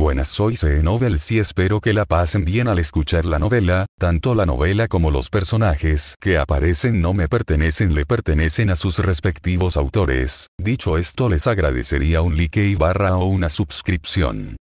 Buenas soy C novel. y espero que la pasen bien al escuchar la novela, tanto la novela como los personajes que aparecen no me pertenecen le pertenecen a sus respectivos autores, dicho esto les agradecería un like y barra o una suscripción.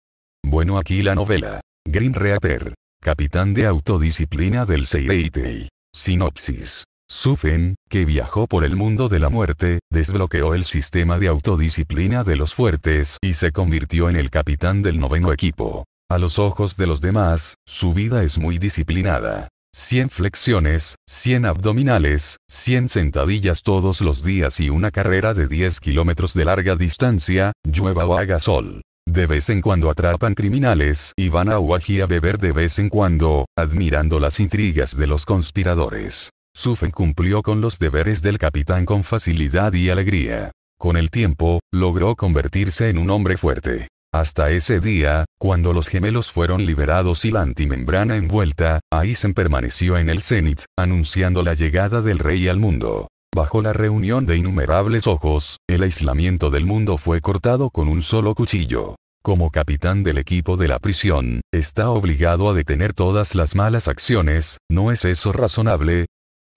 Bueno aquí la novela. Grim Reaper. Capitán de Autodisciplina del Seireitei. Sinopsis. Sufen, que viajó por el mundo de la muerte, desbloqueó el sistema de autodisciplina de los fuertes y se convirtió en el capitán del noveno equipo. A los ojos de los demás, su vida es muy disciplinada. 100 flexiones, 100 abdominales, 100 sentadillas todos los días y una carrera de 10 kilómetros de larga distancia, llueva o haga sol. De vez en cuando atrapan criminales y van a Wagi a beber de vez en cuando, admirando las intrigas de los conspiradores. Sufen cumplió con los deberes del capitán con facilidad y alegría. Con el tiempo, logró convertirse en un hombre fuerte. Hasta ese día, cuando los gemelos fueron liberados y la antimembrana envuelta, Aizen permaneció en el cenit, anunciando la llegada del rey al mundo. Bajo la reunión de innumerables ojos, el aislamiento del mundo fue cortado con un solo cuchillo. Como capitán del equipo de la prisión, está obligado a detener todas las malas acciones, ¿no es eso razonable?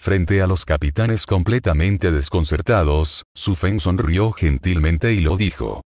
Frente a los capitanes completamente desconcertados, Su Feng sonrió gentilmente y lo dijo.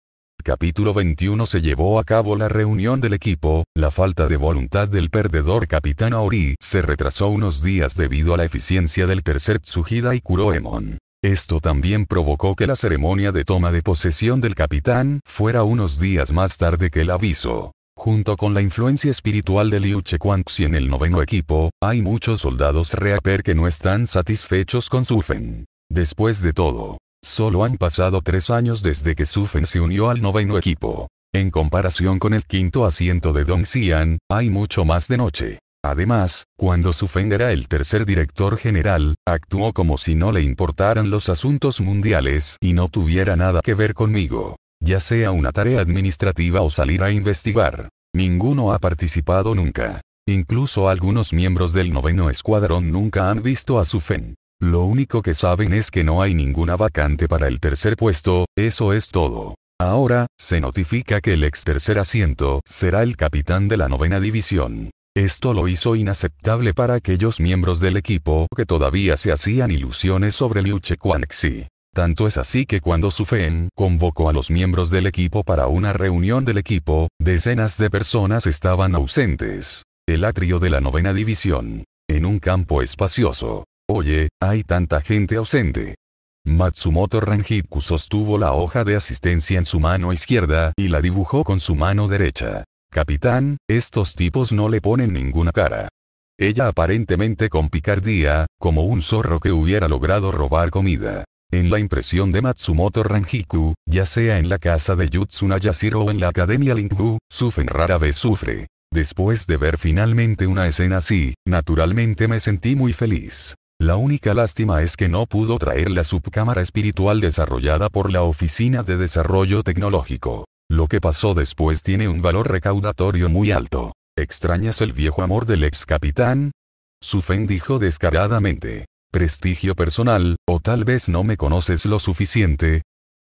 Capítulo 21 Se llevó a cabo la reunión del equipo, la falta de voluntad del perdedor capitán Aori se retrasó unos días debido a la eficiencia del tercer Tsujida y Kuroemon. Esto también provocó que la ceremonia de toma de posesión del capitán fuera unos días más tarde que el aviso. Junto con la influencia espiritual de Liu Chequanxi en el noveno equipo, hay muchos soldados Reaper que no están satisfechos con Sufen. Después de todo, solo han pasado tres años desde que Sufen se unió al noveno equipo. En comparación con el quinto asiento de Dong Xian, hay mucho más de noche. Además, cuando Sufen era el tercer director general, actuó como si no le importaran los asuntos mundiales y no tuviera nada que ver conmigo. Ya sea una tarea administrativa o salir a investigar. Ninguno ha participado nunca. Incluso algunos miembros del noveno escuadrón nunca han visto a su FEN. Lo único que saben es que no hay ninguna vacante para el tercer puesto, eso es todo. Ahora, se notifica que el ex tercer asiento será el capitán de la novena división. Esto lo hizo inaceptable para aquellos miembros del equipo que todavía se hacían ilusiones sobre Liu Chequanxi. Tanto es así que cuando Sufen convocó a los miembros del equipo para una reunión del equipo, decenas de personas estaban ausentes. El atrio de la novena división. En un campo espacioso. Oye, hay tanta gente ausente. Matsumoto Ranjitku sostuvo la hoja de asistencia en su mano izquierda y la dibujó con su mano derecha. Capitán, estos tipos no le ponen ninguna cara. Ella aparentemente con picardía, como un zorro que hubiera logrado robar comida. En la impresión de Matsumoto Ranjiku, ya sea en la casa de Yutsuna Yashiro o en la academia Linghu, Sufen rara vez sufre. Después de ver finalmente una escena así, naturalmente me sentí muy feliz. La única lástima es que no pudo traer la subcámara espiritual desarrollada por la Oficina de Desarrollo Tecnológico. Lo que pasó después tiene un valor recaudatorio muy alto. ¿Extrañas el viejo amor del ex capitán? Sufen dijo descaradamente prestigio personal, o tal vez no me conoces lo suficiente.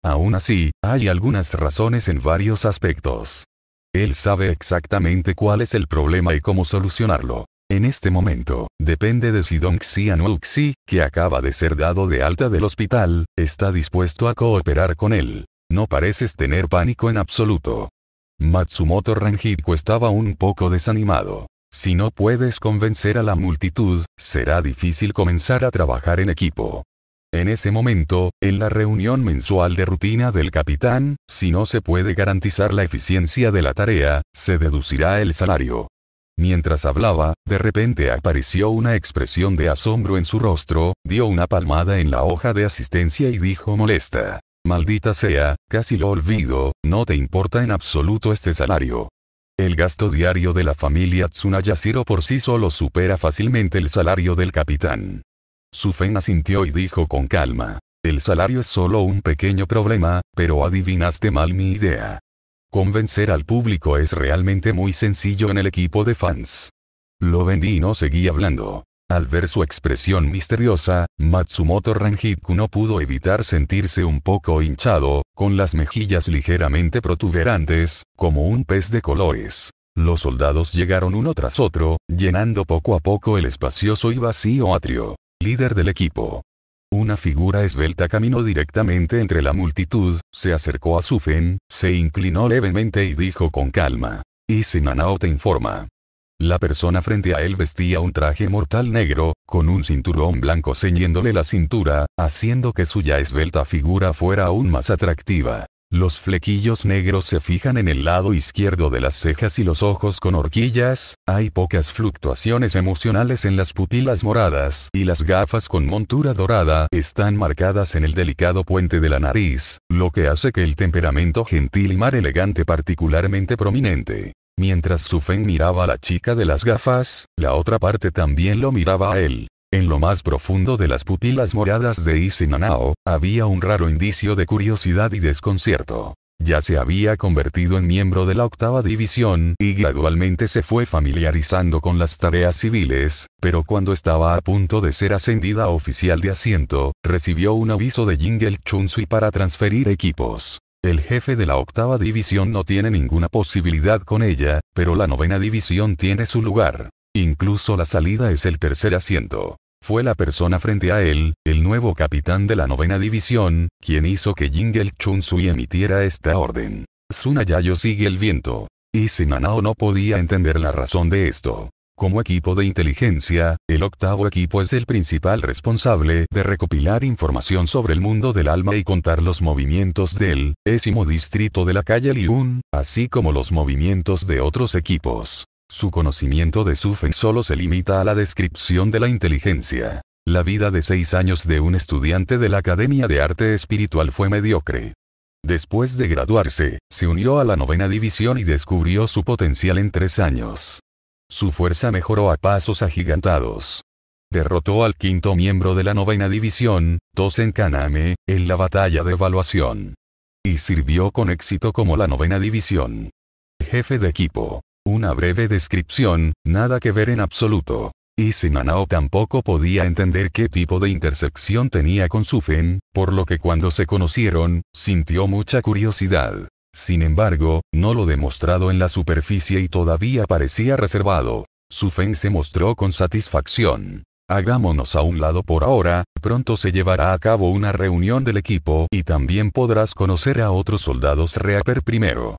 Aún así, hay algunas razones en varios aspectos. Él sabe exactamente cuál es el problema y cómo solucionarlo. En este momento, depende de si Don Xian Xi, que acaba de ser dado de alta del hospital, está dispuesto a cooperar con él. No pareces tener pánico en absoluto. Matsumoto Ranjitko estaba un poco desanimado. Si no puedes convencer a la multitud, será difícil comenzar a trabajar en equipo. En ese momento, en la reunión mensual de rutina del capitán, si no se puede garantizar la eficiencia de la tarea, se deducirá el salario. Mientras hablaba, de repente apareció una expresión de asombro en su rostro, dio una palmada en la hoja de asistencia y dijo molesta. Maldita sea, casi lo olvido, no te importa en absoluto este salario. El gasto diario de la familia Tsunayashiro por sí solo supera fácilmente el salario del capitán. Sufen asintió y dijo con calma. El salario es solo un pequeño problema, pero adivinaste mal mi idea. Convencer al público es realmente muy sencillo en el equipo de fans. Lo vendí y no seguí hablando. Al ver su expresión misteriosa, Matsumoto Ranjitku no pudo evitar sentirse un poco hinchado, con las mejillas ligeramente protuberantes, como un pez de colores. Los soldados llegaron uno tras otro, llenando poco a poco el espacioso y vacío atrio. Líder del equipo. Una figura esbelta caminó directamente entre la multitud, se acercó a Sufen, se inclinó levemente y dijo con calma. Y Isinanao te informa. La persona frente a él vestía un traje mortal negro, con un cinturón blanco ceñiéndole la cintura, haciendo que su ya esbelta figura fuera aún más atractiva. Los flequillos negros se fijan en el lado izquierdo de las cejas y los ojos con horquillas, hay pocas fluctuaciones emocionales en las pupilas moradas y las gafas con montura dorada están marcadas en el delicado puente de la nariz, lo que hace que el temperamento gentil y mar elegante particularmente prominente. Mientras Feng miraba a la chica de las gafas, la otra parte también lo miraba a él. En lo más profundo de las pupilas moradas de Isinanao, había un raro indicio de curiosidad y desconcierto. Ya se había convertido en miembro de la octava división y gradualmente se fue familiarizando con las tareas civiles, pero cuando estaba a punto de ser ascendida a oficial de asiento, recibió un aviso de Jingle Chunsui para transferir equipos. El jefe de la octava división no tiene ninguna posibilidad con ella, pero la novena división tiene su lugar. Incluso la salida es el tercer asiento. Fue la persona frente a él, el nuevo capitán de la novena división, quien hizo que Jingel Chun-Sui emitiera esta orden. Tsunayayo sigue el viento. Y Sinanao no podía entender la razón de esto. Como equipo de inteligencia, el octavo equipo es el principal responsable de recopilar información sobre el mundo del alma y contar los movimientos del décimo distrito de la calle Liun, así como los movimientos de otros equipos. Su conocimiento de Sufen solo se limita a la descripción de la inteligencia. La vida de seis años de un estudiante de la Academia de Arte Espiritual fue mediocre. Después de graduarse, se unió a la novena división y descubrió su potencial en tres años. Su fuerza mejoró a pasos agigantados. Derrotó al quinto miembro de la novena división, Tosen Kaname, en la batalla de evaluación. Y sirvió con éxito como la novena división. Jefe de equipo. Una breve descripción, nada que ver en absoluto. Y Sinanao tampoco podía entender qué tipo de intersección tenía con Sufen, por lo que cuando se conocieron, sintió mucha curiosidad. Sin embargo, no lo demostrado en la superficie y todavía parecía reservado. Su se mostró con satisfacción. Hagámonos a un lado por ahora, pronto se llevará a cabo una reunión del equipo y también podrás conocer a otros soldados Reaper primero.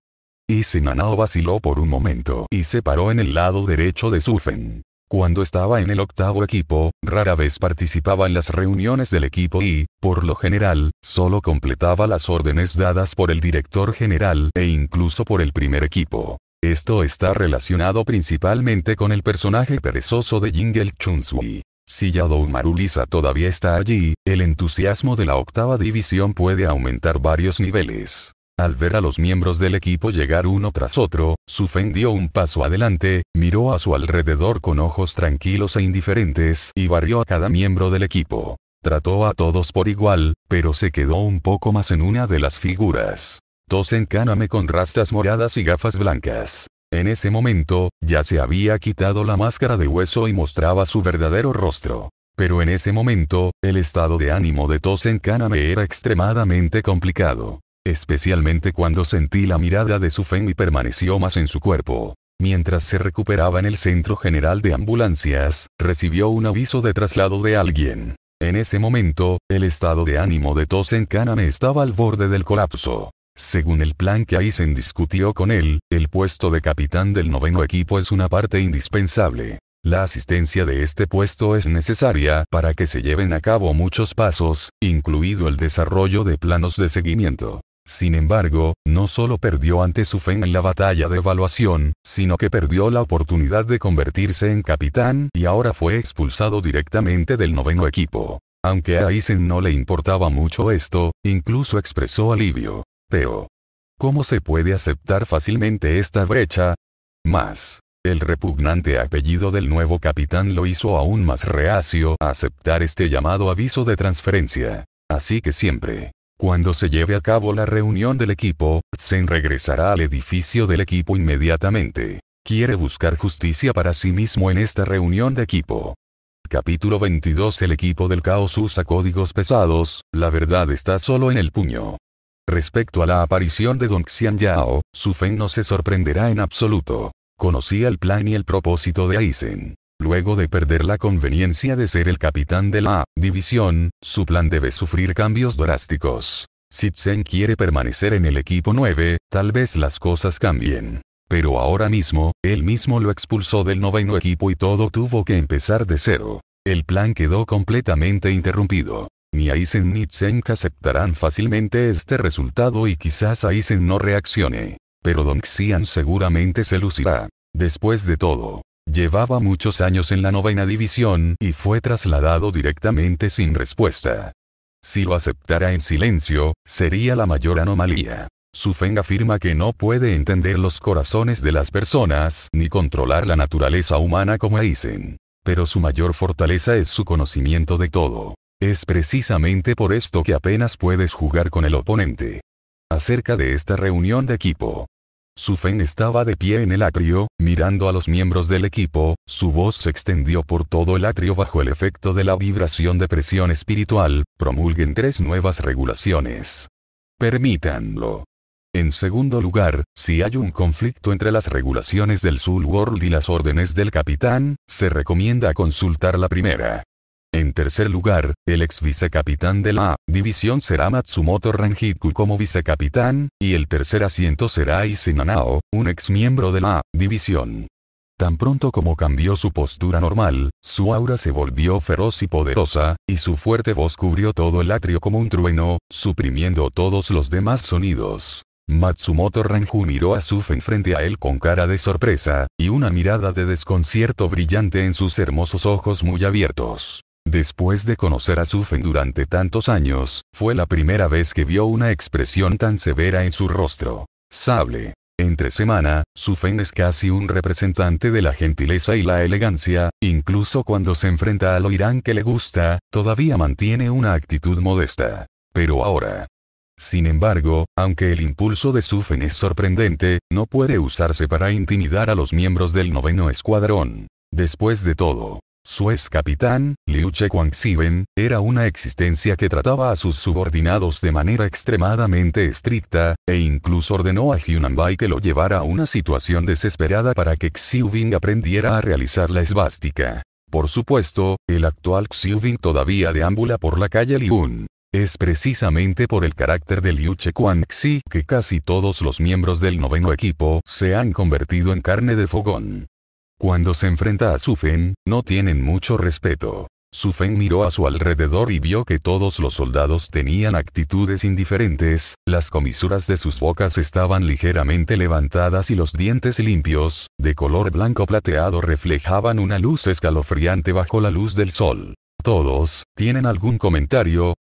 Y Sinanao vaciló por un momento y se paró en el lado derecho de Sufen. Cuando estaba en el octavo equipo, rara vez participaba en las reuniones del equipo y, por lo general, solo completaba las órdenes dadas por el director general e incluso por el primer equipo. Esto está relacionado principalmente con el personaje perezoso de Jingle Chunsui. Si Yadou Marulisa todavía está allí, el entusiasmo de la octava división puede aumentar varios niveles. Al ver a los miembros del equipo llegar uno tras otro, Sufen dio un paso adelante, miró a su alrededor con ojos tranquilos e indiferentes y barrió a cada miembro del equipo. Trató a todos por igual, pero se quedó un poco más en una de las figuras. Tosen Kaname con rastas moradas y gafas blancas. En ese momento, ya se había quitado la máscara de hueso y mostraba su verdadero rostro. Pero en ese momento, el estado de ánimo de Tosen Kaname era extremadamente complicado. Especialmente cuando sentí la mirada de su Feng y permaneció más en su cuerpo. Mientras se recuperaba en el Centro General de Ambulancias, recibió un aviso de traslado de alguien. En ese momento, el estado de ánimo de Tosen Kaname estaba al borde del colapso. Según el plan que Aizen discutió con él, el puesto de capitán del noveno equipo es una parte indispensable. La asistencia de este puesto es necesaria para que se lleven a cabo muchos pasos, incluido el desarrollo de planos de seguimiento. Sin embargo, no solo perdió ante su fe en la batalla de evaluación, sino que perdió la oportunidad de convertirse en capitán y ahora fue expulsado directamente del noveno equipo. Aunque a Aizen no le importaba mucho esto, incluso expresó alivio. Pero, ¿cómo se puede aceptar fácilmente esta brecha? Más, el repugnante apellido del nuevo capitán lo hizo aún más reacio a aceptar este llamado aviso de transferencia. Así que siempre, cuando se lleve a cabo la reunión del equipo, Zen regresará al edificio del equipo inmediatamente. Quiere buscar justicia para sí mismo en esta reunión de equipo. Capítulo 22 El equipo del caos usa códigos pesados, la verdad está solo en el puño. Respecto a la aparición de Don Xian Yao, su Fen no se sorprenderá en absoluto. Conocía el plan y el propósito de Aizen. Luego de perder la conveniencia de ser el capitán de la división, su plan debe sufrir cambios drásticos. Si quiere permanecer en el equipo 9, tal vez las cosas cambien. Pero ahora mismo, él mismo lo expulsó del noveno equipo y todo tuvo que empezar de cero. El plan quedó completamente interrumpido. Ni Aizen ni Zen aceptarán fácilmente este resultado y quizás Aizen no reaccione. Pero Don Xian seguramente se lucirá. Después de todo, Llevaba muchos años en la novena división y fue trasladado directamente sin respuesta. Si lo aceptara en silencio, sería la mayor anomalía. Su Feng afirma que no puede entender los corazones de las personas ni controlar la naturaleza humana como dicen. Pero su mayor fortaleza es su conocimiento de todo. Es precisamente por esto que apenas puedes jugar con el oponente. Acerca de esta reunión de equipo, su Fen estaba de pie en el atrio, mirando a los miembros del equipo, su voz se extendió por todo el atrio bajo el efecto de la vibración de presión espiritual, promulguen tres nuevas regulaciones. Permítanlo. En segundo lugar, si hay un conflicto entre las regulaciones del Soul World y las órdenes del capitán, se recomienda consultar la primera. En tercer lugar, el ex vicecapitán de la división será Matsumoto Ranjiku como vicecapitán, y el tercer asiento será Isinanao, un ex miembro de la división. Tan pronto como cambió su postura normal, su aura se volvió feroz y poderosa, y su fuerte voz cubrió todo el atrio como un trueno, suprimiendo todos los demás sonidos. Matsumoto Renju miró a Sufen frente a él con cara de sorpresa, y una mirada de desconcierto brillante en sus hermosos ojos muy abiertos. Después de conocer a Sufen durante tantos años, fue la primera vez que vio una expresión tan severa en su rostro. Sable. Entre semana, Sufen es casi un representante de la gentileza y la elegancia, incluso cuando se enfrenta a lo irán que le gusta, todavía mantiene una actitud modesta. Pero ahora. Sin embargo, aunque el impulso de Sufen es sorprendente, no puede usarse para intimidar a los miembros del noveno escuadrón. Después de todo, su ex capitán, Liu Xiwen, era una existencia que trataba a sus subordinados de manera extremadamente estricta, e incluso ordenó a Bai que lo llevara a una situación desesperada para que Xiubin aprendiera a realizar la esvástica. Por supuesto, el actual Xiubin todavía deambula por la calle Liun. Es precisamente por el carácter de Liu Xi que casi todos los miembros del noveno equipo se han convertido en carne de fogón. Cuando se enfrenta a Su no tienen mucho respeto. Su miró a su alrededor y vio que todos los soldados tenían actitudes indiferentes, las comisuras de sus bocas estaban ligeramente levantadas y los dientes limpios, de color blanco plateado reflejaban una luz escalofriante bajo la luz del sol. Todos, ¿tienen algún comentario?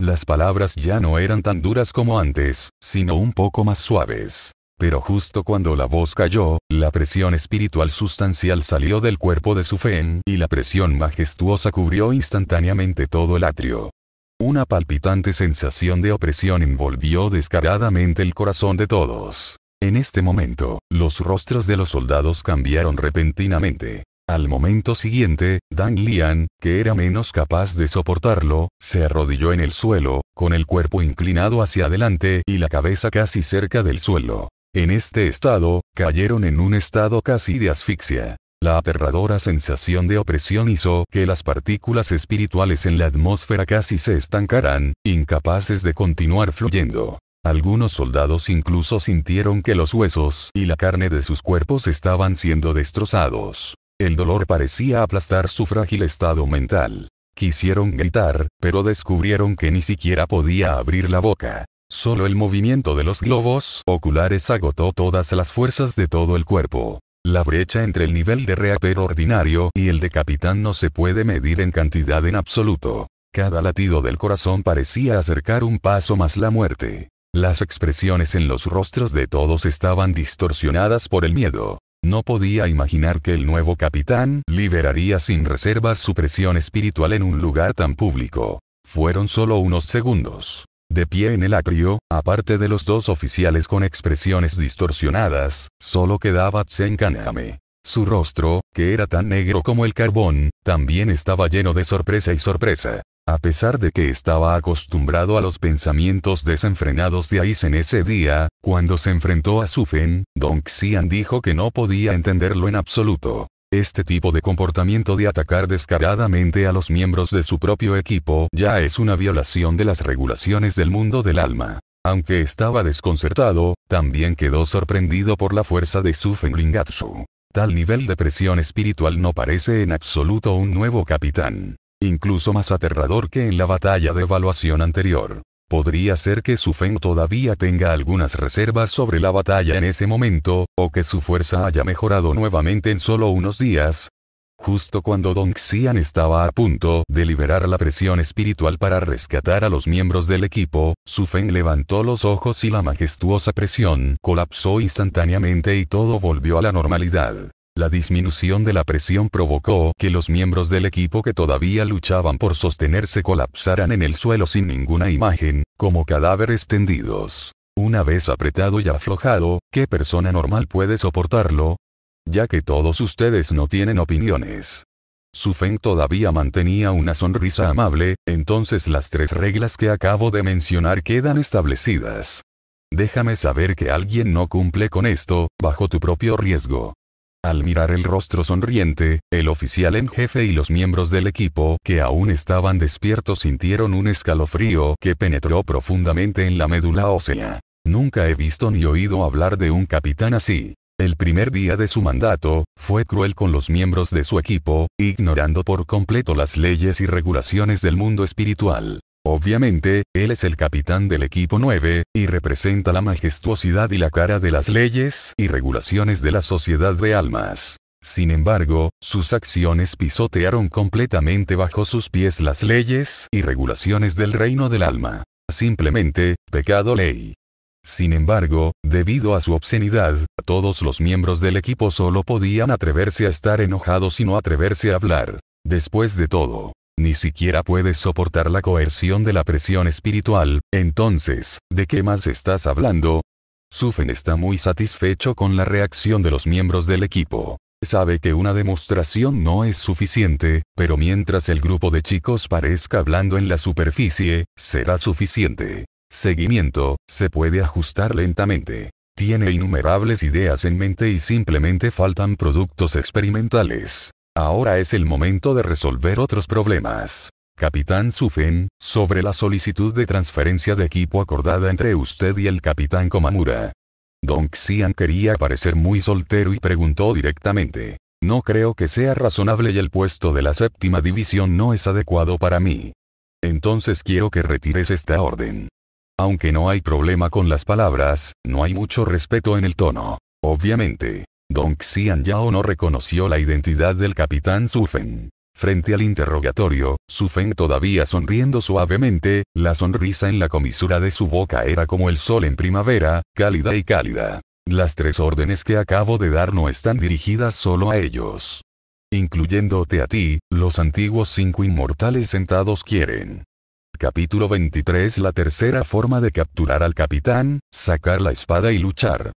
Las palabras ya no eran tan duras como antes, sino un poco más suaves. Pero justo cuando la voz cayó, la presión espiritual sustancial salió del cuerpo de su Sufen y la presión majestuosa cubrió instantáneamente todo el atrio. Una palpitante sensación de opresión envolvió descaradamente el corazón de todos. En este momento, los rostros de los soldados cambiaron repentinamente. Al momento siguiente, Dan Lian, que era menos capaz de soportarlo, se arrodilló en el suelo, con el cuerpo inclinado hacia adelante y la cabeza casi cerca del suelo. En este estado, cayeron en un estado casi de asfixia. La aterradora sensación de opresión hizo que las partículas espirituales en la atmósfera casi se estancaran, incapaces de continuar fluyendo. Algunos soldados incluso sintieron que los huesos y la carne de sus cuerpos estaban siendo destrozados. El dolor parecía aplastar su frágil estado mental. Quisieron gritar, pero descubrieron que ni siquiera podía abrir la boca. Solo el movimiento de los globos oculares agotó todas las fuerzas de todo el cuerpo. La brecha entre el nivel de reaper ordinario y el de capitán no se puede medir en cantidad en absoluto. Cada latido del corazón parecía acercar un paso más la muerte. Las expresiones en los rostros de todos estaban distorsionadas por el miedo. No podía imaginar que el nuevo capitán liberaría sin reservas su presión espiritual en un lugar tan público. Fueron solo unos segundos, de pie en el atrio, aparte de los dos oficiales con expresiones distorsionadas, solo quedaba Kaname. Su rostro, que era tan negro como el carbón, también estaba lleno de sorpresa y sorpresa. A pesar de que estaba acostumbrado a los pensamientos desenfrenados de Aizen ese día, cuando se enfrentó a Sufen, Don Xian dijo que no podía entenderlo en absoluto. Este tipo de comportamiento de atacar descaradamente a los miembros de su propio equipo ya es una violación de las regulaciones del mundo del alma. Aunque estaba desconcertado, también quedó sorprendido por la fuerza de su Ringatsu. Tal nivel de presión espiritual no parece en absoluto un nuevo capitán. Incluso más aterrador que en la batalla de evaluación anterior. Podría ser que su Feng todavía tenga algunas reservas sobre la batalla en ese momento, o que su fuerza haya mejorado nuevamente en solo unos días. Justo cuando Don Xian estaba a punto de liberar la presión espiritual para rescatar a los miembros del equipo, su Feng levantó los ojos y la majestuosa presión colapsó instantáneamente y todo volvió a la normalidad. La disminución de la presión provocó que los miembros del equipo que todavía luchaban por sostenerse colapsaran en el suelo sin ninguna imagen, como cadáveres tendidos. Una vez apretado y aflojado, ¿qué persona normal puede soportarlo? Ya que todos ustedes no tienen opiniones. Su Feng todavía mantenía una sonrisa amable, entonces las tres reglas que acabo de mencionar quedan establecidas. Déjame saber que alguien no cumple con esto, bajo tu propio riesgo. Al mirar el rostro sonriente, el oficial en jefe y los miembros del equipo que aún estaban despiertos sintieron un escalofrío que penetró profundamente en la médula ósea. Nunca he visto ni oído hablar de un capitán así. El primer día de su mandato, fue cruel con los miembros de su equipo, ignorando por completo las leyes y regulaciones del mundo espiritual. Obviamente, él es el capitán del equipo 9, y representa la majestuosidad y la cara de las leyes y regulaciones de la sociedad de almas. Sin embargo, sus acciones pisotearon completamente bajo sus pies las leyes y regulaciones del reino del alma. Simplemente, pecado ley. Sin embargo, debido a su obscenidad, todos los miembros del equipo solo podían atreverse a estar enojados y no atreverse a hablar. Después de todo, ni siquiera puedes soportar la coerción de la presión espiritual, entonces, ¿de qué más estás hablando? Sufen está muy satisfecho con la reacción de los miembros del equipo. Sabe que una demostración no es suficiente, pero mientras el grupo de chicos parezca hablando en la superficie, será suficiente. Seguimiento, se puede ajustar lentamente. Tiene innumerables ideas en mente y simplemente faltan productos experimentales. Ahora es el momento de resolver otros problemas. Capitán Sufen, sobre la solicitud de transferencia de equipo acordada entre usted y el capitán Komamura. Don Xian quería parecer muy soltero y preguntó directamente. No creo que sea razonable y el puesto de la séptima división no es adecuado para mí. Entonces quiero que retires esta orden. Aunque no hay problema con las palabras, no hay mucho respeto en el tono. Obviamente, Dong Yao no reconoció la identidad del capitán Feng. Frente al interrogatorio, Feng todavía sonriendo suavemente, la sonrisa en la comisura de su boca era como el sol en primavera, cálida y cálida. Las tres órdenes que acabo de dar no están dirigidas solo a ellos. Incluyéndote a ti, los antiguos cinco inmortales sentados quieren. Capítulo 23 La tercera forma de capturar al capitán, sacar la espada y luchar.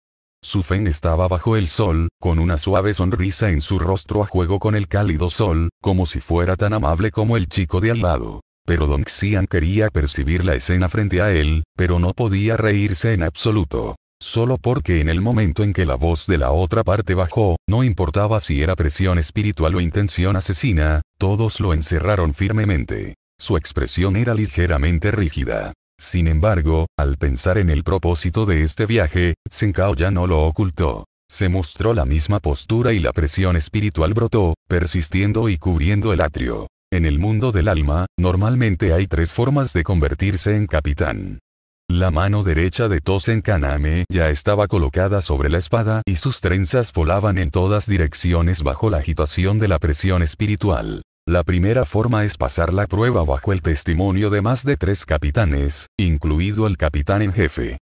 Su Sufen estaba bajo el sol, con una suave sonrisa en su rostro a juego con el cálido sol, como si fuera tan amable como el chico de al lado. Pero Don Xian quería percibir la escena frente a él, pero no podía reírse en absoluto. Solo porque en el momento en que la voz de la otra parte bajó, no importaba si era presión espiritual o intención asesina, todos lo encerraron firmemente. Su expresión era ligeramente rígida. Sin embargo, al pensar en el propósito de este viaje, Tsenkao ya no lo ocultó. Se mostró la misma postura y la presión espiritual brotó, persistiendo y cubriendo el atrio. En el mundo del alma, normalmente hay tres formas de convertirse en capitán. La mano derecha de Tosen Kaname ya estaba colocada sobre la espada y sus trenzas volaban en todas direcciones bajo la agitación de la presión espiritual. La primera forma es pasar la prueba bajo el testimonio de más de tres capitanes, incluido el capitán en jefe.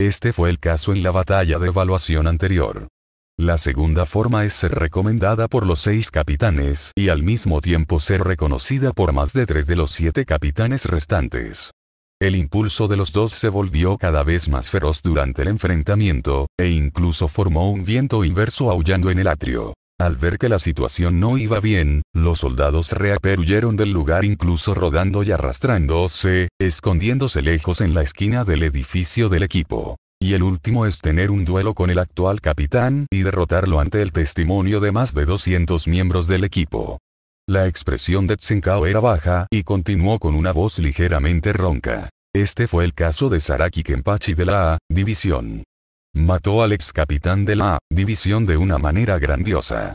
Este fue el caso en la batalla de evaluación anterior. La segunda forma es ser recomendada por los seis capitanes y al mismo tiempo ser reconocida por más de tres de los siete capitanes restantes. El impulso de los dos se volvió cada vez más feroz durante el enfrentamiento, e incluso formó un viento inverso aullando en el atrio. Al ver que la situación no iba bien, los soldados Reaper huyeron del lugar incluso rodando y arrastrándose, escondiéndose lejos en la esquina del edificio del equipo. Y el último es tener un duelo con el actual capitán y derrotarlo ante el testimonio de más de 200 miembros del equipo. La expresión de Tsenkao era baja y continuó con una voz ligeramente ronca. Este fue el caso de Saraki Kenpachi de la A, División. Mató al ex capitán de la división de una manera grandiosa.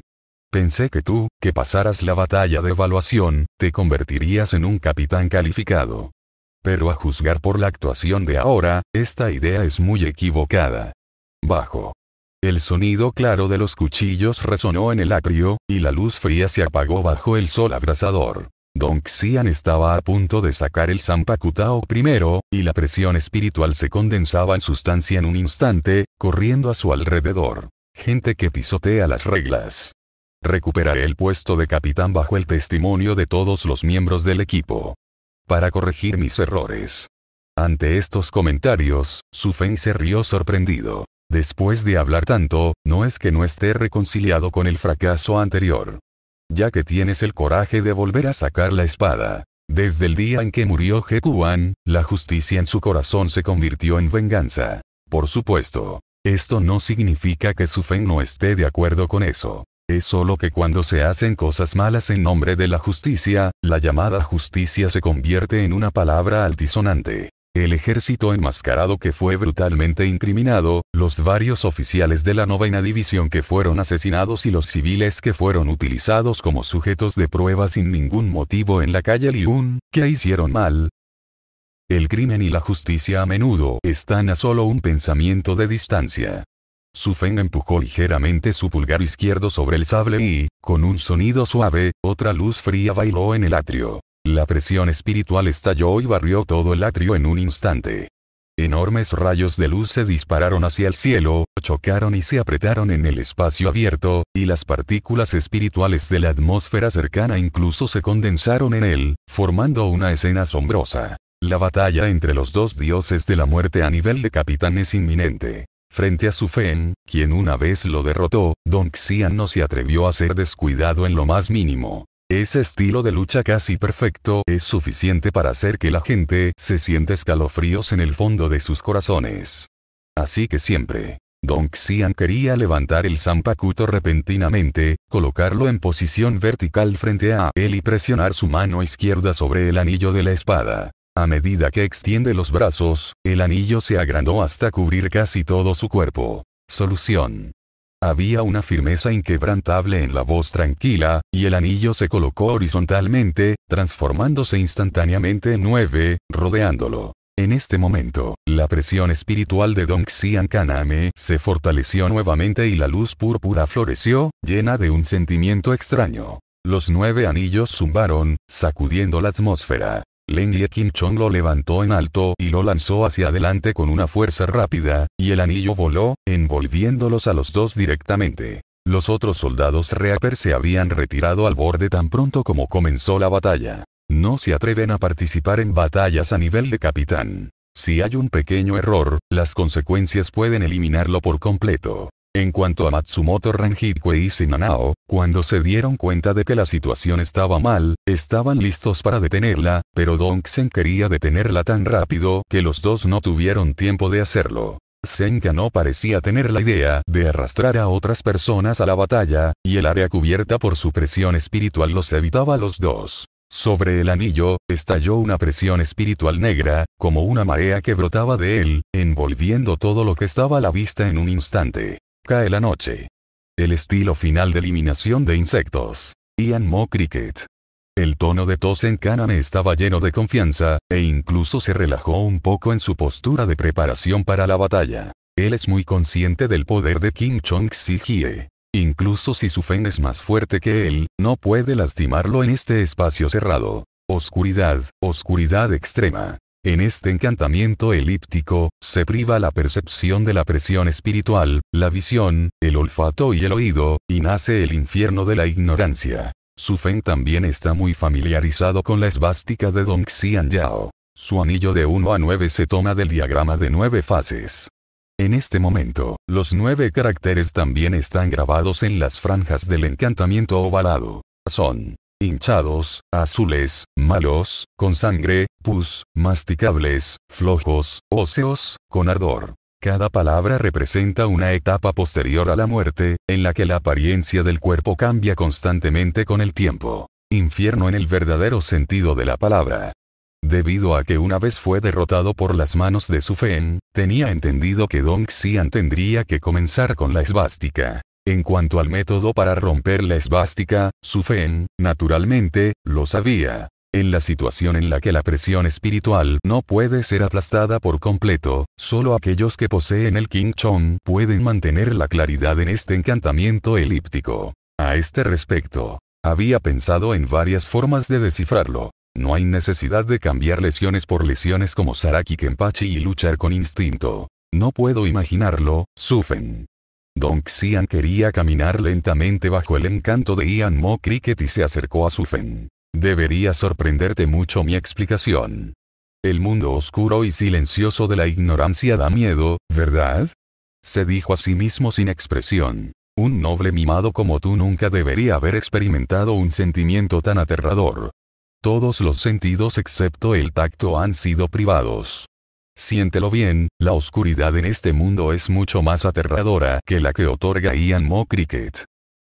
Pensé que tú, que pasaras la batalla de evaluación, te convertirías en un capitán calificado. Pero a juzgar por la actuación de ahora, esta idea es muy equivocada. Bajo. El sonido claro de los cuchillos resonó en el atrio, y la luz fría se apagó bajo el sol abrasador. Don Xian estaba a punto de sacar el Sampakutao primero, y la presión espiritual se condensaba en sustancia en un instante, corriendo a su alrededor. Gente que pisotea las reglas. Recuperaré el puesto de capitán bajo el testimonio de todos los miembros del equipo. Para corregir mis errores. Ante estos comentarios, Su Feng se rió sorprendido. Después de hablar tanto, no es que no esté reconciliado con el fracaso anterior ya que tienes el coraje de volver a sacar la espada. Desde el día en que murió jekuan la justicia en su corazón se convirtió en venganza. Por supuesto, esto no significa que su fe no esté de acuerdo con eso. Es solo que cuando se hacen cosas malas en nombre de la justicia, la llamada justicia se convierte en una palabra altisonante el ejército enmascarado que fue brutalmente incriminado, los varios oficiales de la novena división que fueron asesinados y los civiles que fueron utilizados como sujetos de prueba sin ningún motivo en la calle Liun, que hicieron mal. El crimen y la justicia a menudo están a solo un pensamiento de distancia. Su empujó ligeramente su pulgar izquierdo sobre el sable y, con un sonido suave, otra luz fría bailó en el atrio. La presión espiritual estalló y barrió todo el atrio en un instante. Enormes rayos de luz se dispararon hacia el cielo, chocaron y se apretaron en el espacio abierto, y las partículas espirituales de la atmósfera cercana incluso se condensaron en él, formando una escena asombrosa. La batalla entre los dos dioses de la muerte a nivel de capitán es inminente. Frente a su Fen, quien una vez lo derrotó, Don Xian no se atrevió a ser descuidado en lo más mínimo. Ese estilo de lucha casi perfecto es suficiente para hacer que la gente se sienta escalofríos en el fondo de sus corazones. Así que siempre, Don Xian quería levantar el zampacuto repentinamente, colocarlo en posición vertical frente a él y presionar su mano izquierda sobre el anillo de la espada. A medida que extiende los brazos, el anillo se agrandó hasta cubrir casi todo su cuerpo. Solución. Había una firmeza inquebrantable en la voz tranquila, y el anillo se colocó horizontalmente, transformándose instantáneamente en nueve, rodeándolo. En este momento, la presión espiritual de Don Xian Kaname se fortaleció nuevamente y la luz púrpura floreció, llena de un sentimiento extraño. Los nueve anillos zumbaron, sacudiendo la atmósfera. Leng Ye Kim Chong lo levantó en alto y lo lanzó hacia adelante con una fuerza rápida, y el anillo voló, envolviéndolos a los dos directamente. Los otros soldados Reaper se habían retirado al borde tan pronto como comenzó la batalla. No se atreven a participar en batallas a nivel de capitán. Si hay un pequeño error, las consecuencias pueden eliminarlo por completo. En cuanto a Matsumoto Ranjitwe y Sinanao, cuando se dieron cuenta de que la situación estaba mal, estaban listos para detenerla, pero Sen quería detenerla tan rápido que los dos no tuvieron tiempo de hacerlo. Senka no parecía tener la idea de arrastrar a otras personas a la batalla, y el área cubierta por su presión espiritual los evitaba a los dos. Sobre el anillo, estalló una presión espiritual negra, como una marea que brotaba de él, envolviendo todo lo que estaba a la vista en un instante. Cae la noche. El estilo final de eliminación de insectos. Ian Mo Cricket. El tono de tos en Kaname estaba lleno de confianza, e incluso se relajó un poco en su postura de preparación para la batalla. Él es muy consciente del poder de Kim Chong-si-hye. Incluso si su Fen es más fuerte que él, no puede lastimarlo en este espacio cerrado. Oscuridad, oscuridad extrema. En este encantamiento elíptico, se priva la percepción de la presión espiritual, la visión, el olfato y el oído, y nace el infierno de la ignorancia. Su Feng también está muy familiarizado con la esvástica de Dong Xian Yao. Su anillo de 1 a 9 se toma del diagrama de 9 fases. En este momento, los nueve caracteres también están grabados en las franjas del encantamiento ovalado. Son hinchados, azules, malos, con sangre, pus, masticables, flojos, óseos, con ardor. Cada palabra representa una etapa posterior a la muerte, en la que la apariencia del cuerpo cambia constantemente con el tiempo. Infierno en el verdadero sentido de la palabra. Debido a que una vez fue derrotado por las manos de su Fen, tenía entendido que Dong Xian tendría que comenzar con la esvástica. En cuanto al método para romper la esvástica, Sufen, naturalmente, lo sabía. En la situación en la que la presión espiritual no puede ser aplastada por completo, solo aquellos que poseen el King Chong pueden mantener la claridad en este encantamiento elíptico. A este respecto, había pensado en varias formas de descifrarlo. No hay necesidad de cambiar lesiones por lesiones como Saraki Kenpachi y luchar con instinto. No puedo imaginarlo, Sufen. Don Xian quería caminar lentamente bajo el encanto de Ian Mo Cricket y se acercó a Su Fen. Debería sorprenderte mucho mi explicación. El mundo oscuro y silencioso de la ignorancia da miedo, ¿verdad? Se dijo a sí mismo sin expresión. Un noble mimado como tú nunca debería haber experimentado un sentimiento tan aterrador. Todos los sentidos excepto el tacto han sido privados. Siéntelo bien, la oscuridad en este mundo es mucho más aterradora que la que otorga Ian Mo Cricket.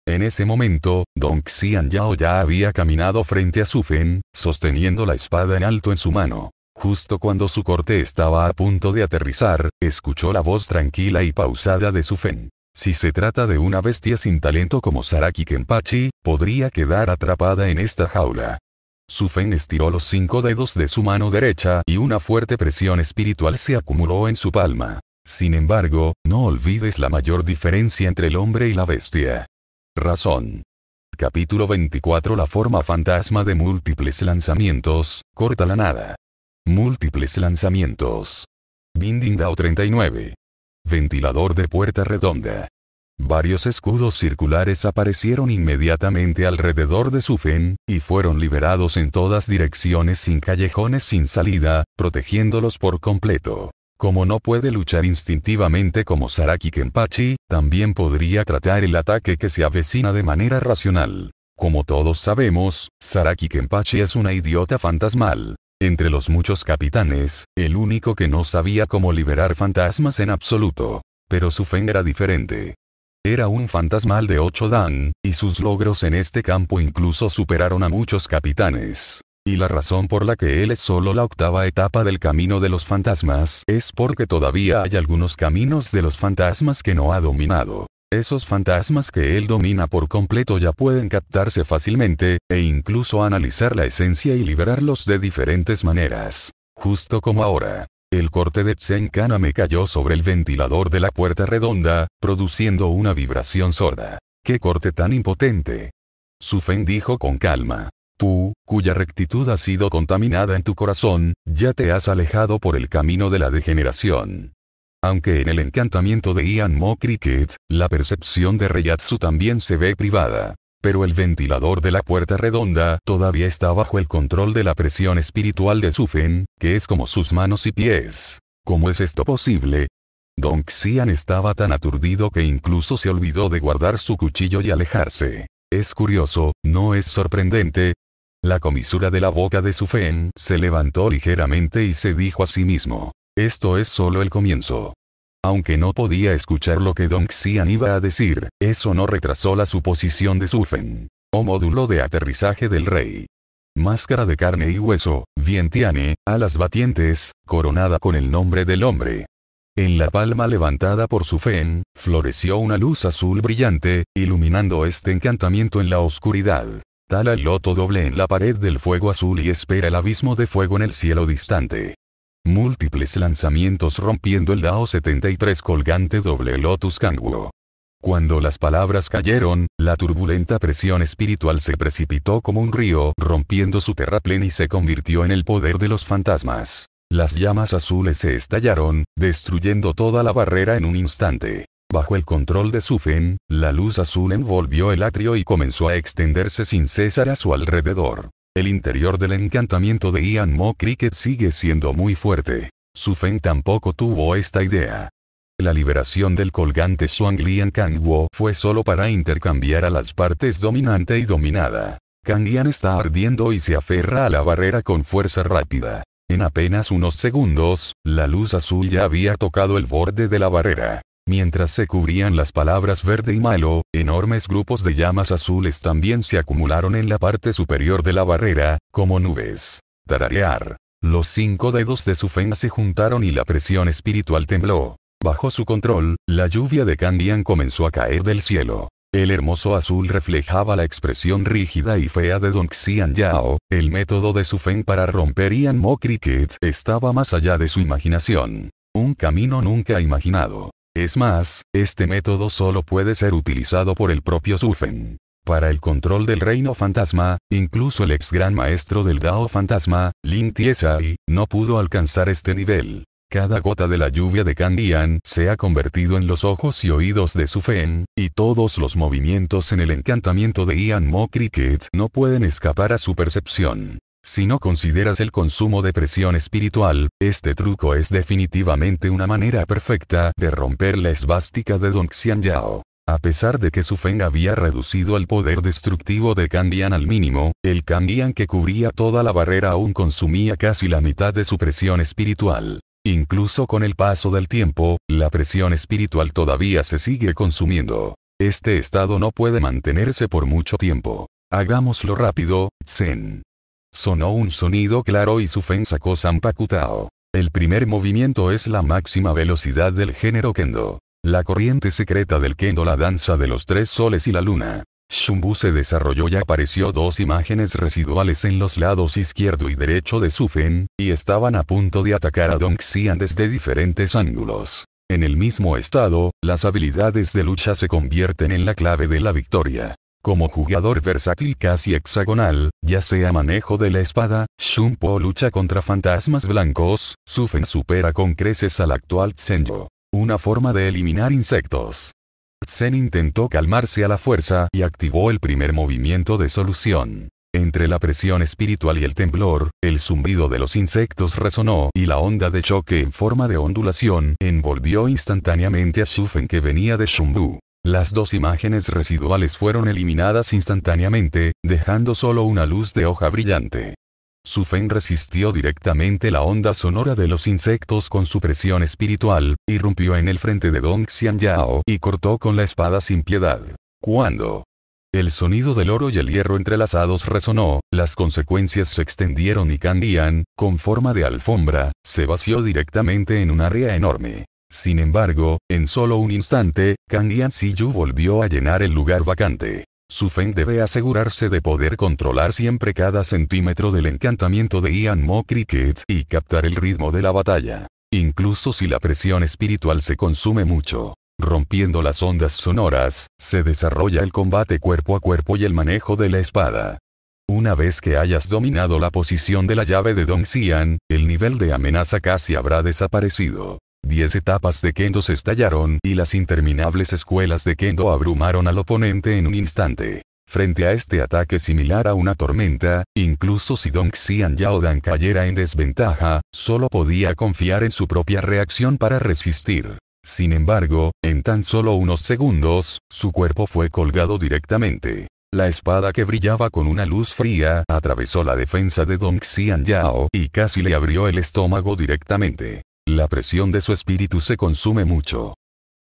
En ese momento, Don Xian Yao ya había caminado frente a Su Fen, sosteniendo la espada en alto en su mano. Justo cuando su corte estaba a punto de aterrizar, escuchó la voz tranquila y pausada de Su Fen. Si se trata de una bestia sin talento como Saraki Kenpachi, podría quedar atrapada en esta jaula. Su Sufen estiró los cinco dedos de su mano derecha y una fuerte presión espiritual se acumuló en su palma. Sin embargo, no olvides la mayor diferencia entre el hombre y la bestia. Razón. Capítulo 24 La forma fantasma de múltiples lanzamientos, corta la nada. Múltiples lanzamientos. Binding Dao 39. Ventilador de puerta redonda. Varios escudos circulares aparecieron inmediatamente alrededor de Sufen, y fueron liberados en todas direcciones sin callejones sin salida, protegiéndolos por completo. Como no puede luchar instintivamente como Saraki Kenpachi, también podría tratar el ataque que se avecina de manera racional. Como todos sabemos, Saraki Kenpachi es una idiota fantasmal. Entre los muchos capitanes, el único que no sabía cómo liberar fantasmas en absoluto. Pero Sufen era diferente. Era un fantasmal de 8 dan, y sus logros en este campo incluso superaron a muchos capitanes. Y la razón por la que él es solo la octava etapa del camino de los fantasmas es porque todavía hay algunos caminos de los fantasmas que no ha dominado. Esos fantasmas que él domina por completo ya pueden captarse fácilmente, e incluso analizar la esencia y liberarlos de diferentes maneras. Justo como ahora. El corte de Tsenkana me cayó sobre el ventilador de la puerta redonda, produciendo una vibración sorda. ¡Qué corte tan impotente! Sufen dijo con calma. Tú, cuya rectitud ha sido contaminada en tu corazón, ya te has alejado por el camino de la degeneración. Aunque en el encantamiento de Ian Mo Cricket, la percepción de Reyatsu también se ve privada pero el ventilador de la puerta redonda todavía está bajo el control de la presión espiritual de Sufen, que es como sus manos y pies. ¿Cómo es esto posible? Don Xian estaba tan aturdido que incluso se olvidó de guardar su cuchillo y alejarse. Es curioso, no es sorprendente. La comisura de la boca de Sufen se levantó ligeramente y se dijo a sí mismo. Esto es solo el comienzo. Aunque no podía escuchar lo que Don Xian iba a decir, eso no retrasó la suposición de Sufen. O módulo de aterrizaje del rey. Máscara de carne y hueso, vientiane, alas batientes, coronada con el nombre del hombre. En la palma levantada por Sufen, floreció una luz azul brillante, iluminando este encantamiento en la oscuridad. Tal al loto doble en la pared del fuego azul y espera el abismo de fuego en el cielo distante múltiples lanzamientos rompiendo el Dao 73 colgante doble Lotus Kanguo. Cuando las palabras cayeron, la turbulenta presión espiritual se precipitó como un río, rompiendo su terraplén y se convirtió en el poder de los fantasmas. Las llamas azules se estallaron, destruyendo toda la barrera en un instante. Bajo el control de Sufen, la luz azul envolvió el atrio y comenzó a extenderse sin cesar a su alrededor. El interior del encantamiento de Ian Mo Cricket sigue siendo muy fuerte. Su Fen tampoco tuvo esta idea. La liberación del colgante Zhuang Lian Kang Wo fue solo para intercambiar a las partes dominante y dominada. Kang está ardiendo y se aferra a la barrera con fuerza rápida. En apenas unos segundos, la luz azul ya había tocado el borde de la barrera. Mientras se cubrían las palabras verde y malo, enormes grupos de llamas azules también se acumularon en la parte superior de la barrera, como nubes. Tararear. Los cinco dedos de su feng se juntaron y la presión espiritual tembló. Bajo su control, la lluvia de Candian comenzó a caer del cielo. El hermoso azul reflejaba la expresión rígida y fea de Don Xian Yao, el método de su feng para romper Ian Mo Cricket estaba más allá de su imaginación. Un camino nunca imaginado. Es más, este método solo puede ser utilizado por el propio Sufen. Para el control del reino fantasma, incluso el ex gran maestro del Dao fantasma, Lin Tiesai, no pudo alcanzar este nivel. Cada gota de la lluvia de candian se ha convertido en los ojos y oídos de Sufen, y todos los movimientos en el encantamiento de Ian Mo Cricket no pueden escapar a su percepción. Si no consideras el consumo de presión espiritual, este truco es definitivamente una manera perfecta de romper la esvástica de Xian Yao. A pesar de que su Feng había reducido el poder destructivo de Kandian al mínimo, el Kandian que cubría toda la barrera aún consumía casi la mitad de su presión espiritual. Incluso con el paso del tiempo, la presión espiritual todavía se sigue consumiendo. Este estado no puede mantenerse por mucho tiempo. Hagámoslo rápido, Zen. Sonó un sonido claro y su fen sacó Pakutao. El primer movimiento es la máxima velocidad del género kendo. La corriente secreta del kendo la danza de los tres soles y la luna. Shumbu se desarrolló y apareció dos imágenes residuales en los lados izquierdo y derecho de su y estaban a punto de atacar a Dong Xian desde diferentes ángulos. En el mismo estado, las habilidades de lucha se convierten en la clave de la victoria. Como jugador versátil casi hexagonal, ya sea manejo de la espada, Shunpo lucha contra fantasmas blancos, Sufen supera con creces al actual Tsenyo. Una forma de eliminar insectos. Zen intentó calmarse a la fuerza y activó el primer movimiento de solución. Entre la presión espiritual y el temblor, el zumbido de los insectos resonó y la onda de choque en forma de ondulación envolvió instantáneamente a Shufen que venía de Shunbu. Las dos imágenes residuales fueron eliminadas instantáneamente, dejando solo una luz de hoja brillante. Su Fen resistió directamente la onda sonora de los insectos con su presión espiritual, irrumpió en el frente de Dong Xianyao y cortó con la espada sin piedad. Cuando el sonido del oro y el hierro entrelazados resonó, las consecuencias se extendieron y Candian, con forma de alfombra, se vació directamente en un área enorme. Sin embargo, en solo un instante, Kang si Yu volvió a llenar el lugar vacante. Su Feng debe asegurarse de poder controlar siempre cada centímetro del encantamiento de Ian Mo Cricket y captar el ritmo de la batalla. Incluso si la presión espiritual se consume mucho. Rompiendo las ondas sonoras, se desarrolla el combate cuerpo a cuerpo y el manejo de la espada. Una vez que hayas dominado la posición de la llave de Dong Xian, el nivel de amenaza casi habrá desaparecido. Diez etapas de kendo se estallaron y las interminables escuelas de kendo abrumaron al oponente en un instante. Frente a este ataque similar a una tormenta, incluso si Dong Xian Dan cayera en desventaja, solo podía confiar en su propia reacción para resistir. Sin embargo, en tan solo unos segundos, su cuerpo fue colgado directamente. La espada que brillaba con una luz fría atravesó la defensa de Dong Xian Yao y casi le abrió el estómago directamente. La presión de su espíritu se consume mucho.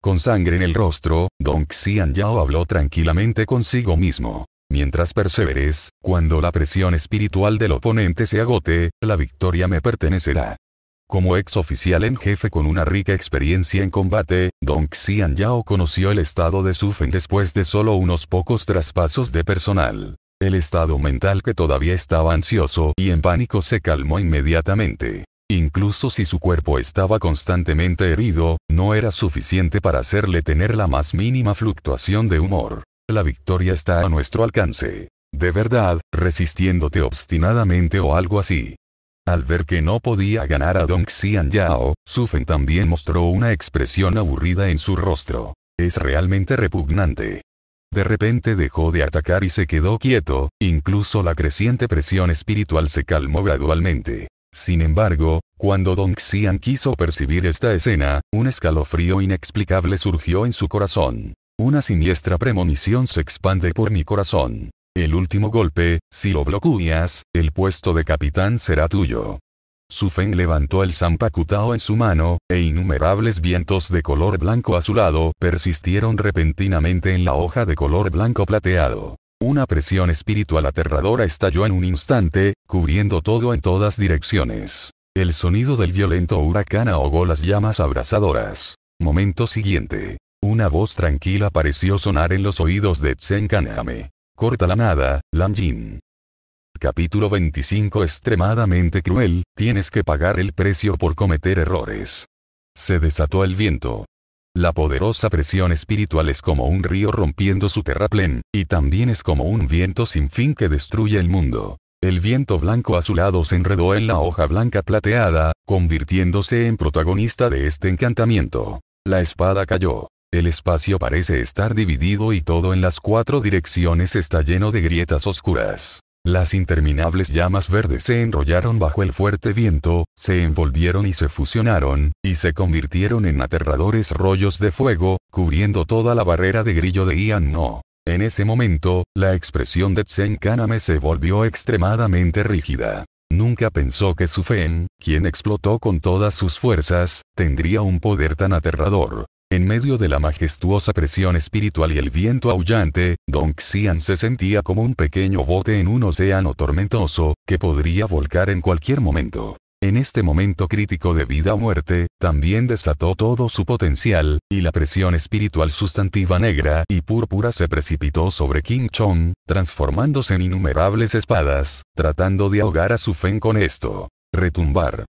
Con sangre en el rostro, Dong Xian Yao habló tranquilamente consigo mismo. Mientras perseveres, cuando la presión espiritual del oponente se agote, la victoria me pertenecerá. Como ex oficial en jefe con una rica experiencia en combate, Dong Xian Yao conoció el estado de Su Sufen después de solo unos pocos traspasos de personal. El estado mental que todavía estaba ansioso y en pánico se calmó inmediatamente. Incluso si su cuerpo estaba constantemente herido, no era suficiente para hacerle tener la más mínima fluctuación de humor. La victoria está a nuestro alcance. De verdad, resistiéndote obstinadamente o algo así. Al ver que no podía ganar a Dong Xian Yao, Sufen también mostró una expresión aburrida en su rostro. Es realmente repugnante. De repente dejó de atacar y se quedó quieto, incluso la creciente presión espiritual se calmó gradualmente. Sin embargo, cuando Dong Xian quiso percibir esta escena, un escalofrío inexplicable surgió en su corazón. Una siniestra premonición se expande por mi corazón. El último golpe, si lo bloqueas, el puesto de capitán será tuyo. Su Feng levantó el zampacutao en su mano, e innumerables vientos de color blanco azulado persistieron repentinamente en la hoja de color blanco plateado. Una presión espiritual aterradora estalló en un instante, cubriendo todo en todas direcciones. El sonido del violento huracán ahogó las llamas abrasadoras. Momento siguiente. Una voz tranquila pareció sonar en los oídos de Tsen Kaname. Corta la nada, Jin. Capítulo 25 Extremadamente cruel, tienes que pagar el precio por cometer errores. Se desató el viento. La poderosa presión espiritual es como un río rompiendo su terraplén, y también es como un viento sin fin que destruye el mundo. El viento blanco azulado se enredó en la hoja blanca plateada, convirtiéndose en protagonista de este encantamiento. La espada cayó. El espacio parece estar dividido y todo en las cuatro direcciones está lleno de grietas oscuras. Las interminables llamas verdes se enrollaron bajo el fuerte viento, se envolvieron y se fusionaron, y se convirtieron en aterradores rollos de fuego, cubriendo toda la barrera de grillo de Ian No. En ese momento, la expresión de Tsen Kaname se volvió extremadamente rígida. Nunca pensó que Su Fen, quien explotó con todas sus fuerzas, tendría un poder tan aterrador. En medio de la majestuosa presión espiritual y el viento aullante, Don Xian se sentía como un pequeño bote en un océano tormentoso, que podría volcar en cualquier momento. En este momento crítico de vida o muerte, también desató todo su potencial, y la presión espiritual sustantiva negra y púrpura se precipitó sobre King Chong, transformándose en innumerables espadas, tratando de ahogar a su Fen con esto. Retumbar.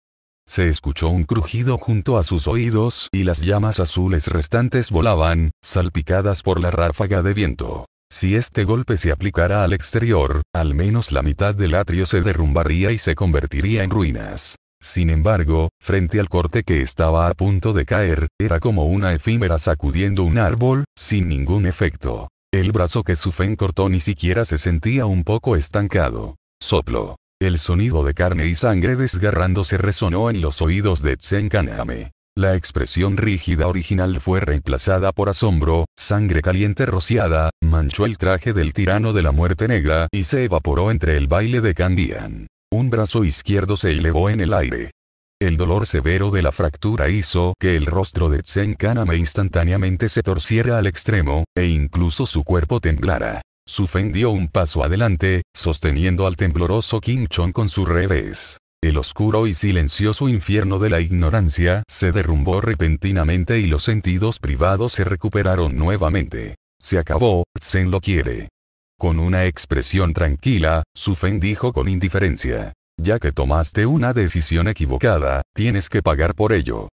Se escuchó un crujido junto a sus oídos y las llamas azules restantes volaban, salpicadas por la ráfaga de viento. Si este golpe se aplicara al exterior, al menos la mitad del atrio se derrumbaría y se convertiría en ruinas. Sin embargo, frente al corte que estaba a punto de caer, era como una efímera sacudiendo un árbol, sin ningún efecto. El brazo que Sufen cortó ni siquiera se sentía un poco estancado. Soplo. El sonido de carne y sangre desgarrándose resonó en los oídos de Kaname. La expresión rígida original fue reemplazada por asombro, sangre caliente rociada, manchó el traje del tirano de la muerte negra y se evaporó entre el baile de Candian. Un brazo izquierdo se elevó en el aire. El dolor severo de la fractura hizo que el rostro de Kaname instantáneamente se torciera al extremo, e incluso su cuerpo temblara. Su Feng dio un paso adelante, sosteniendo al tembloroso King Chong con su revés. El oscuro y silencioso infierno de la ignorancia se derrumbó repentinamente y los sentidos privados se recuperaron nuevamente. Se acabó, Zen lo quiere. Con una expresión tranquila, Su Feng dijo con indiferencia. Ya que tomaste una decisión equivocada, tienes que pagar por ello.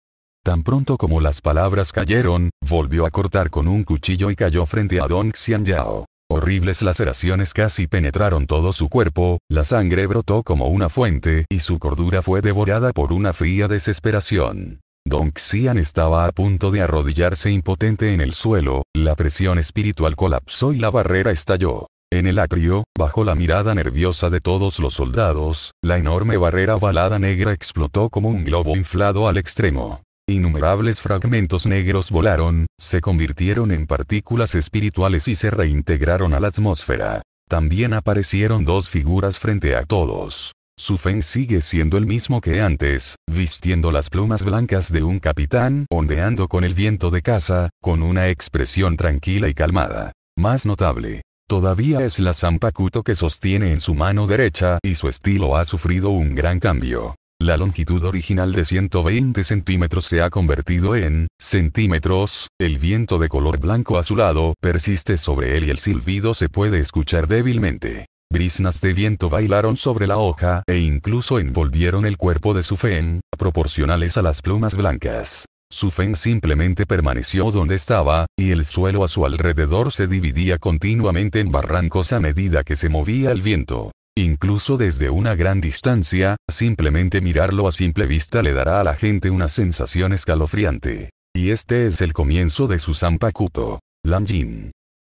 Tan pronto como las palabras cayeron, volvió a cortar con un cuchillo y cayó frente a Don Xianyao. Horribles laceraciones casi penetraron todo su cuerpo, la sangre brotó como una fuente y su cordura fue devorada por una fría desesperación. Don Xian estaba a punto de arrodillarse impotente en el suelo, la presión espiritual colapsó y la barrera estalló. En el atrio, bajo la mirada nerviosa de todos los soldados, la enorme barrera balada negra explotó como un globo inflado al extremo. Innumerables fragmentos negros volaron, se convirtieron en partículas espirituales y se reintegraron a la atmósfera. También aparecieron dos figuras frente a todos. Su Feng sigue siendo el mismo que antes, vistiendo las plumas blancas de un capitán, ondeando con el viento de casa, con una expresión tranquila y calmada. Más notable, todavía es la Zampacuto que sostiene en su mano derecha y su estilo ha sufrido un gran cambio. La longitud original de 120 centímetros se ha convertido en centímetros, el viento de color blanco azulado persiste sobre él y el silbido se puede escuchar débilmente. Brisnas de viento bailaron sobre la hoja e incluso envolvieron el cuerpo de su fen, proporcionales a las plumas blancas. Su fen simplemente permaneció donde estaba, y el suelo a su alrededor se dividía continuamente en barrancos a medida que se movía el viento incluso desde una gran distancia, simplemente mirarlo a simple vista le dará a la gente una sensación escalofriante. Y este es el comienzo de su Zampacuto. Lamjin.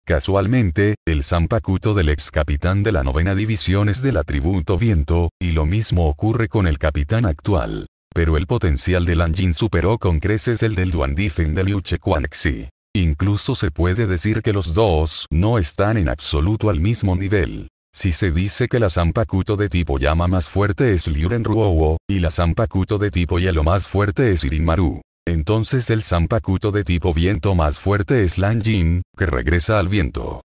Casualmente, el Zanpakuto del ex capitán de la novena división es del atributo viento, y lo mismo ocurre con el capitán actual. Pero el potencial de Lanjin superó con creces el del Duandifen de Liu Chequanxi. Incluso se puede decir que los dos no están en absoluto al mismo nivel. Si se dice que la zampacuto de tipo llama más fuerte es Liuren Ruowo, y la zampacuto de tipo hielo más fuerte es Irinmaru. Entonces el zampacuto de tipo viento más fuerte es Lanjin, que regresa al viento.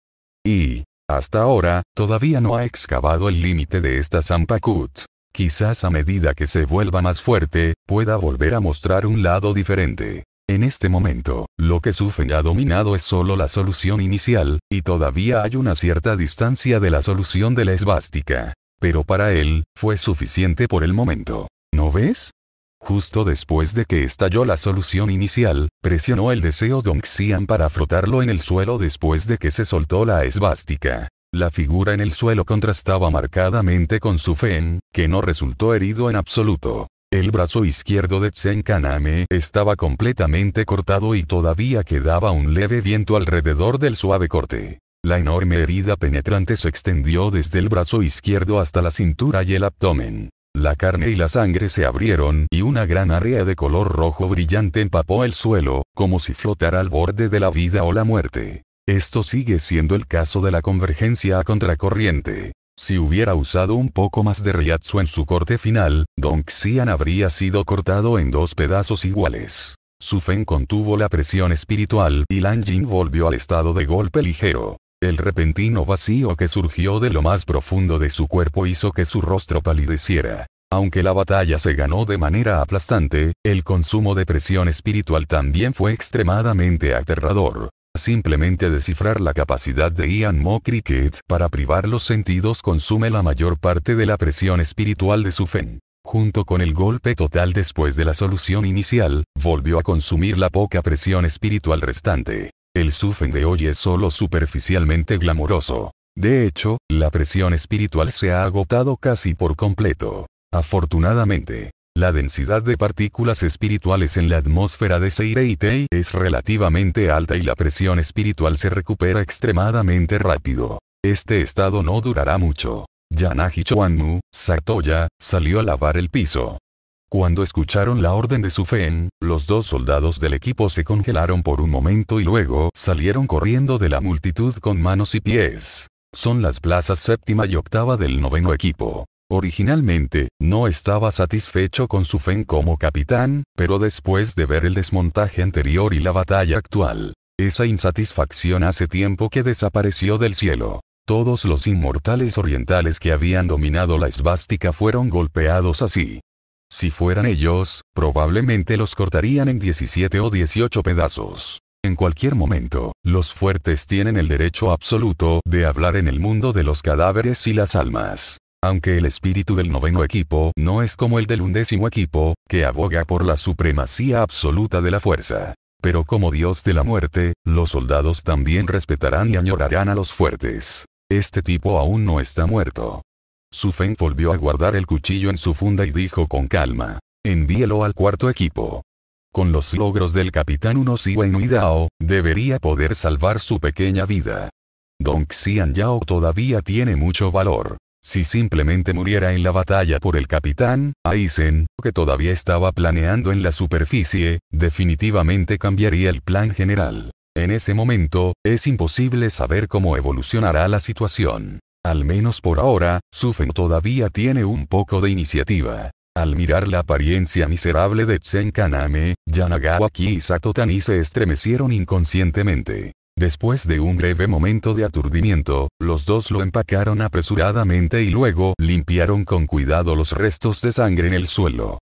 Y, hasta ahora, todavía no ha excavado el límite de esta Zanpakut. Quizás a medida que se vuelva más fuerte, pueda volver a mostrar un lado diferente. En este momento, lo que Sufen ha dominado es solo la solución inicial, y todavía hay una cierta distancia de la solución de la esbástica. Pero para él, fue suficiente por el momento. ¿No ves? Justo después de que estalló la solución inicial, presionó el deseo de Xian para frotarlo en el suelo después de que se soltó la esbástica. La figura en el suelo contrastaba marcadamente con su Fen, que no resultó herido en absoluto. El brazo izquierdo de Kaname estaba completamente cortado y todavía quedaba un leve viento alrededor del suave corte. La enorme herida penetrante se extendió desde el brazo izquierdo hasta la cintura y el abdomen. La carne y la sangre se abrieron y una gran área de color rojo brillante empapó el suelo, como si flotara al borde de la vida o la muerte. Esto sigue siendo el caso de la convergencia a contracorriente. Si hubiera usado un poco más de riatsu en su corte final, Dong Xian habría sido cortado en dos pedazos iguales. Su Fen contuvo la presión espiritual y Lan Jin volvió al estado de golpe ligero. El repentino vacío que surgió de lo más profundo de su cuerpo hizo que su rostro palideciera. Aunque la batalla se ganó de manera aplastante, el consumo de presión espiritual también fue extremadamente aterrador. Simplemente descifrar la capacidad de Ian Cricket para privar los sentidos consume la mayor parte de la presión espiritual de Sufen. Junto con el golpe total después de la solución inicial, volvió a consumir la poca presión espiritual restante. El sufen de hoy es solo superficialmente glamoroso. De hecho, la presión espiritual se ha agotado casi por completo. Afortunadamente, la densidad de partículas espirituales en la atmósfera de Seireitei es relativamente alta y la presión espiritual se recupera extremadamente rápido. Este estado no durará mucho. Yanagi Chuanmu, Satoya, salió a lavar el piso. Cuando escucharon la orden de su los dos soldados del equipo se congelaron por un momento y luego salieron corriendo de la multitud con manos y pies. Son las plazas séptima y octava del noveno equipo. Originalmente, no estaba satisfecho con su Fen como capitán, pero después de ver el desmontaje anterior y la batalla actual, esa insatisfacción hace tiempo que desapareció del cielo. Todos los inmortales orientales que habían dominado la esvástica fueron golpeados así. Si fueran ellos, probablemente los cortarían en 17 o 18 pedazos. En cualquier momento, los fuertes tienen el derecho absoluto de hablar en el mundo de los cadáveres y las almas. Aunque el espíritu del noveno equipo no es como el del undécimo equipo, que aboga por la supremacía absoluta de la fuerza. Pero como Dios de la muerte, los soldados también respetarán y añorarán a los fuertes. Este tipo aún no está muerto. Su Feng volvió a guardar el cuchillo en su funda y dijo con calma. Envíelo al cuarto equipo. Con los logros del capitán y Inuidao, debería poder salvar su pequeña vida. Don Xian Yao todavía tiene mucho valor. Si simplemente muriera en la batalla por el capitán, Aizen, que todavía estaba planeando en la superficie, definitivamente cambiaría el plan general. En ese momento, es imposible saber cómo evolucionará la situación. Al menos por ahora, Sufen todavía tiene un poco de iniciativa. Al mirar la apariencia miserable de Tsen Kaname, Yanagawa Ki y se estremecieron inconscientemente. Después de un breve momento de aturdimiento, los dos lo empacaron apresuradamente y luego limpiaron con cuidado los restos de sangre en el suelo.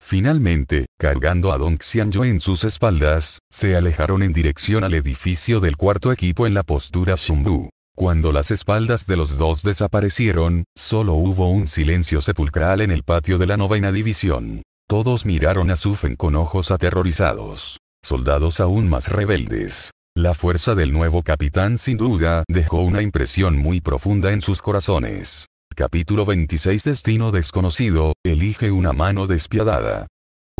Finalmente, cargando a Don Xianyo en sus espaldas, se alejaron en dirección al edificio del cuarto equipo en la postura Shumbu. Cuando las espaldas de los dos desaparecieron, solo hubo un silencio sepulcral en el patio de la novena división. Todos miraron a Sufen con ojos aterrorizados. Soldados aún más rebeldes, la fuerza del nuevo capitán sin duda dejó una impresión muy profunda en sus corazones. Capítulo 26 Destino desconocido, elige una mano despiadada.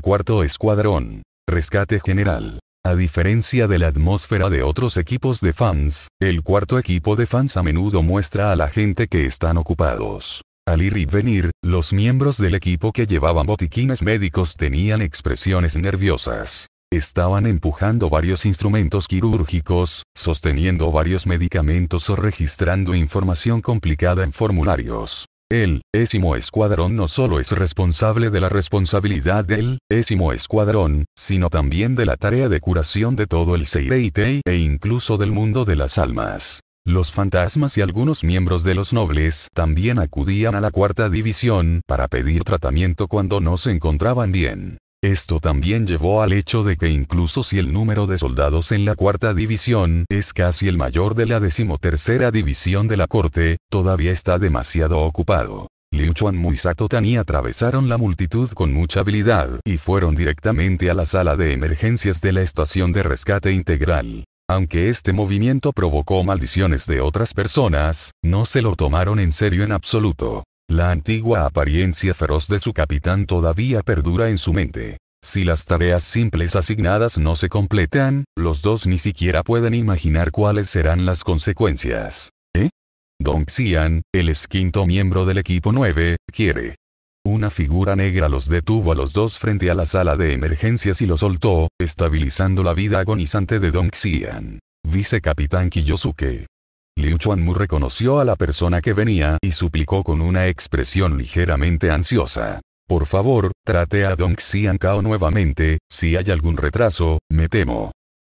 Cuarto escuadrón. Rescate general. A diferencia de la atmósfera de otros equipos de fans, el cuarto equipo de fans a menudo muestra a la gente que están ocupados. Al ir y venir, los miembros del equipo que llevaban botiquines médicos tenían expresiones nerviosas. Estaban empujando varios instrumentos quirúrgicos, sosteniendo varios medicamentos o registrando información complicada en formularios. El décimo escuadrón no solo es responsable de la responsabilidad del décimo escuadrón, sino también de la tarea de curación de todo el Seireitei e incluso del mundo de las almas. Los fantasmas y algunos miembros de los nobles también acudían a la cuarta división para pedir tratamiento cuando no se encontraban bien. Esto también llevó al hecho de que incluso si el número de soldados en la cuarta división es casi el mayor de la decimotercera división de la corte, todavía está demasiado ocupado. Liu Chuan y Sato Tani atravesaron la multitud con mucha habilidad y fueron directamente a la sala de emergencias de la estación de rescate integral. Aunque este movimiento provocó maldiciones de otras personas, no se lo tomaron en serio en absoluto. La antigua apariencia feroz de su capitán todavía perdura en su mente. Si las tareas simples asignadas no se completan, los dos ni siquiera pueden imaginar cuáles serán las consecuencias. ¿Eh? Don Xian, el esquinto quinto miembro del equipo 9, quiere. Una figura negra los detuvo a los dos frente a la sala de emergencias y los soltó, estabilizando la vida agonizante de Don Xian. Vicecapitán Kiyosuke. Liu Chuanmu reconoció a la persona que venía y suplicó con una expresión ligeramente ansiosa. Por favor, trate a Dong Xiankao nuevamente, si hay algún retraso, me temo.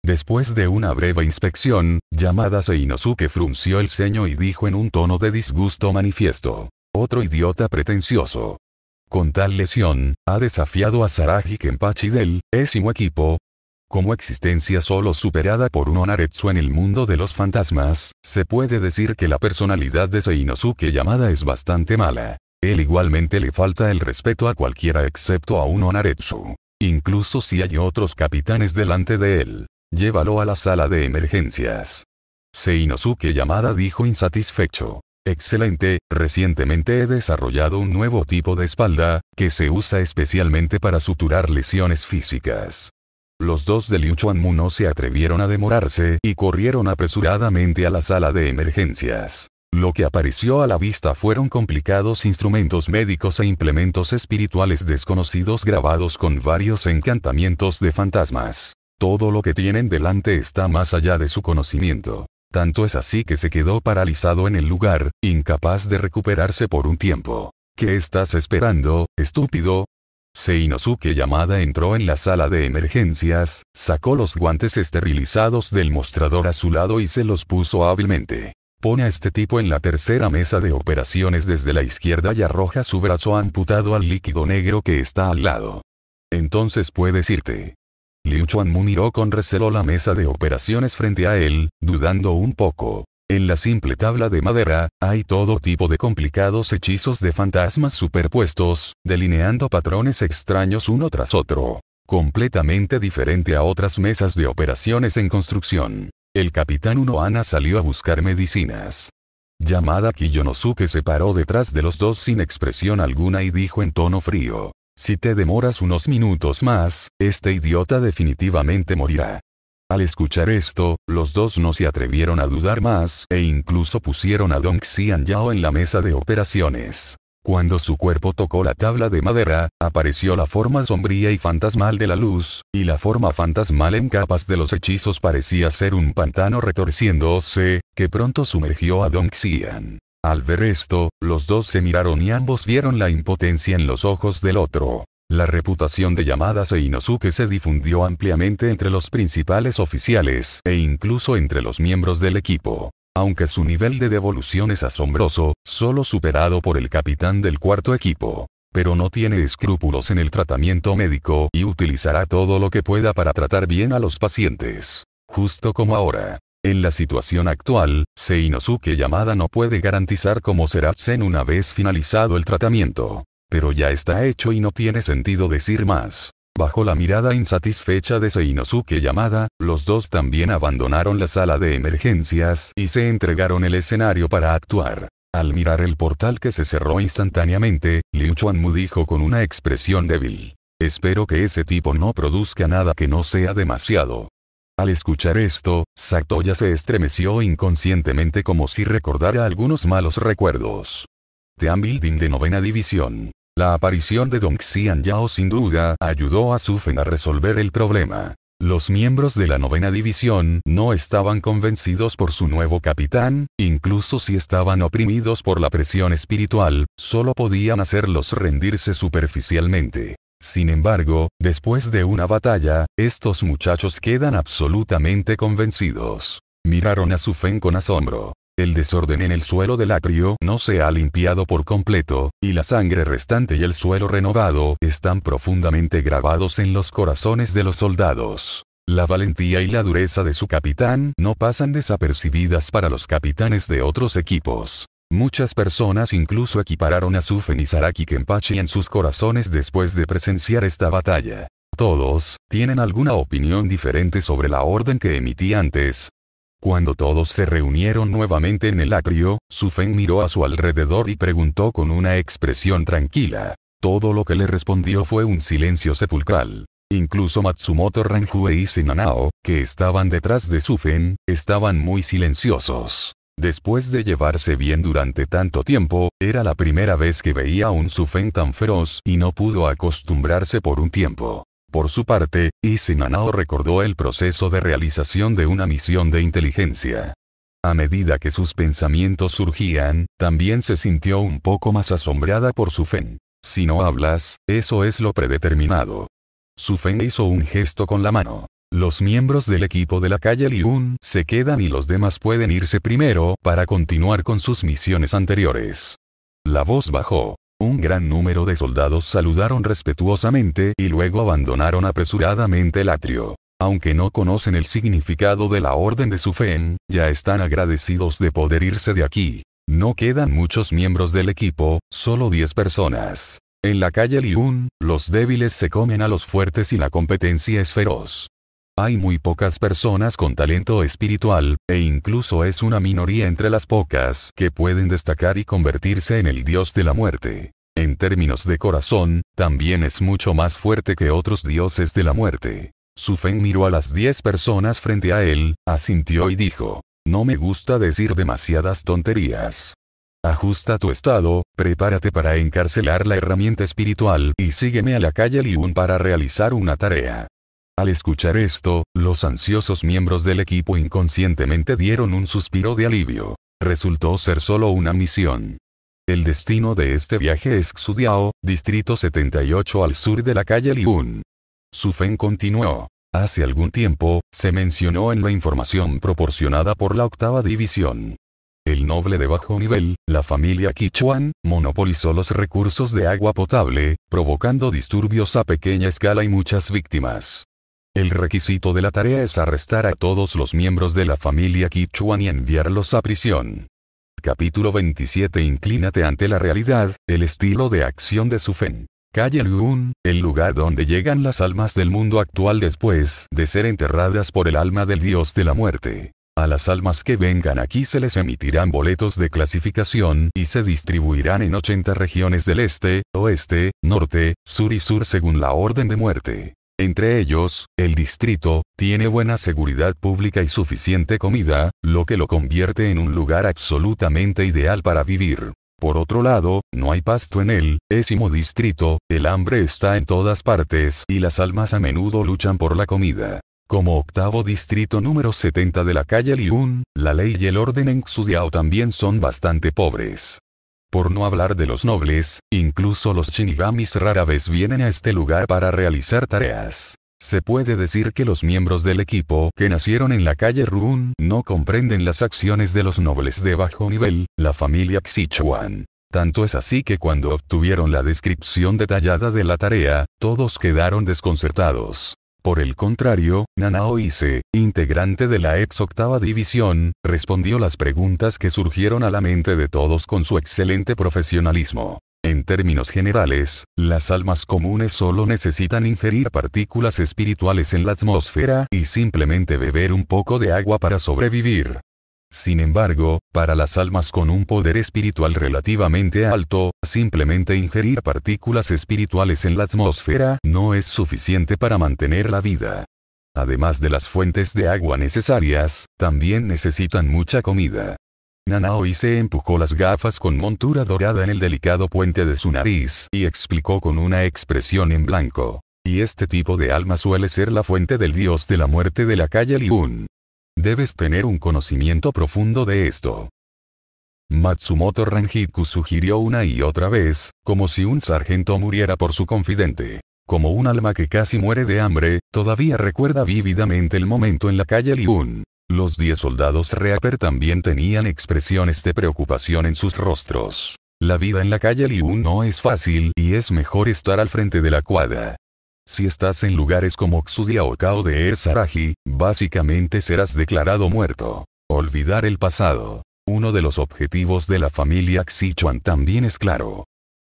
Después de una breve inspección, llamada Seinosuke frunció el ceño y dijo en un tono de disgusto manifiesto. Otro idiota pretencioso. Con tal lesión, ha desafiado a Saraji Kenpachi del, décimo equipo, como existencia solo superada por un Onaretsu en el mundo de los fantasmas, se puede decir que la personalidad de Seinosuke Yamada es bastante mala. Él igualmente le falta el respeto a cualquiera excepto a un Onaretsu. Incluso si hay otros capitanes delante de él. Llévalo a la sala de emergencias. Seinosuke Yamada dijo insatisfecho. Excelente, recientemente he desarrollado un nuevo tipo de espalda, que se usa especialmente para suturar lesiones físicas. Los dos de Liu Chuanmu no se atrevieron a demorarse y corrieron apresuradamente a la sala de emergencias. Lo que apareció a la vista fueron complicados instrumentos médicos e implementos espirituales desconocidos grabados con varios encantamientos de fantasmas. Todo lo que tienen delante está más allá de su conocimiento. Tanto es así que se quedó paralizado en el lugar, incapaz de recuperarse por un tiempo. ¿Qué estás esperando, estúpido? Seinosuke Yamada entró en la sala de emergencias, sacó los guantes esterilizados del mostrador a su lado y se los puso hábilmente. Pone a este tipo en la tercera mesa de operaciones desde la izquierda y arroja su brazo amputado al líquido negro que está al lado. Entonces puedes irte. Liu Chuanmu miró con recelo la mesa de operaciones frente a él, dudando un poco. En la simple tabla de madera, hay todo tipo de complicados hechizos de fantasmas superpuestos, delineando patrones extraños uno tras otro. Completamente diferente a otras mesas de operaciones en construcción. El capitán Unoana salió a buscar medicinas. Llamada Kiyonosuke se paró detrás de los dos sin expresión alguna y dijo en tono frío. Si te demoras unos minutos más, este idiota definitivamente morirá. Al escuchar esto, los dos no se atrevieron a dudar más e incluso pusieron a Dong Xian Yao en la mesa de operaciones. Cuando su cuerpo tocó la tabla de madera, apareció la forma sombría y fantasmal de la luz, y la forma fantasmal en capas de los hechizos parecía ser un pantano retorciéndose, que pronto sumergió a Dong Xian. Al ver esto, los dos se miraron y ambos vieron la impotencia en los ojos del otro. La reputación de Yamada Seinosuke se difundió ampliamente entre los principales oficiales e incluso entre los miembros del equipo. Aunque su nivel de devolución es asombroso, solo superado por el capitán del cuarto equipo. Pero no tiene escrúpulos en el tratamiento médico y utilizará todo lo que pueda para tratar bien a los pacientes. Justo como ahora. En la situación actual, Seinosuke Yamada no puede garantizar cómo será Zen una vez finalizado el tratamiento. Pero ya está hecho y no tiene sentido decir más. Bajo la mirada insatisfecha de Seinosuke llamada, los dos también abandonaron la sala de emergencias y se entregaron el escenario para actuar. Al mirar el portal que se cerró instantáneamente, Liu Chuanmu dijo con una expresión débil. Espero que ese tipo no produzca nada que no sea demasiado. Al escuchar esto, Satoya se estremeció inconscientemente como si recordara algunos malos recuerdos. Team Building de novena división. La aparición de Dong Xian Yao sin duda ayudó a Sufen a resolver el problema. Los miembros de la novena división no estaban convencidos por su nuevo capitán, incluso si estaban oprimidos por la presión espiritual, solo podían hacerlos rendirse superficialmente. Sin embargo, después de una batalla, estos muchachos quedan absolutamente convencidos. Miraron a Fen con asombro el desorden en el suelo del atrio no se ha limpiado por completo, y la sangre restante y el suelo renovado están profundamente grabados en los corazones de los soldados. La valentía y la dureza de su capitán no pasan desapercibidas para los capitanes de otros equipos. Muchas personas incluso equipararon a Sufen y Saraki Kenpachi en sus corazones después de presenciar esta batalla. Todos, tienen alguna opinión diferente sobre la orden que emití antes, cuando todos se reunieron nuevamente en el atrio, Sufen miró a su alrededor y preguntó con una expresión tranquila. Todo lo que le respondió fue un silencio sepulcral. Incluso Matsumoto Ranjue y Sinanao, que estaban detrás de Sufen, estaban muy silenciosos. Después de llevarse bien durante tanto tiempo, era la primera vez que veía a un Sufen tan feroz y no pudo acostumbrarse por un tiempo. Por su parte, Isenanao recordó el proceso de realización de una misión de inteligencia. A medida que sus pensamientos surgían, también se sintió un poco más asombrada por su Si no hablas, eso es lo predeterminado. Su hizo un gesto con la mano. Los miembros del equipo de la calle Liun se quedan y los demás pueden irse primero para continuar con sus misiones anteriores. La voz bajó. Un gran número de soldados saludaron respetuosamente y luego abandonaron apresuradamente el atrio. Aunque no conocen el significado de la orden de Sufen, ya están agradecidos de poder irse de aquí. No quedan muchos miembros del equipo, solo 10 personas. En la calle Liun, los débiles se comen a los fuertes y la competencia es feroz. Hay muy pocas personas con talento espiritual, e incluso es una minoría entre las pocas que pueden destacar y convertirse en el dios de la muerte. En términos de corazón, también es mucho más fuerte que otros dioses de la muerte. Su Feng miró a las diez personas frente a él, asintió y dijo, no me gusta decir demasiadas tonterías. Ajusta tu estado, prepárate para encarcelar la herramienta espiritual y sígueme a la calle Liun para realizar una tarea. Al escuchar esto, los ansiosos miembros del equipo inconscientemente dieron un suspiro de alivio. Resultó ser solo una misión. El destino de este viaje es Xudiao, distrito 78 al sur de la calle Liun. Feng continuó. Hace algún tiempo, se mencionó en la información proporcionada por la octava división. El noble de bajo nivel, la familia Kichuan, monopolizó los recursos de agua potable, provocando disturbios a pequeña escala y muchas víctimas. El requisito de la tarea es arrestar a todos los miembros de la familia Kichuan y enviarlos a prisión. Capítulo 27 Inclínate ante la realidad, el estilo de acción de Sufen. Calle Luun, el lugar donde llegan las almas del mundo actual después de ser enterradas por el alma del dios de la muerte. A las almas que vengan aquí se les emitirán boletos de clasificación y se distribuirán en 80 regiones del este, oeste, norte, sur y sur según la orden de muerte. Entre ellos, el distrito, tiene buena seguridad pública y suficiente comida, lo que lo convierte en un lugar absolutamente ideal para vivir. Por otro lado, no hay pasto en el décimo distrito, el hambre está en todas partes y las almas a menudo luchan por la comida. Como octavo distrito número 70 de la calle Liun, la ley y el orden en Xudiao también son bastante pobres. Por no hablar de los nobles, incluso los shinigamis rara vez vienen a este lugar para realizar tareas. Se puede decir que los miembros del equipo que nacieron en la calle Run no comprenden las acciones de los nobles de bajo nivel, la familia Xichuan. Tanto es así que cuando obtuvieron la descripción detallada de la tarea, todos quedaron desconcertados. Por el contrario, Nanao Ise, integrante de la ex octava división, respondió las preguntas que surgieron a la mente de todos con su excelente profesionalismo. En términos generales, las almas comunes solo necesitan ingerir partículas espirituales en la atmósfera y simplemente beber un poco de agua para sobrevivir. Sin embargo, para las almas con un poder espiritual relativamente alto, simplemente ingerir partículas espirituales en la atmósfera no es suficiente para mantener la vida. Además de las fuentes de agua necesarias, también necesitan mucha comida. Nanaoi se empujó las gafas con montura dorada en el delicado puente de su nariz y explicó con una expresión en blanco. Y este tipo de alma suele ser la fuente del dios de la muerte de la calle Liun. Debes tener un conocimiento profundo de esto. Matsumoto Ranjitku sugirió una y otra vez, como si un sargento muriera por su confidente. Como un alma que casi muere de hambre, todavía recuerda vívidamente el momento en la calle Liun. Los diez soldados Reaper también tenían expresiones de preocupación en sus rostros. La vida en la calle Liun no es fácil y es mejor estar al frente de la cuadra. Si estás en lugares como Xudia o Kao de Er Saraji, básicamente serás declarado muerto. Olvidar el pasado. Uno de los objetivos de la familia Xichuan también es claro.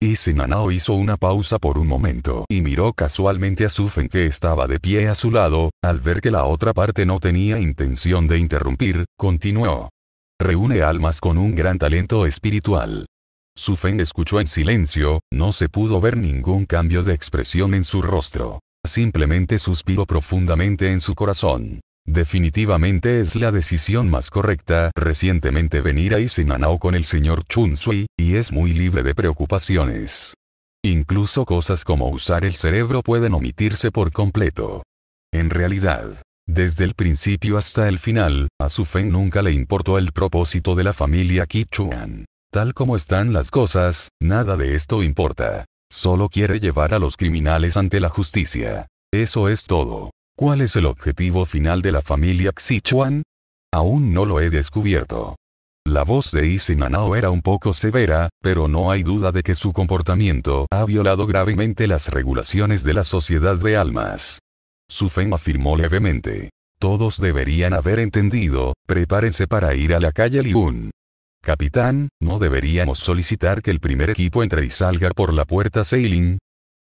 Y Sinanao hizo una pausa por un momento y miró casualmente a Sufen que estaba de pie a su lado, al ver que la otra parte no tenía intención de interrumpir, continuó. Reúne almas con un gran talento espiritual. Su Feng escuchó en silencio, no se pudo ver ningún cambio de expresión en su rostro. Simplemente suspiró profundamente en su corazón. Definitivamente es la decisión más correcta. Recientemente venir a Isinanao con el señor Chun Sui, y es muy libre de preocupaciones. Incluso cosas como usar el cerebro pueden omitirse por completo. En realidad, desde el principio hasta el final, a Su Feng nunca le importó el propósito de la familia Kichuan. Tal como están las cosas, nada de esto importa. Solo quiere llevar a los criminales ante la justicia. Eso es todo. ¿Cuál es el objetivo final de la familia Xichuan? Aún no lo he descubierto. La voz de Isinanao era un poco severa, pero no hay duda de que su comportamiento ha violado gravemente las regulaciones de la sociedad de almas. Su Feng afirmó levemente. Todos deberían haber entendido, prepárense para ir a la calle Liun. Capitán, ¿no deberíamos solicitar que el primer equipo entre y salga por la puerta Sailing?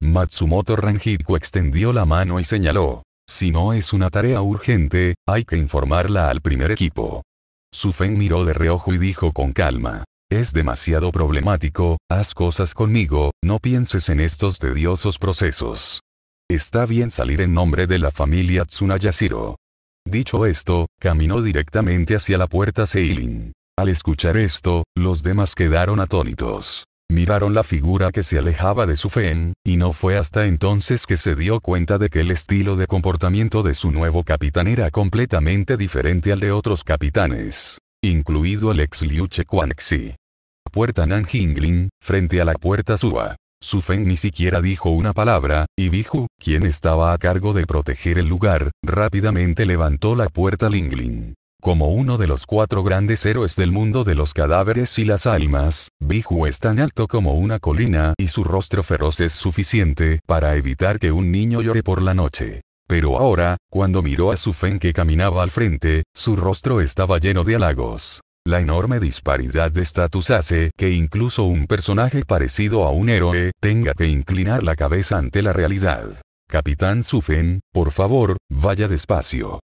Matsumoto Ranjitko extendió la mano y señaló. Si no es una tarea urgente, hay que informarla al primer equipo. Sufen miró de reojo y dijo con calma. Es demasiado problemático, haz cosas conmigo, no pienses en estos tediosos procesos. Está bien salir en nombre de la familia Tsunayashiro. Dicho esto, caminó directamente hacia la puerta Sailing. Al escuchar esto, los demás quedaron atónitos. Miraron la figura que se alejaba de su fen, y no fue hasta entonces que se dio cuenta de que el estilo de comportamiento de su nuevo capitán era completamente diferente al de otros capitanes, incluido el ex Liu Chequanxi. Puerta Nan frente a la puerta Suba. Su fen ni siquiera dijo una palabra, y Biju, quien estaba a cargo de proteger el lugar, rápidamente levantó la puerta Lingling. Como uno de los cuatro grandes héroes del mundo de los cadáveres y las almas, Biju es tan alto como una colina y su rostro feroz es suficiente para evitar que un niño llore por la noche. Pero ahora, cuando miró a su Fen que caminaba al frente, su rostro estaba lleno de halagos. La enorme disparidad de estatus hace que incluso un personaje parecido a un héroe tenga que inclinar la cabeza ante la realidad. Capitán Sufen, por favor, vaya despacio.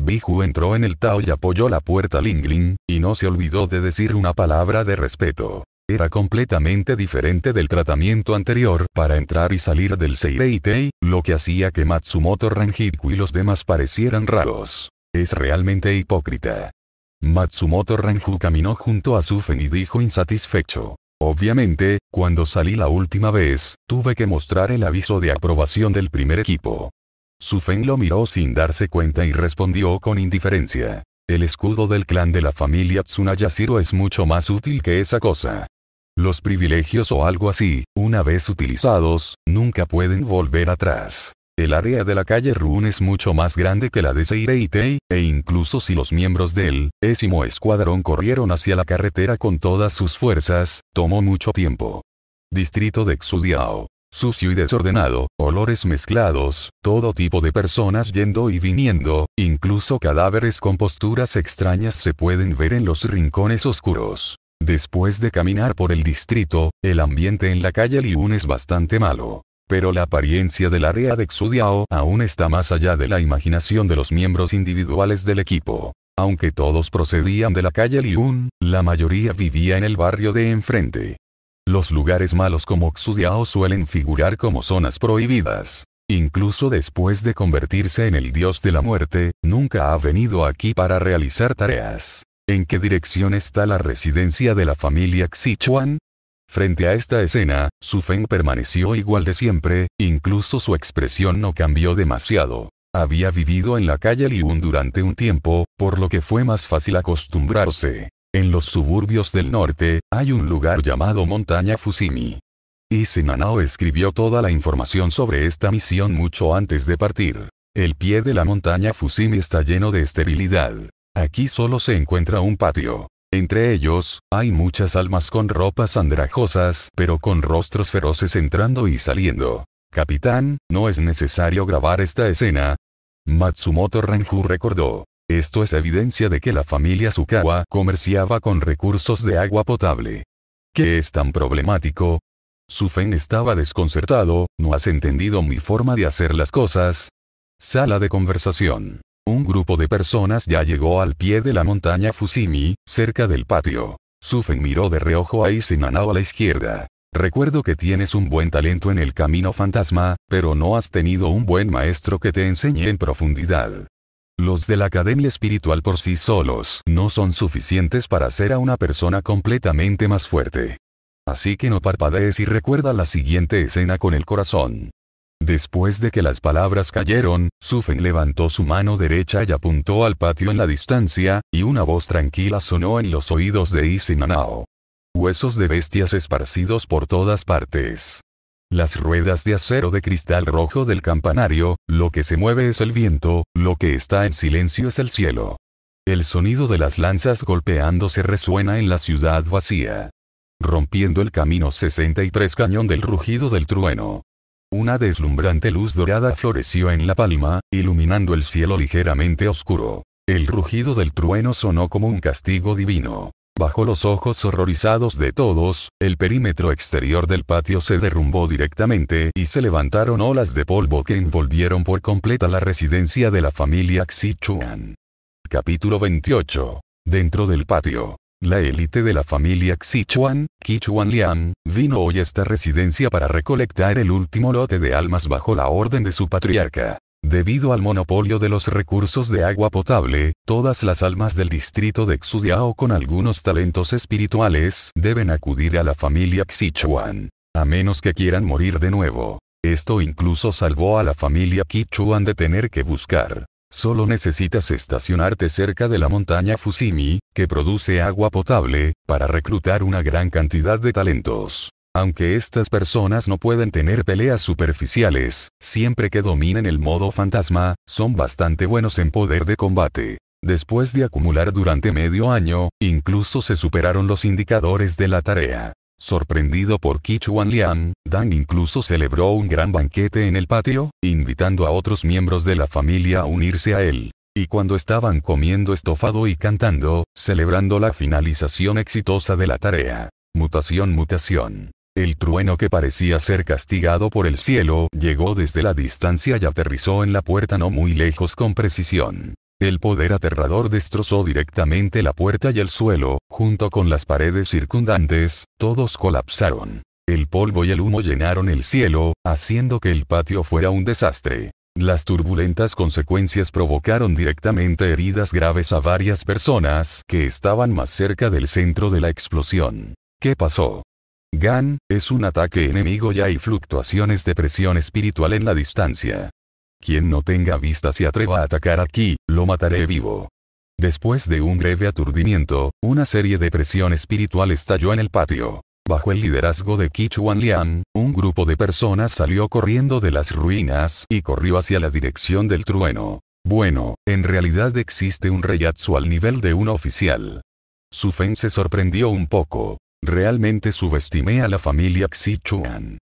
Biju entró en el Tao y apoyó la puerta Lingling, y no se olvidó de decir una palabra de respeto. Era completamente diferente del tratamiento anterior para entrar y salir del Seireitei, lo que hacía que Matsumoto Ranjiku y los demás parecieran raros. Es realmente hipócrita. Matsumoto Ranju caminó junto a Sufen y dijo insatisfecho. Obviamente, cuando salí la última vez, tuve que mostrar el aviso de aprobación del primer equipo. Su Fen lo miró sin darse cuenta y respondió con indiferencia. El escudo del clan de la familia Tsunayashiro es mucho más útil que esa cosa. Los privilegios o algo así, una vez utilizados, nunca pueden volver atrás. El área de la calle Run es mucho más grande que la de Seireitei, e incluso si los miembros del décimo escuadrón corrieron hacia la carretera con todas sus fuerzas, tomó mucho tiempo. Distrito de Xudiao sucio y desordenado, olores mezclados, todo tipo de personas yendo y viniendo, incluso cadáveres con posturas extrañas se pueden ver en los rincones oscuros. Después de caminar por el distrito, el ambiente en la calle Liun es bastante malo. Pero la apariencia del área de Xudiao aún está más allá de la imaginación de los miembros individuales del equipo. Aunque todos procedían de la calle Liun, la mayoría vivía en el barrio de enfrente. Los lugares malos como Xudiao suelen figurar como zonas prohibidas. Incluso después de convertirse en el dios de la muerte, nunca ha venido aquí para realizar tareas. ¿En qué dirección está la residencia de la familia Xichuan? Frente a esta escena, Su Feng permaneció igual de siempre, incluso su expresión no cambió demasiado. Había vivido en la calle Liun durante un tiempo, por lo que fue más fácil acostumbrarse. En los suburbios del norte, hay un lugar llamado Montaña Fusimi. Senanao escribió toda la información sobre esta misión mucho antes de partir. El pie de la montaña Fusimi está lleno de esterilidad. Aquí solo se encuentra un patio. Entre ellos, hay muchas almas con ropas andrajosas, pero con rostros feroces entrando y saliendo. Capitán, no es necesario grabar esta escena. Matsumoto Renju recordó. Esto es evidencia de que la familia Sukawa comerciaba con recursos de agua potable. ¿Qué es tan problemático? Sufen estaba desconcertado, ¿no has entendido mi forma de hacer las cosas? Sala de conversación. Un grupo de personas ya llegó al pie de la montaña Fusimi, cerca del patio. Sufen miró de reojo a Isinanao a la izquierda. Recuerdo que tienes un buen talento en el camino fantasma, pero no has tenido un buen maestro que te enseñe en profundidad. Los de la academia espiritual por sí solos no son suficientes para hacer a una persona completamente más fuerte. Así que no parpadees y recuerda la siguiente escena con el corazón. Después de que las palabras cayeron, Sufen levantó su mano derecha y apuntó al patio en la distancia, y una voz tranquila sonó en los oídos de Isinanao. Huesos de bestias esparcidos por todas partes. Las ruedas de acero de cristal rojo del campanario, lo que se mueve es el viento, lo que está en silencio es el cielo. El sonido de las lanzas golpeándose resuena en la ciudad vacía. Rompiendo el camino 63 cañón del rugido del trueno. Una deslumbrante luz dorada floreció en la palma, iluminando el cielo ligeramente oscuro. El rugido del trueno sonó como un castigo divino. Bajo los ojos horrorizados de todos, el perímetro exterior del patio se derrumbó directamente y se levantaron olas de polvo que envolvieron por completa la residencia de la familia Xichuan. Capítulo 28. Dentro del patio. La élite de la familia Xichuan, Kichuan Lian, vino hoy a esta residencia para recolectar el último lote de almas bajo la orden de su patriarca. Debido al monopolio de los recursos de agua potable, todas las almas del distrito de Xudiao con algunos talentos espirituales deben acudir a la familia Xichuan. A menos que quieran morir de nuevo. Esto incluso salvó a la familia Qichuan de tener que buscar. Solo necesitas estacionarte cerca de la montaña Fusimi, que produce agua potable, para reclutar una gran cantidad de talentos. Aunque estas personas no pueden tener peleas superficiales, siempre que dominen el modo fantasma, son bastante buenos en poder de combate. Después de acumular durante medio año, incluso se superaron los indicadores de la tarea. Sorprendido por Kichuan Liang, Dan incluso celebró un gran banquete en el patio, invitando a otros miembros de la familia a unirse a él. Y cuando estaban comiendo estofado y cantando, celebrando la finalización exitosa de la tarea. Mutación mutación. El trueno que parecía ser castigado por el cielo, llegó desde la distancia y aterrizó en la puerta no muy lejos con precisión. El poder aterrador destrozó directamente la puerta y el suelo, junto con las paredes circundantes, todos colapsaron. El polvo y el humo llenaron el cielo, haciendo que el patio fuera un desastre. Las turbulentas consecuencias provocaron directamente heridas graves a varias personas que estaban más cerca del centro de la explosión. ¿Qué pasó? Gan, es un ataque enemigo y hay fluctuaciones de presión espiritual en la distancia. Quien no tenga vista se atreva a atacar aquí, lo mataré vivo. Después de un breve aturdimiento, una serie de presión espiritual estalló en el patio. Bajo el liderazgo de Kichuan Lian, un grupo de personas salió corriendo de las ruinas y corrió hacia la dirección del trueno. Bueno, en realidad existe un reyatsu al nivel de un oficial. Su Feng se sorprendió un poco. Realmente subestimé a la familia Xichuan.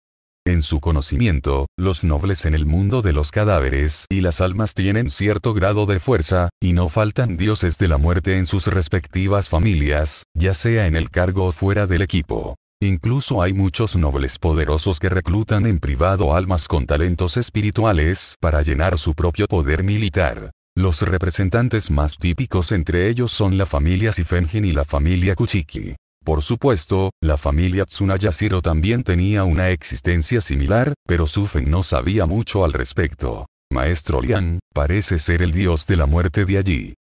En su conocimiento, los nobles en el mundo de los cadáveres y las almas tienen cierto grado de fuerza, y no faltan dioses de la muerte en sus respectivas familias, ya sea en el cargo o fuera del equipo. Incluso hay muchos nobles poderosos que reclutan en privado almas con talentos espirituales para llenar su propio poder militar. Los representantes más típicos entre ellos son la familia Sifengen y la familia Kuchiki. Por supuesto, la familia Tsunayashiro también tenía una existencia similar, pero Sufen no sabía mucho al respecto. Maestro Liang, parece ser el dios de la muerte de allí.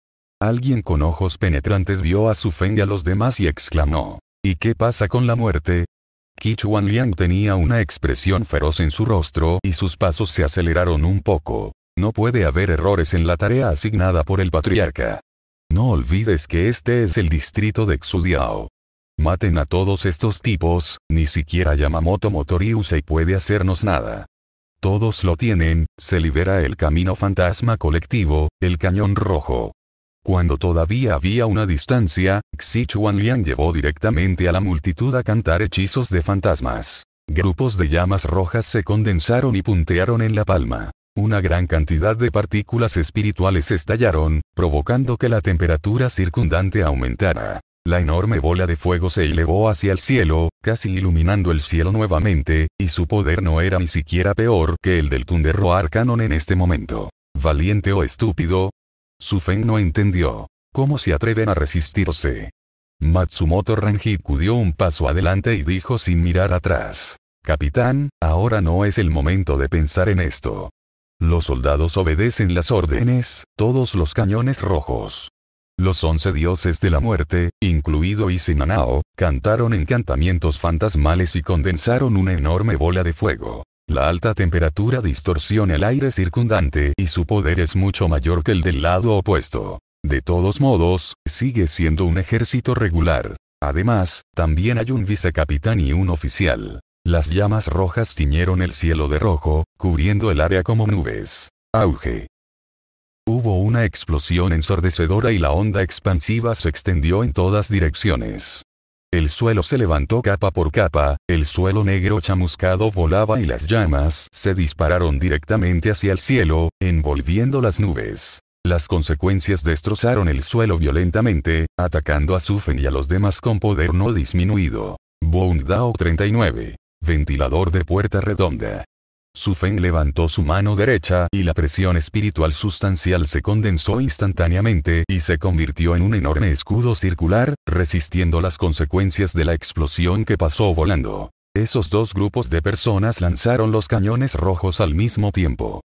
Alguien con ojos penetrantes vio a Sufen y a los demás y exclamó, ¿Y qué pasa con la muerte? Kichuan Liang tenía una expresión feroz en su rostro y sus pasos se aceleraron un poco. No puede haber errores en la tarea asignada por el patriarca. No olvides que este es el distrito de Xudiao. Maten a todos estos tipos, ni siquiera Yamamoto Motoriusei puede hacernos nada. Todos lo tienen, se libera el camino fantasma colectivo, el cañón rojo. Cuando todavía había una distancia, Xichuan Liang llevó directamente a la multitud a cantar hechizos de fantasmas. Grupos de llamas rojas se condensaron y puntearon en la palma. Una gran cantidad de partículas espirituales estallaron, provocando que la temperatura circundante aumentara. La enorme bola de fuego se elevó hacia el cielo, casi iluminando el cielo nuevamente, y su poder no era ni siquiera peor que el del Tunderroar Canon en este momento. ¿Valiente o estúpido? Su Feng no entendió. ¿Cómo se atreven a resistirse? Matsumoto Ranjiku dio un paso adelante y dijo sin mirar atrás. Capitán, ahora no es el momento de pensar en esto. Los soldados obedecen las órdenes, todos los cañones rojos. Los once dioses de la muerte, incluido Isinanao, cantaron encantamientos fantasmales y condensaron una enorme bola de fuego. La alta temperatura distorsiona el aire circundante y su poder es mucho mayor que el del lado opuesto. De todos modos, sigue siendo un ejército regular. Además, también hay un vicecapitán y un oficial. Las llamas rojas tiñeron el cielo de rojo, cubriendo el área como nubes. Auge. Hubo una explosión ensordecedora y la onda expansiva se extendió en todas direcciones. El suelo se levantó capa por capa, el suelo negro chamuscado volaba y las llamas se dispararon directamente hacia el cielo, envolviendo las nubes. Las consecuencias destrozaron el suelo violentamente, atacando a Sufen y a los demás con poder no disminuido. Dao 39. Ventilador de puerta redonda. Su Feng levantó su mano derecha y la presión espiritual sustancial se condensó instantáneamente y se convirtió en un enorme escudo circular, resistiendo las consecuencias de la explosión que pasó volando. Esos dos grupos de personas lanzaron los cañones rojos al mismo tiempo.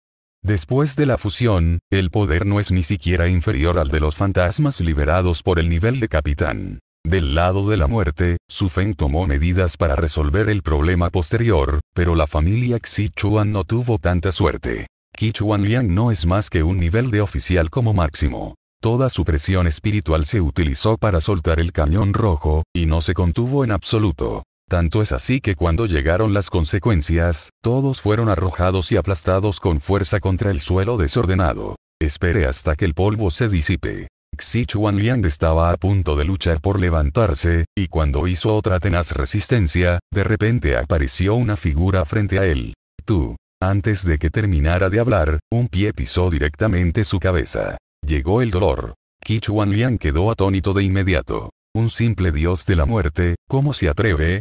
Después de la fusión, el poder no es ni siquiera inferior al de los fantasmas liberados por el nivel de capitán. Del lado de la muerte, Su Feng tomó medidas para resolver el problema posterior, pero la familia Xichuan no tuvo tanta suerte. Qichuan Liang no es más que un nivel de oficial como máximo. Toda su presión espiritual se utilizó para soltar el cañón rojo, y no se contuvo en absoluto. Tanto es así que cuando llegaron las consecuencias, todos fueron arrojados y aplastados con fuerza contra el suelo desordenado. Espere hasta que el polvo se disipe. Xichuan Liang estaba a punto de luchar por levantarse, y cuando hizo otra tenaz resistencia, de repente apareció una figura frente a él. Tú. Antes de que terminara de hablar, un pie pisó directamente su cabeza. Llegó el dolor. Xichuan Liang quedó atónito de inmediato. Un simple dios de la muerte, ¿cómo se atreve?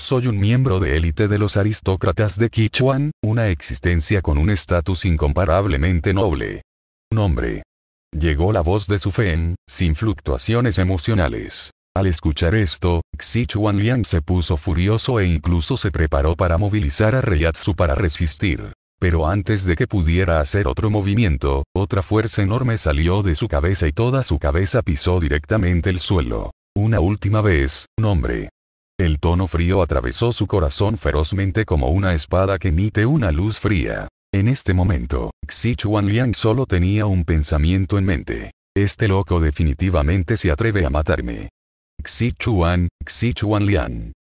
Soy un miembro de élite de los aristócratas de Qichuan, una existencia con un estatus incomparablemente noble. Un hombre, Llegó la voz de su Fen, sin fluctuaciones emocionales. Al escuchar esto, Xichuan Liang se puso furioso e incluso se preparó para movilizar a Reiatsu para resistir. Pero antes de que pudiera hacer otro movimiento, otra fuerza enorme salió de su cabeza y toda su cabeza pisó directamente el suelo. Una última vez, hombre. El tono frío atravesó su corazón ferozmente como una espada que emite una luz fría. En este momento, Xichuan Liang solo tenía un pensamiento en mente. Este loco definitivamente se atreve a matarme. Xichuan, Xichuan Liang.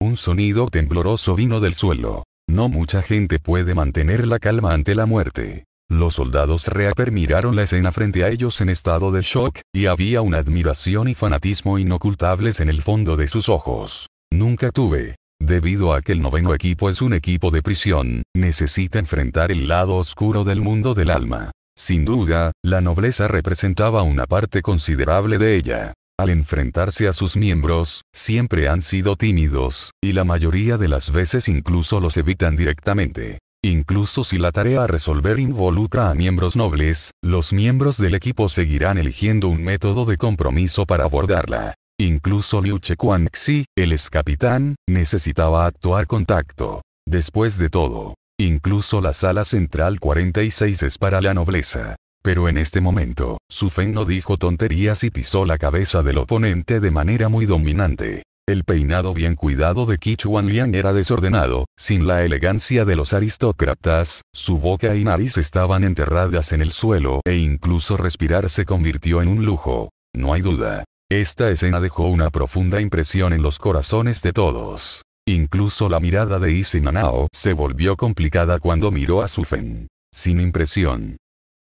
Un sonido tembloroso vino del suelo. No mucha gente puede mantener la calma ante la muerte. Los soldados Reaper miraron la escena frente a ellos en estado de shock, y había una admiración y fanatismo inocultables en el fondo de sus ojos. Nunca tuve, Debido a que el noveno equipo es un equipo de prisión, necesita enfrentar el lado oscuro del mundo del alma. Sin duda, la nobleza representaba una parte considerable de ella. Al enfrentarse a sus miembros, siempre han sido tímidos, y la mayoría de las veces incluso los evitan directamente. Incluso si la tarea a resolver involucra a miembros nobles, los miembros del equipo seguirán eligiendo un método de compromiso para abordarla. Incluso Liu Chequanxi, el ex capitán, necesitaba actuar con tacto. Después de todo, incluso la sala central 46 es para la nobleza. Pero en este momento, Su Feng no dijo tonterías y pisó la cabeza del oponente de manera muy dominante. El peinado bien cuidado de Kichuan Liang era desordenado, sin la elegancia de los aristócratas, su boca y nariz estaban enterradas en el suelo e incluso respirar se convirtió en un lujo. No hay duda, esta escena dejó una profunda impresión en los corazones de todos. Incluso la mirada de Isinanao se volvió complicada cuando miró a Sufen. Sin impresión.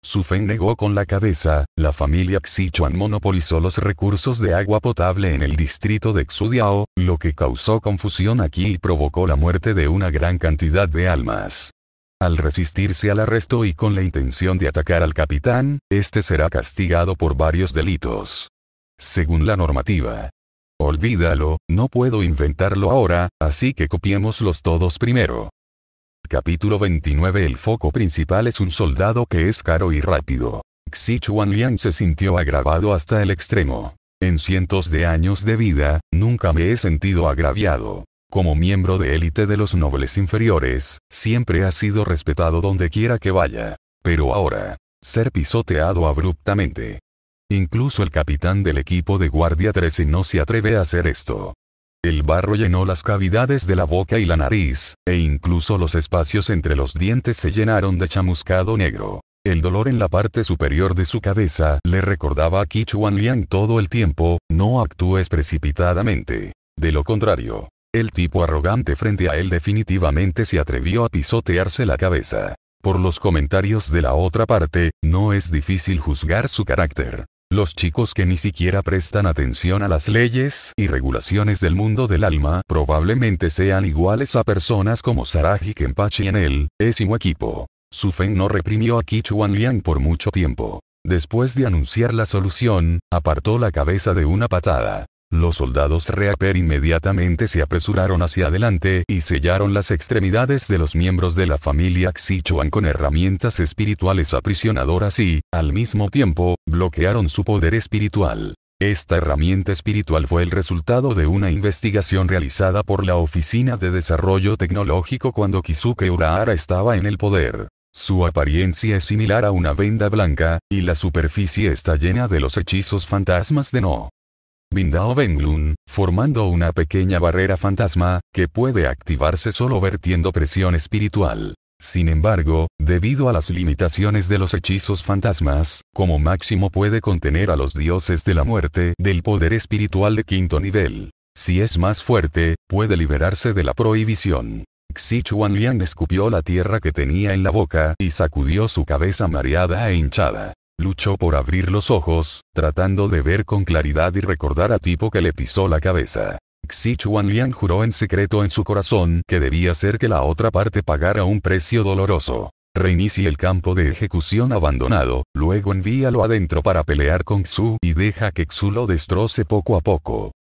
Sufen negó con la cabeza, la familia Xichuan monopolizó los recursos de agua potable en el distrito de Xudiao, lo que causó confusión aquí y provocó la muerte de una gran cantidad de almas. Al resistirse al arresto y con la intención de atacar al capitán, este será castigado por varios delitos según la normativa. Olvídalo, no puedo inventarlo ahora, así que copiémoslos todos primero. Capítulo 29 El foco principal es un soldado que es caro y rápido. Xichuan Liang se sintió agravado hasta el extremo. En cientos de años de vida, nunca me he sentido agraviado. Como miembro de élite de los nobles inferiores, siempre ha sido respetado donde quiera que vaya. Pero ahora, ser pisoteado abruptamente, Incluso el capitán del equipo de Guardia 13 no se atreve a hacer esto. El barro llenó las cavidades de la boca y la nariz, e incluso los espacios entre los dientes se llenaron de chamuscado negro. El dolor en la parte superior de su cabeza le recordaba a Kichuan Liang todo el tiempo, no actúes precipitadamente. De lo contrario, el tipo arrogante frente a él definitivamente se atrevió a pisotearse la cabeza. Por los comentarios de la otra parte, no es difícil juzgar su carácter. Los chicos que ni siquiera prestan atención a las leyes y regulaciones del mundo del alma probablemente sean iguales a personas como Saraji Kenpachi en el décimo equipo. Su Feng no reprimió a Kichuan Liang por mucho tiempo. Después de anunciar la solución, apartó la cabeza de una patada. Los soldados Reaper inmediatamente se apresuraron hacia adelante y sellaron las extremidades de los miembros de la familia Xichuan con herramientas espirituales aprisionadoras y, al mismo tiempo, bloquearon su poder espiritual. Esta herramienta espiritual fue el resultado de una investigación realizada por la Oficina de Desarrollo Tecnológico cuando Kizuke Urahara estaba en el poder. Su apariencia es similar a una venda blanca, y la superficie está llena de los hechizos fantasmas de No. Bindao Venglun, formando una pequeña barrera fantasma, que puede activarse solo vertiendo presión espiritual. Sin embargo, debido a las limitaciones de los hechizos fantasmas, como máximo puede contener a los dioses de la muerte del poder espiritual de quinto nivel. Si es más fuerte, puede liberarse de la prohibición. Xichuan Liang escupió la tierra que tenía en la boca y sacudió su cabeza mareada e hinchada. Luchó por abrir los ojos, tratando de ver con claridad y recordar a tipo que le pisó la cabeza. Xichuan Liang juró en secreto en su corazón que debía ser que la otra parte pagara un precio doloroso. Reinicie el campo de ejecución abandonado, luego envíalo adentro para pelear con Xu y deja que Xu lo destroce poco a poco.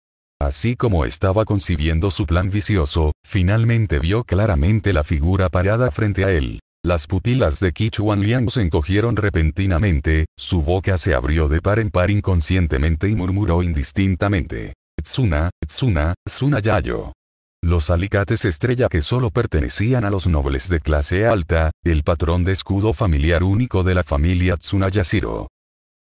Así como estaba concibiendo su plan vicioso, finalmente vio claramente la figura parada frente a él. Las pupilas de Kichuan Liang se encogieron repentinamente, su boca se abrió de par en par inconscientemente y murmuró indistintamente. Tsuna, Tsuna, Tsuna Yayo. Los alicates estrella que solo pertenecían a los nobles de clase alta, el patrón de escudo familiar único de la familia Tsunayashiro.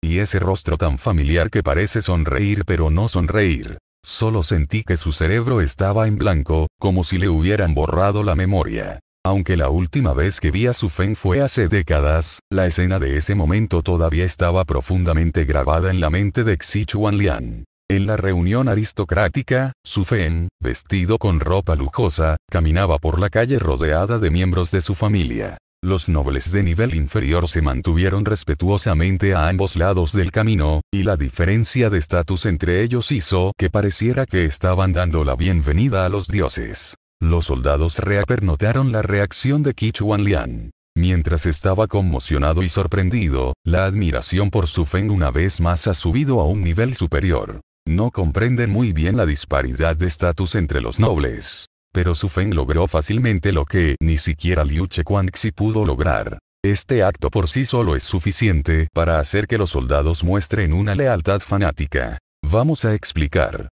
Y ese rostro tan familiar que parece sonreír pero no sonreír. Solo sentí que su cerebro estaba en blanco, como si le hubieran borrado la memoria. Aunque la última vez que vi a Su Fen fue hace décadas, la escena de ese momento todavía estaba profundamente grabada en la mente de Xichuan Lian. En la reunión aristocrática, Su Fen, vestido con ropa lujosa, caminaba por la calle rodeada de miembros de su familia. Los nobles de nivel inferior se mantuvieron respetuosamente a ambos lados del camino, y la diferencia de estatus entre ellos hizo que pareciera que estaban dando la bienvenida a los dioses. Los soldados Reaper la reacción de Kichuan Lian. Mientras estaba conmocionado y sorprendido, la admiración por su Feng una vez más ha subido a un nivel superior. No comprenden muy bien la disparidad de estatus entre los nobles. Pero su Feng logró fácilmente lo que ni siquiera Liu Chequanxi pudo lograr. Este acto por sí solo es suficiente para hacer que los soldados muestren una lealtad fanática. Vamos a explicar.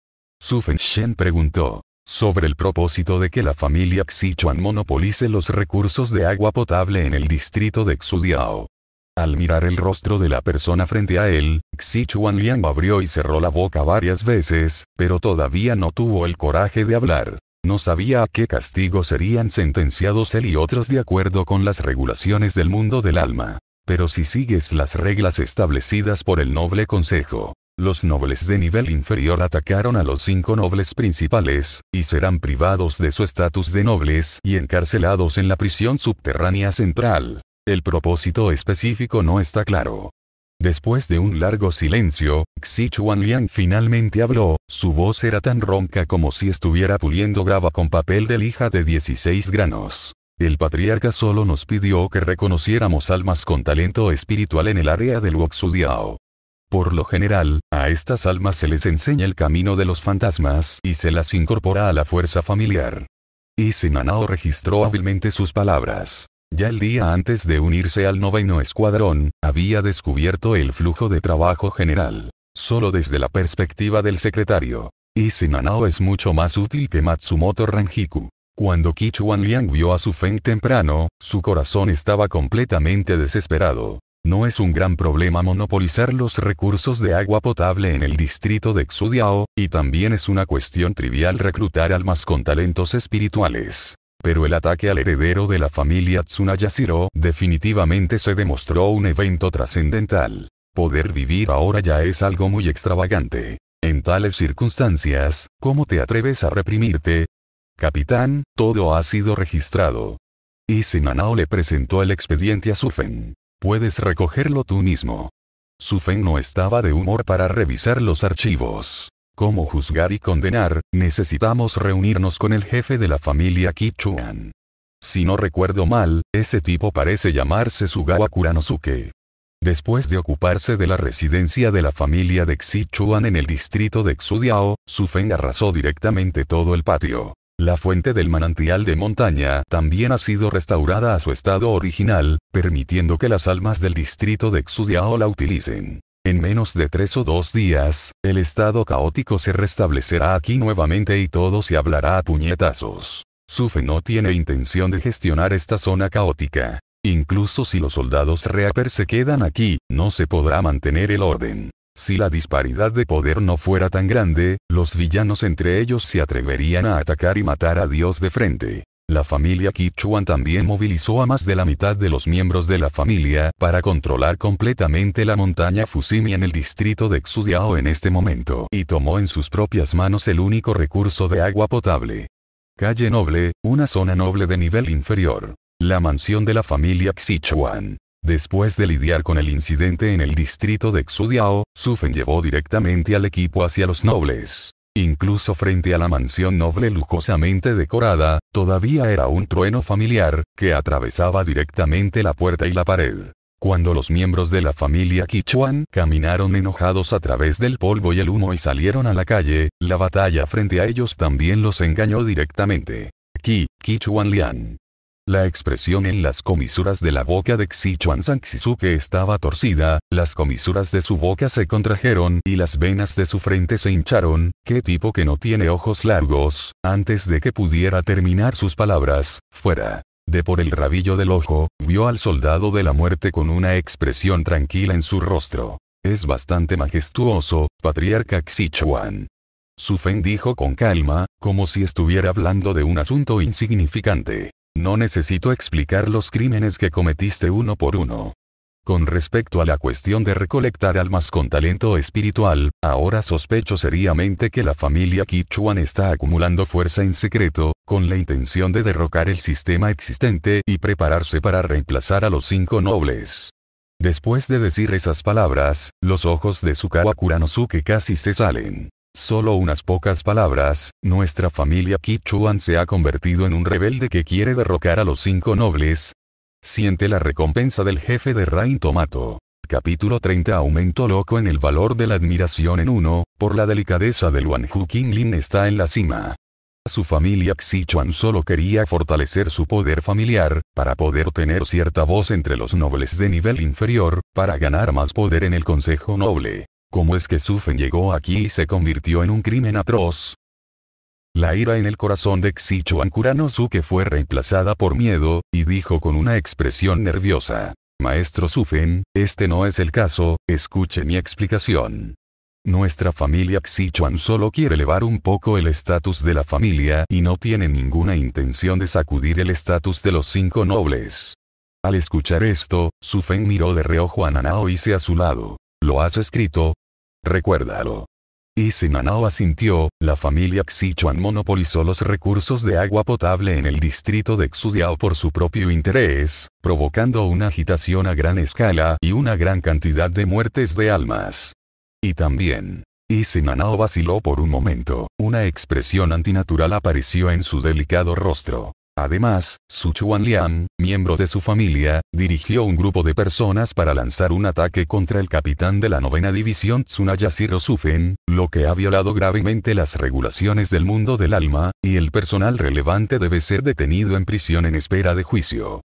Su Feng Shen preguntó sobre el propósito de que la familia Xichuan monopolice los recursos de agua potable en el distrito de Xudiao. Al mirar el rostro de la persona frente a él, Xichuan Liang abrió y cerró la boca varias veces, pero todavía no tuvo el coraje de hablar. No sabía a qué castigo serían sentenciados él y otros de acuerdo con las regulaciones del mundo del alma. Pero si sigues las reglas establecidas por el noble consejo, los nobles de nivel inferior atacaron a los cinco nobles principales, y serán privados de su estatus de nobles y encarcelados en la prisión subterránea central. El propósito específico no está claro. Después de un largo silencio, Xichuan Liang finalmente habló, su voz era tan ronca como si estuviera puliendo grava con papel de lija de 16 granos. El patriarca solo nos pidió que reconociéramos almas con talento espiritual en el área del Wuxudiao. Por lo general, a estas almas se les enseña el camino de los fantasmas y se las incorpora a la fuerza familiar. Y Sinanao registró hábilmente sus palabras. Ya el día antes de unirse al noveno escuadrón, había descubierto el flujo de trabajo general. Solo desde la perspectiva del secretario. Y Sinanao es mucho más útil que Matsumoto Ranjiku. Cuando Kichuan Liang vio a su Feng temprano, su corazón estaba completamente desesperado. No es un gran problema monopolizar los recursos de agua potable en el distrito de Xudiao, y también es una cuestión trivial reclutar almas con talentos espirituales. Pero el ataque al heredero de la familia Tsunayashiro definitivamente se demostró un evento trascendental. Poder vivir ahora ya es algo muy extravagante. En tales circunstancias, ¿cómo te atreves a reprimirte? Capitán, todo ha sido registrado. Y Sinanao le presentó el expediente a Sufen. Puedes recogerlo tú mismo. Su no estaba de humor para revisar los archivos. Como juzgar y condenar? Necesitamos reunirnos con el jefe de la familia Kichuan. Si no recuerdo mal, ese tipo parece llamarse Sugawa Kuranosuke. Después de ocuparse de la residencia de la familia de Xichuan en el distrito de Xudiao, Su Feng arrasó directamente todo el patio. La fuente del manantial de montaña también ha sido restaurada a su estado original, permitiendo que las almas del distrito de Xudiao la utilicen. En menos de tres o dos días, el estado caótico se restablecerá aquí nuevamente y todo se hablará a puñetazos. Sufe no tiene intención de gestionar esta zona caótica. Incluso si los soldados Reaper se quedan aquí, no se podrá mantener el orden. Si la disparidad de poder no fuera tan grande, los villanos entre ellos se atreverían a atacar y matar a Dios de frente. La familia Kichuan también movilizó a más de la mitad de los miembros de la familia para controlar completamente la montaña Fusimi en el distrito de Xudiao en este momento y tomó en sus propias manos el único recurso de agua potable. Calle Noble, una zona noble de nivel inferior. La mansión de la familia Xichuan. Después de lidiar con el incidente en el distrito de Xudiao, Sufen llevó directamente al equipo hacia los nobles. Incluso frente a la mansión noble lujosamente decorada, todavía era un trueno familiar, que atravesaba directamente la puerta y la pared. Cuando los miembros de la familia Kichuan caminaron enojados a través del polvo y el humo y salieron a la calle, la batalla frente a ellos también los engañó directamente. Ki, Kichuan Lian. La expresión en las comisuras de la boca de Xichuan que estaba torcida, las comisuras de su boca se contrajeron y las venas de su frente se hincharon, qué tipo que no tiene ojos largos, antes de que pudiera terminar sus palabras, fuera. De por el rabillo del ojo, vio al soldado de la muerte con una expresión tranquila en su rostro. Es bastante majestuoso, patriarca Xichuan. Su Fen dijo con calma, como si estuviera hablando de un asunto insignificante. No necesito explicar los crímenes que cometiste uno por uno. Con respecto a la cuestión de recolectar almas con talento espiritual, ahora sospecho seriamente que la familia Kichuan está acumulando fuerza en secreto, con la intención de derrocar el sistema existente y prepararse para reemplazar a los cinco nobles. Después de decir esas palabras, los ojos de Sukawa Kuranosuke casi se salen. Solo unas pocas palabras, nuestra familia Kichuan se ha convertido en un rebelde que quiere derrocar a los cinco nobles. Siente la recompensa del jefe de Rain Tomato. Capítulo 30 Aumento loco en el valor de la admiración en uno, por la delicadeza de Wanhu Qinglin está en la cima. Su familia Xichuan solo quería fortalecer su poder familiar, para poder tener cierta voz entre los nobles de nivel inferior, para ganar más poder en el Consejo Noble. ¿Cómo es que Sufen llegó aquí y se convirtió en un crimen atroz? La ira en el corazón de Xichuan que fue reemplazada por miedo, y dijo con una expresión nerviosa. Maestro Sufen, este no es el caso, escuche mi explicación. Nuestra familia Xichuan solo quiere elevar un poco el estatus de la familia y no tiene ninguna intención de sacudir el estatus de los cinco nobles. Al escuchar esto, Sufen miró de reojo a Nanao y se a su lado. Lo has escrito, Recuérdalo. Y si asintió, la familia Xichuan monopolizó los recursos de agua potable en el distrito de Xudiao por su propio interés, provocando una agitación a gran escala y una gran cantidad de muertes de almas. Y también, y vaciló por un momento, una expresión antinatural apareció en su delicado rostro. Además, Su Chuan miembro de su familia, dirigió un grupo de personas para lanzar un ataque contra el capitán de la novena división Tsunayashiro Sufen, lo que ha violado gravemente las regulaciones del mundo del alma, y el personal relevante debe ser detenido en prisión en espera de juicio.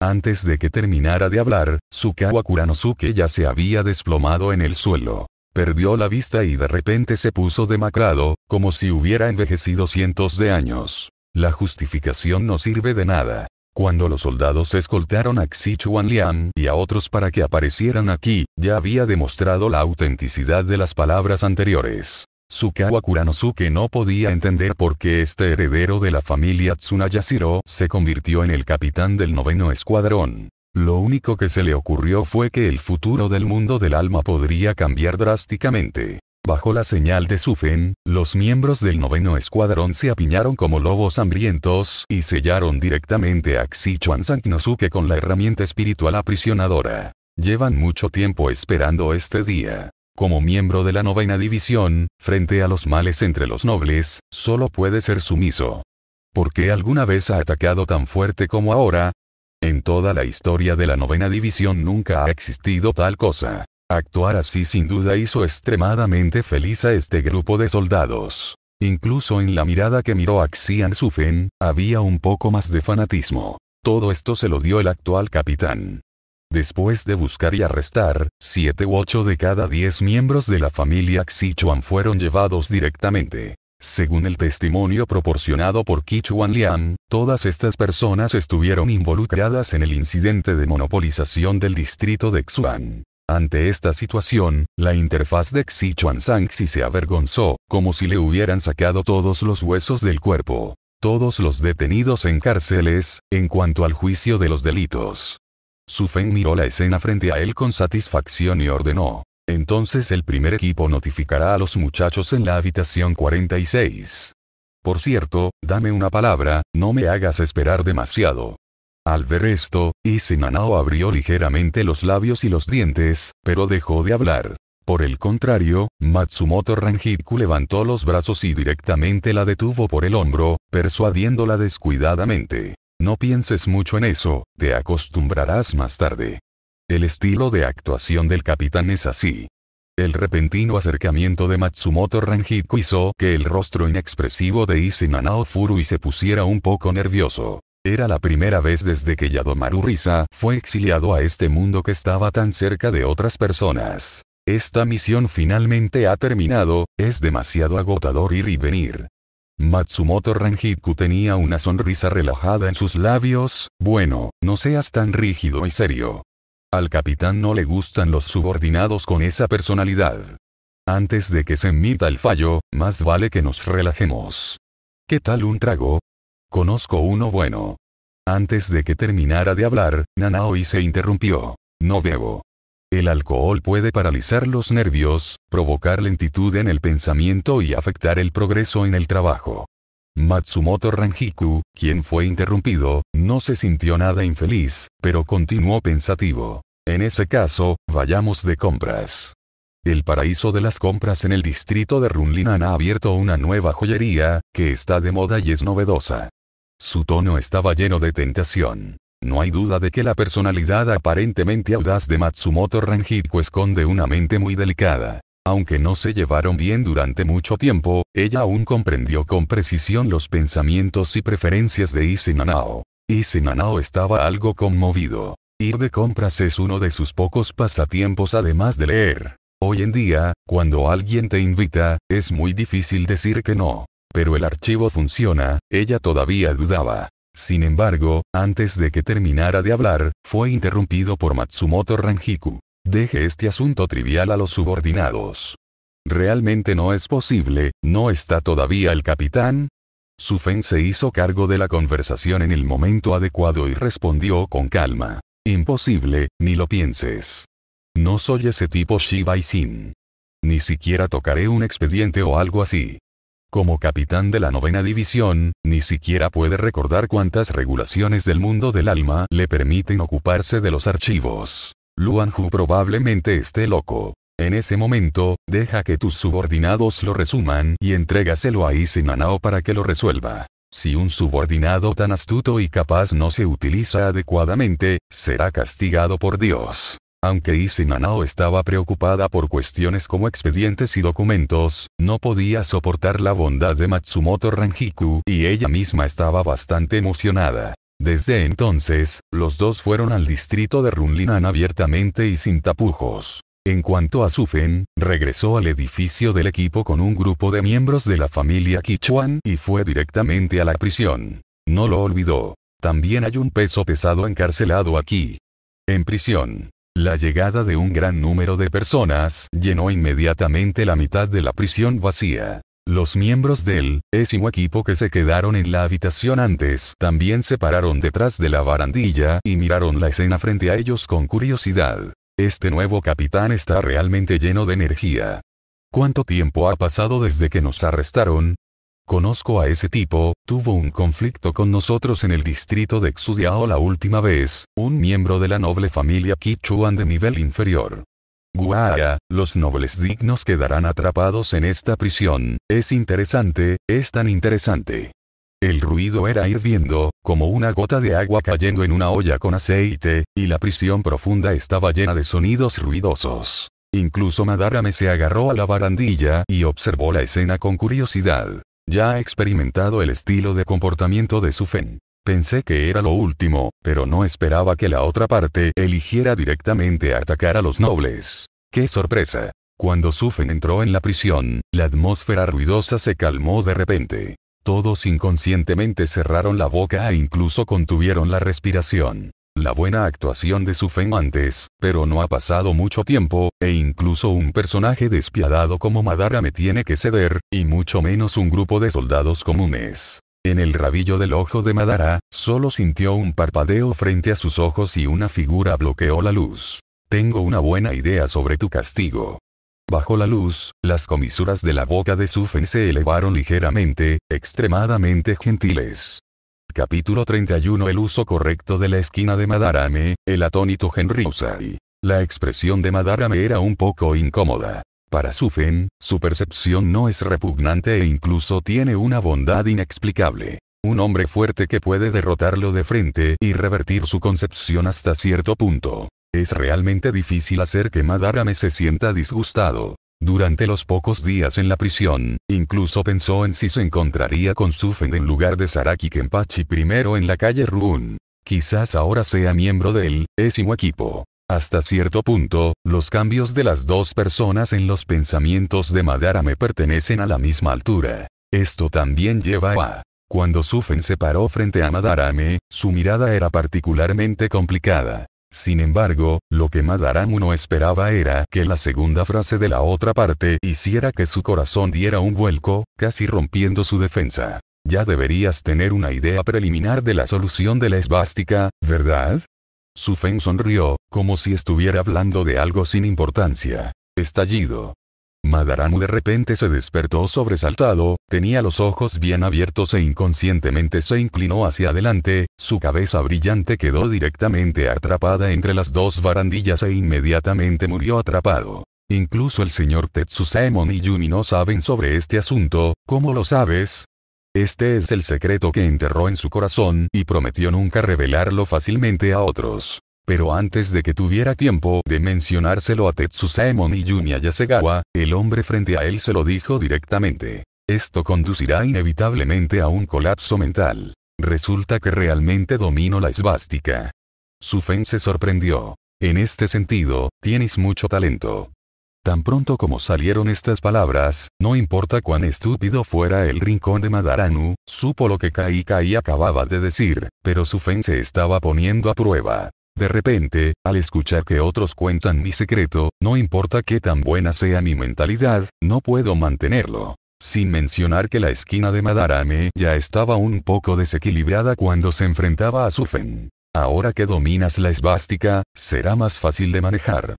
Antes de que terminara de hablar, Sukawa Kuranosuke ya se había desplomado en el suelo. Perdió la vista y de repente se puso demacrado, como si hubiera envejecido cientos de años. La justificación no sirve de nada. Cuando los soldados escoltaron a Xichuan Lian y a otros para que aparecieran aquí, ya había demostrado la autenticidad de las palabras anteriores. Sukawa Kuranosuke no podía entender por qué este heredero de la familia Tsunayashiro se convirtió en el capitán del noveno escuadrón. Lo único que se le ocurrió fue que el futuro del mundo del alma podría cambiar drásticamente. Bajo la señal de Sufen, los miembros del noveno escuadrón se apiñaron como lobos hambrientos y sellaron directamente a Xichuan Sangnosuke con la herramienta espiritual aprisionadora. Llevan mucho tiempo esperando este día. Como miembro de la novena división, frente a los males entre los nobles, solo puede ser sumiso. ¿Por qué alguna vez ha atacado tan fuerte como ahora? En toda la historia de la novena división nunca ha existido tal cosa. Actuar así sin duda hizo extremadamente feliz a este grupo de soldados. Incluso en la mirada que miró a Xian Sufen, había un poco más de fanatismo. Todo esto se lo dio el actual capitán. Después de buscar y arrestar, 7 u 8 de cada 10 miembros de la familia Xichuan fueron llevados directamente. Según el testimonio proporcionado por Kichuan Lian, todas estas personas estuvieron involucradas en el incidente de monopolización del distrito de Xuan. Ante esta situación, la interfaz de Xi Sangxi se avergonzó, como si le hubieran sacado todos los huesos del cuerpo. Todos los detenidos en cárceles, en cuanto al juicio de los delitos. Su Feng miró la escena frente a él con satisfacción y ordenó. Entonces el primer equipo notificará a los muchachos en la habitación 46. Por cierto, dame una palabra, no me hagas esperar demasiado. Al ver esto, Isinanao abrió ligeramente los labios y los dientes, pero dejó de hablar. Por el contrario, Matsumoto Ranjitku levantó los brazos y directamente la detuvo por el hombro, persuadiéndola descuidadamente. No pienses mucho en eso, te acostumbrarás más tarde. El estilo de actuación del capitán es así. El repentino acercamiento de Matsumoto Ranjitku hizo que el rostro inexpresivo de Isinanao Furui se pusiera un poco nervioso. Era la primera vez desde que Yadomaru Risa fue exiliado a este mundo que estaba tan cerca de otras personas. Esta misión finalmente ha terminado, es demasiado agotador ir y venir. Matsumoto Ranjitku tenía una sonrisa relajada en sus labios, bueno, no seas tan rígido y serio. Al capitán no le gustan los subordinados con esa personalidad. Antes de que se emita el fallo, más vale que nos relajemos. ¿Qué tal un trago? Conozco uno bueno. Antes de que terminara de hablar, Nanaoi se interrumpió. No bebo. El alcohol puede paralizar los nervios, provocar lentitud en el pensamiento y afectar el progreso en el trabajo. Matsumoto Ranjiku, quien fue interrumpido, no se sintió nada infeliz, pero continuó pensativo. En ese caso, vayamos de compras. El paraíso de las compras en el distrito de Runlinan ha abierto una nueva joyería, que está de moda y es novedosa. Su tono estaba lleno de tentación. No hay duda de que la personalidad aparentemente audaz de Matsumoto Rangiku esconde una mente muy delicada. Aunque no se llevaron bien durante mucho tiempo, ella aún comprendió con precisión los pensamientos y preferencias de Isinanao. Isinanao estaba algo conmovido. Ir de compras es uno de sus pocos pasatiempos además de leer. Hoy en día, cuando alguien te invita, es muy difícil decir que no pero el archivo funciona, ella todavía dudaba. Sin embargo, antes de que terminara de hablar, fue interrumpido por Matsumoto Ranjiku. Deje este asunto trivial a los subordinados. Realmente no es posible, ¿no está todavía el capitán? Sufen se hizo cargo de la conversación en el momento adecuado y respondió con calma. Imposible, ni lo pienses. No soy ese tipo Shiba Sin. Ni siquiera tocaré un expediente o algo así como capitán de la novena división, ni siquiera puede recordar cuántas regulaciones del mundo del alma le permiten ocuparse de los archivos. Luan Hu probablemente esté loco. En ese momento, deja que tus subordinados lo resuman y entrégaselo a Isinanao para que lo resuelva. Si un subordinado tan astuto y capaz no se utiliza adecuadamente, será castigado por Dios. Aunque Isinanao estaba preocupada por cuestiones como expedientes y documentos, no podía soportar la bondad de Matsumoto Ranjiku y ella misma estaba bastante emocionada. Desde entonces, los dos fueron al distrito de Runlinan abiertamente y sin tapujos. En cuanto a Sufen, regresó al edificio del equipo con un grupo de miembros de la familia Kichuan y fue directamente a la prisión. No lo olvidó. También hay un peso pesado encarcelado aquí. En prisión. La llegada de un gran número de personas llenó inmediatamente la mitad de la prisión vacía. Los miembros del décimo equipo que se quedaron en la habitación antes también se pararon detrás de la barandilla y miraron la escena frente a ellos con curiosidad. Este nuevo capitán está realmente lleno de energía. ¿Cuánto tiempo ha pasado desde que nos arrestaron? Conozco a ese tipo, tuvo un conflicto con nosotros en el distrito de Xudiao la última vez, un miembro de la noble familia Kichuan de nivel inferior. Guaya, los nobles dignos quedarán atrapados en esta prisión. Es interesante, es tan interesante. El ruido era hirviendo, como una gota de agua cayendo en una olla con aceite, y la prisión profunda estaba llena de sonidos ruidosos. Incluso Madarame se agarró a la barandilla y observó la escena con curiosidad. Ya experimentado el estilo de comportamiento de Sufen. Pensé que era lo último, pero no esperaba que la otra parte eligiera directamente atacar a los nobles. ¡Qué sorpresa! Cuando Sufen entró en la prisión, la atmósfera ruidosa se calmó de repente. Todos inconscientemente cerraron la boca e incluso contuvieron la respiración la buena actuación de su antes, pero no ha pasado mucho tiempo, e incluso un personaje despiadado como Madara me tiene que ceder, y mucho menos un grupo de soldados comunes. En el rabillo del ojo de Madara, solo sintió un parpadeo frente a sus ojos y una figura bloqueó la luz. Tengo una buena idea sobre tu castigo. Bajo la luz, las comisuras de la boca de Sufen se elevaron ligeramente, extremadamente gentiles. Capítulo 31 El uso correcto de la esquina de Madarame, el atónito Henry La expresión de Madarame era un poco incómoda. Para Sufen, su percepción no es repugnante e incluso tiene una bondad inexplicable. Un hombre fuerte que puede derrotarlo de frente y revertir su concepción hasta cierto punto. Es realmente difícil hacer que Madarame se sienta disgustado. Durante los pocos días en la prisión, incluso pensó en si se encontraría con Sufen en lugar de Saraki Kenpachi primero en la calle Run. Quizás ahora sea miembro del décimo equipo. Hasta cierto punto, los cambios de las dos personas en los pensamientos de Madarame pertenecen a la misma altura. Esto también lleva a... Cuando Sufen se paró frente a Madarame, su mirada era particularmente complicada. Sin embargo, lo que Madaramu no esperaba era que la segunda frase de la otra parte hiciera que su corazón diera un vuelco, casi rompiendo su defensa. Ya deberías tener una idea preliminar de la solución de la esvástica, ¿verdad? Su Feng sonrió, como si estuviera hablando de algo sin importancia. Estallido. Madaramu de repente se despertó sobresaltado, tenía los ojos bien abiertos e inconscientemente se inclinó hacia adelante, su cabeza brillante quedó directamente atrapada entre las dos barandillas e inmediatamente murió atrapado. Incluso el señor Tetsu Saemon y Yumi no saben sobre este asunto, ¿cómo lo sabes? Este es el secreto que enterró en su corazón y prometió nunca revelarlo fácilmente a otros. Pero antes de que tuviera tiempo de mencionárselo a Saemon y Yunya Yasegawa, el hombre frente a él se lo dijo directamente. Esto conducirá inevitablemente a un colapso mental. Resulta que realmente domino la esvástica. Fen se sorprendió. En este sentido, tienes mucho talento. Tan pronto como salieron estas palabras, no importa cuán estúpido fuera el rincón de Madaranu, supo lo que Kai acababa de decir, pero Su Fen se estaba poniendo a prueba. De repente, al escuchar que otros cuentan mi secreto, no importa qué tan buena sea mi mentalidad, no puedo mantenerlo. Sin mencionar que la esquina de Madarame ya estaba un poco desequilibrada cuando se enfrentaba a Sufen. Ahora que dominas la esvástica, será más fácil de manejar.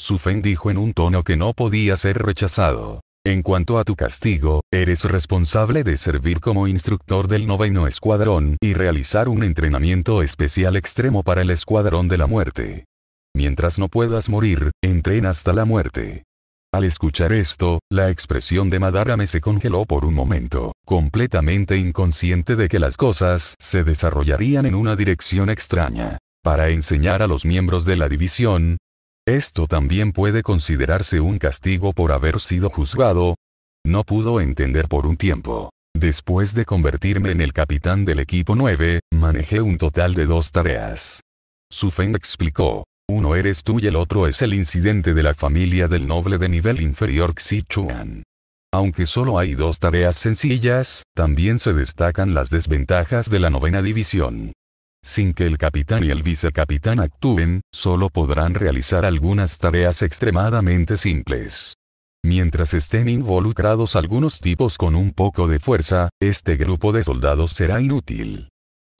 Sufen dijo en un tono que no podía ser rechazado. En cuanto a tu castigo, eres responsable de servir como instructor del noveno escuadrón y realizar un entrenamiento especial extremo para el escuadrón de la muerte. Mientras no puedas morir, entrena hasta la muerte. Al escuchar esto, la expresión de me se congeló por un momento, completamente inconsciente de que las cosas se desarrollarían en una dirección extraña. Para enseñar a los miembros de la división, esto también puede considerarse un castigo por haber sido juzgado. No pudo entender por un tiempo. Después de convertirme en el capitán del equipo 9, manejé un total de dos tareas. Su Feng explicó. Uno eres tú y el otro es el incidente de la familia del noble de nivel inferior Xichuan. Aunque solo hay dos tareas sencillas, también se destacan las desventajas de la novena división. Sin que el capitán y el vicecapitán actúen, solo podrán realizar algunas tareas extremadamente simples. Mientras estén involucrados algunos tipos con un poco de fuerza, este grupo de soldados será inútil.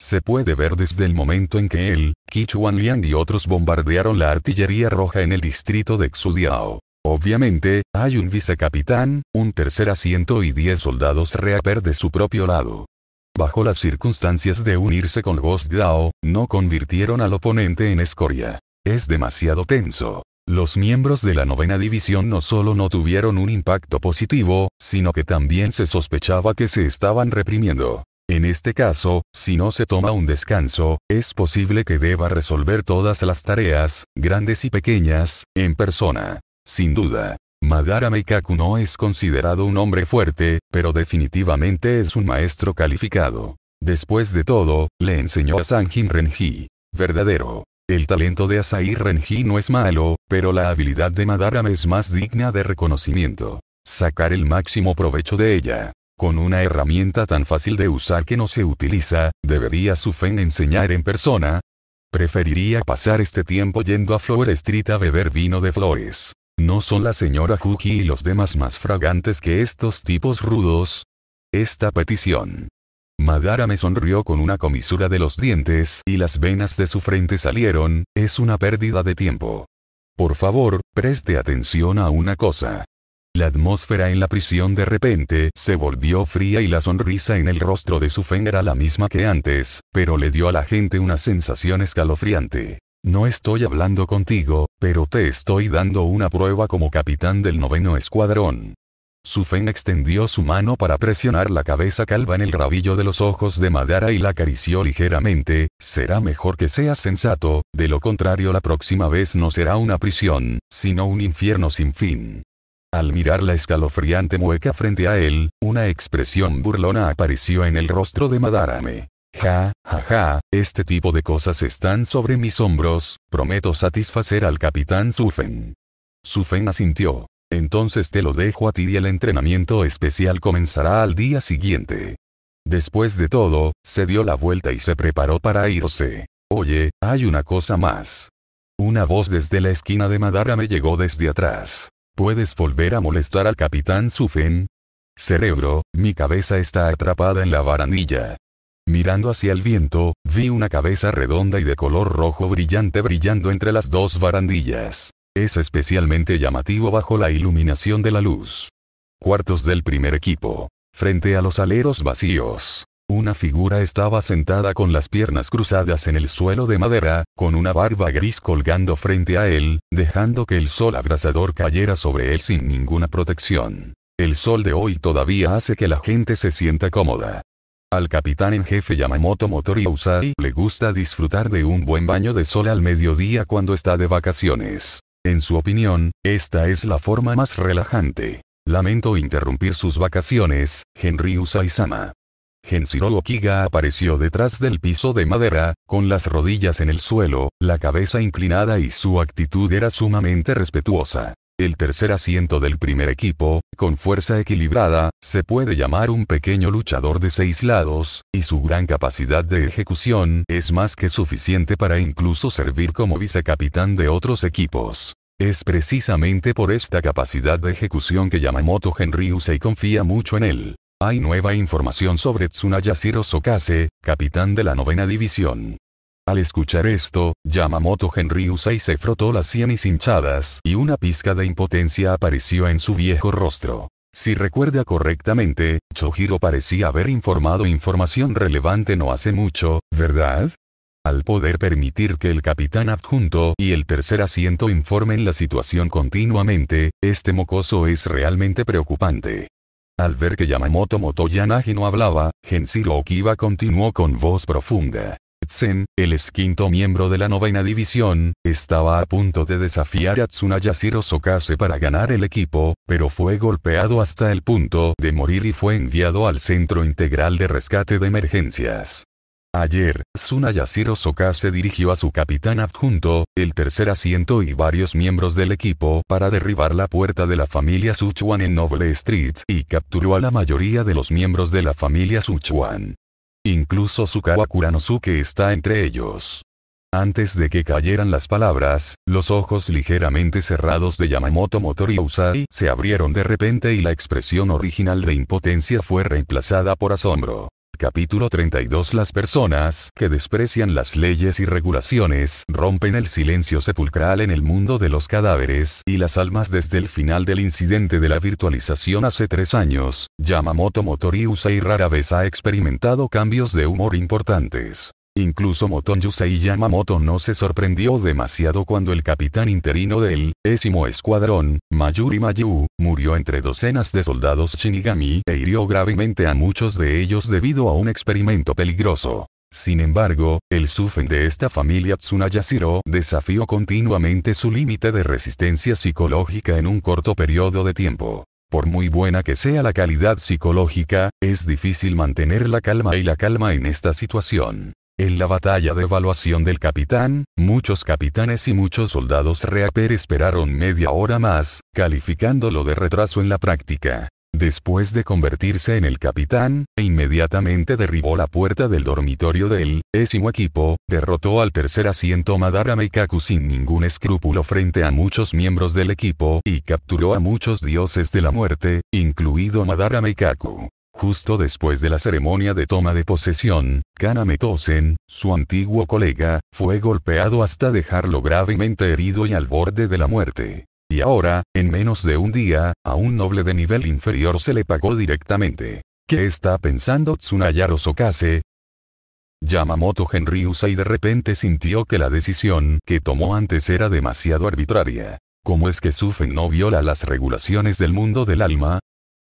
Se puede ver desde el momento en que él, Kichuan Liang y otros bombardearon la artillería roja en el distrito de Xudiao. Obviamente, hay un vicecapitán, un tercer asiento y 10 soldados reaper de su propio lado bajo las circunstancias de unirse con Ghost Dao, no convirtieron al oponente en escoria. Es demasiado tenso. Los miembros de la novena división no solo no tuvieron un impacto positivo, sino que también se sospechaba que se estaban reprimiendo. En este caso, si no se toma un descanso, es posible que deba resolver todas las tareas, grandes y pequeñas, en persona. Sin duda, Madara Meikaku no es considerado un hombre fuerte, pero definitivamente es un maestro calificado. Después de todo, le enseñó a Sanjin Renji. Verdadero. El talento de Asahi Renji no es malo, pero la habilidad de Madara es más digna de reconocimiento. Sacar el máximo provecho de ella. Con una herramienta tan fácil de usar que no se utiliza, ¿debería su Fen enseñar en persona? Preferiría pasar este tiempo yendo a Flower Street a beber vino de flores. ¿No son la señora Huki y los demás más fragantes que estos tipos rudos? Esta petición. Madara me sonrió con una comisura de los dientes y las venas de su frente salieron, es una pérdida de tiempo. Por favor, preste atención a una cosa. La atmósfera en la prisión de repente se volvió fría y la sonrisa en el rostro de su feng era la misma que antes, pero le dio a la gente una sensación escalofriante. No estoy hablando contigo, pero te estoy dando una prueba como capitán del noveno escuadrón. Sufen extendió su mano para presionar la cabeza calva en el rabillo de los ojos de Madara y la acarició ligeramente, será mejor que seas sensato, de lo contrario la próxima vez no será una prisión, sino un infierno sin fin. Al mirar la escalofriante mueca frente a él, una expresión burlona apareció en el rostro de Madarame. Ja, ja, ja, este tipo de cosas están sobre mis hombros, prometo satisfacer al capitán Sufen. Sufen asintió. Entonces te lo dejo a ti y el entrenamiento especial comenzará al día siguiente. Después de todo, se dio la vuelta y se preparó para irse. Oye, hay una cosa más. Una voz desde la esquina de Madara me llegó desde atrás. ¿Puedes volver a molestar al capitán Sufen? Cerebro, mi cabeza está atrapada en la barandilla. Mirando hacia el viento, vi una cabeza redonda y de color rojo brillante brillando entre las dos barandillas. Es especialmente llamativo bajo la iluminación de la luz. Cuartos del primer equipo. Frente a los aleros vacíos. Una figura estaba sentada con las piernas cruzadas en el suelo de madera, con una barba gris colgando frente a él, dejando que el sol abrasador cayera sobre él sin ninguna protección. El sol de hoy todavía hace que la gente se sienta cómoda. Al capitán en jefe Yamamoto Motori Usai le gusta disfrutar de un buen baño de sol al mediodía cuando está de vacaciones. En su opinión, esta es la forma más relajante. Lamento interrumpir sus vacaciones, Henry Usai-sama. Genshiro Okiga apareció detrás del piso de madera, con las rodillas en el suelo, la cabeza inclinada y su actitud era sumamente respetuosa. El tercer asiento del primer equipo, con fuerza equilibrada, se puede llamar un pequeño luchador de seis lados, y su gran capacidad de ejecución es más que suficiente para incluso servir como vicecapitán de otros equipos. Es precisamente por esta capacidad de ejecución que Yamamoto Henry usa y confía mucho en él. Hay nueva información sobre Tsunayashiro Sokase, capitán de la novena división. Al escuchar esto, Yamamoto y se frotó las sienes hinchadas y una pizca de impotencia apareció en su viejo rostro. Si recuerda correctamente, Chojiro parecía haber informado información relevante no hace mucho, ¿verdad? Al poder permitir que el capitán adjunto y el tercer asiento informen la situación continuamente, este mocoso es realmente preocupante. Al ver que Yamamoto Motoyanagi no hablaba, Genshiro Okiba continuó con voz profunda. Zen, el ex quinto miembro de la novena división, estaba a punto de desafiar a Tsunayashiro Sokase para ganar el equipo, pero fue golpeado hasta el punto de morir y fue enviado al Centro Integral de Rescate de Emergencias. Ayer, Tsunayashiro Sokase dirigió a su capitán adjunto, el tercer asiento y varios miembros del equipo para derribar la puerta de la familia Suchuan en Noble Street y capturó a la mayoría de los miembros de la familia Suchuan. Incluso su que está entre ellos. Antes de que cayeran las palabras, los ojos ligeramente cerrados de Yamamoto Motori Usai se abrieron de repente y la expresión original de impotencia fue reemplazada por asombro. Capítulo 32 Las personas que desprecian las leyes y regulaciones rompen el silencio sepulcral en el mundo de los cadáveres y las almas desde el final del incidente de la virtualización hace tres años. Yamamoto Motori y rara vez ha experimentado cambios de humor importantes. Incluso Moton Yusei Yamamoto no se sorprendió demasiado cuando el capitán interino del décimo escuadrón, Mayuri Mayu, murió entre docenas de soldados Shinigami e hirió gravemente a muchos de ellos debido a un experimento peligroso. Sin embargo, el Sufen de esta familia Tsunayashiro desafió continuamente su límite de resistencia psicológica en un corto periodo de tiempo. Por muy buena que sea la calidad psicológica, es difícil mantener la calma y la calma en esta situación. En la batalla de evaluación del capitán, muchos capitanes y muchos soldados Reaper esperaron media hora más, calificándolo de retraso en la práctica. Después de convertirse en el capitán, e inmediatamente derribó la puerta del dormitorio del décimo equipo, derrotó al tercer asiento Madara Meikaku sin ningún escrúpulo frente a muchos miembros del equipo y capturó a muchos dioses de la muerte, incluido Madara Meikaku. Justo después de la ceremonia de toma de posesión, Kaname Tosen, su antiguo colega, fue golpeado hasta dejarlo gravemente herido y al borde de la muerte. Y ahora, en menos de un día, a un noble de nivel inferior se le pagó directamente. ¿Qué está pensando Tsunayaro Sokase? Yamamoto y de repente sintió que la decisión que tomó antes era demasiado arbitraria. ¿Cómo es que Sufen no viola las regulaciones del mundo del alma?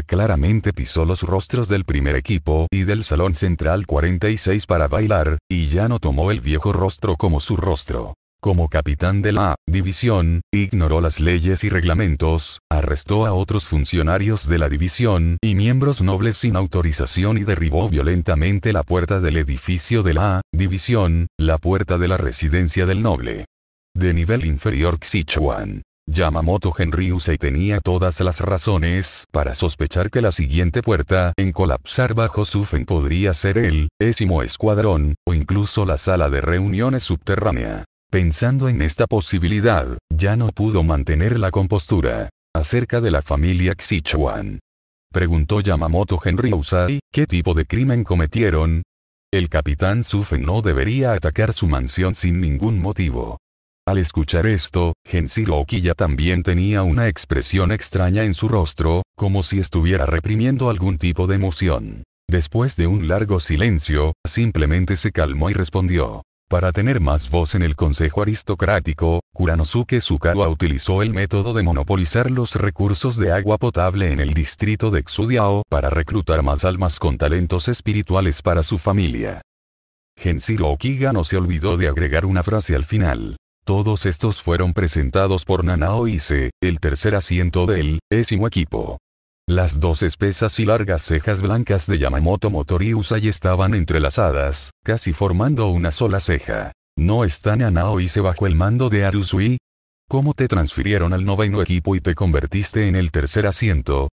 Claramente pisó los rostros del primer equipo y del Salón Central 46 para bailar, y ya no tomó el viejo rostro como su rostro. Como capitán de la división, ignoró las leyes y reglamentos, arrestó a otros funcionarios de la división y miembros nobles sin autorización y derribó violentamente la puerta del edificio de la división, la puerta de la residencia del noble. De nivel inferior Xichuan. Yamamoto Usai tenía todas las razones para sospechar que la siguiente puerta en colapsar bajo Sufen podría ser el décimo escuadrón, o incluso la sala de reuniones subterránea. Pensando en esta posibilidad, ya no pudo mantener la compostura. Acerca de la familia Xichuan. Preguntó Yamamoto Usai ¿qué tipo de crimen cometieron? El capitán Sufen no debería atacar su mansión sin ningún motivo. Al escuchar esto, Genshiro Okiya también tenía una expresión extraña en su rostro, como si estuviera reprimiendo algún tipo de emoción. Después de un largo silencio, simplemente se calmó y respondió. Para tener más voz en el consejo aristocrático, Kuranosuke Sukawa utilizó el método de monopolizar los recursos de agua potable en el distrito de Xudiao para reclutar más almas con talentos espirituales para su familia. Genshiro Okiga no se olvidó de agregar una frase al final. Todos estos fueron presentados por Nanao Ise, el tercer asiento del décimo equipo. Las dos espesas y largas cejas blancas de Yamamoto Motori y estaban entrelazadas, casi formando una sola ceja. ¿No está Nanao Ise bajo el mando de Arusui? ¿Cómo te transfirieron al noveno equipo y te convertiste en el tercer asiento?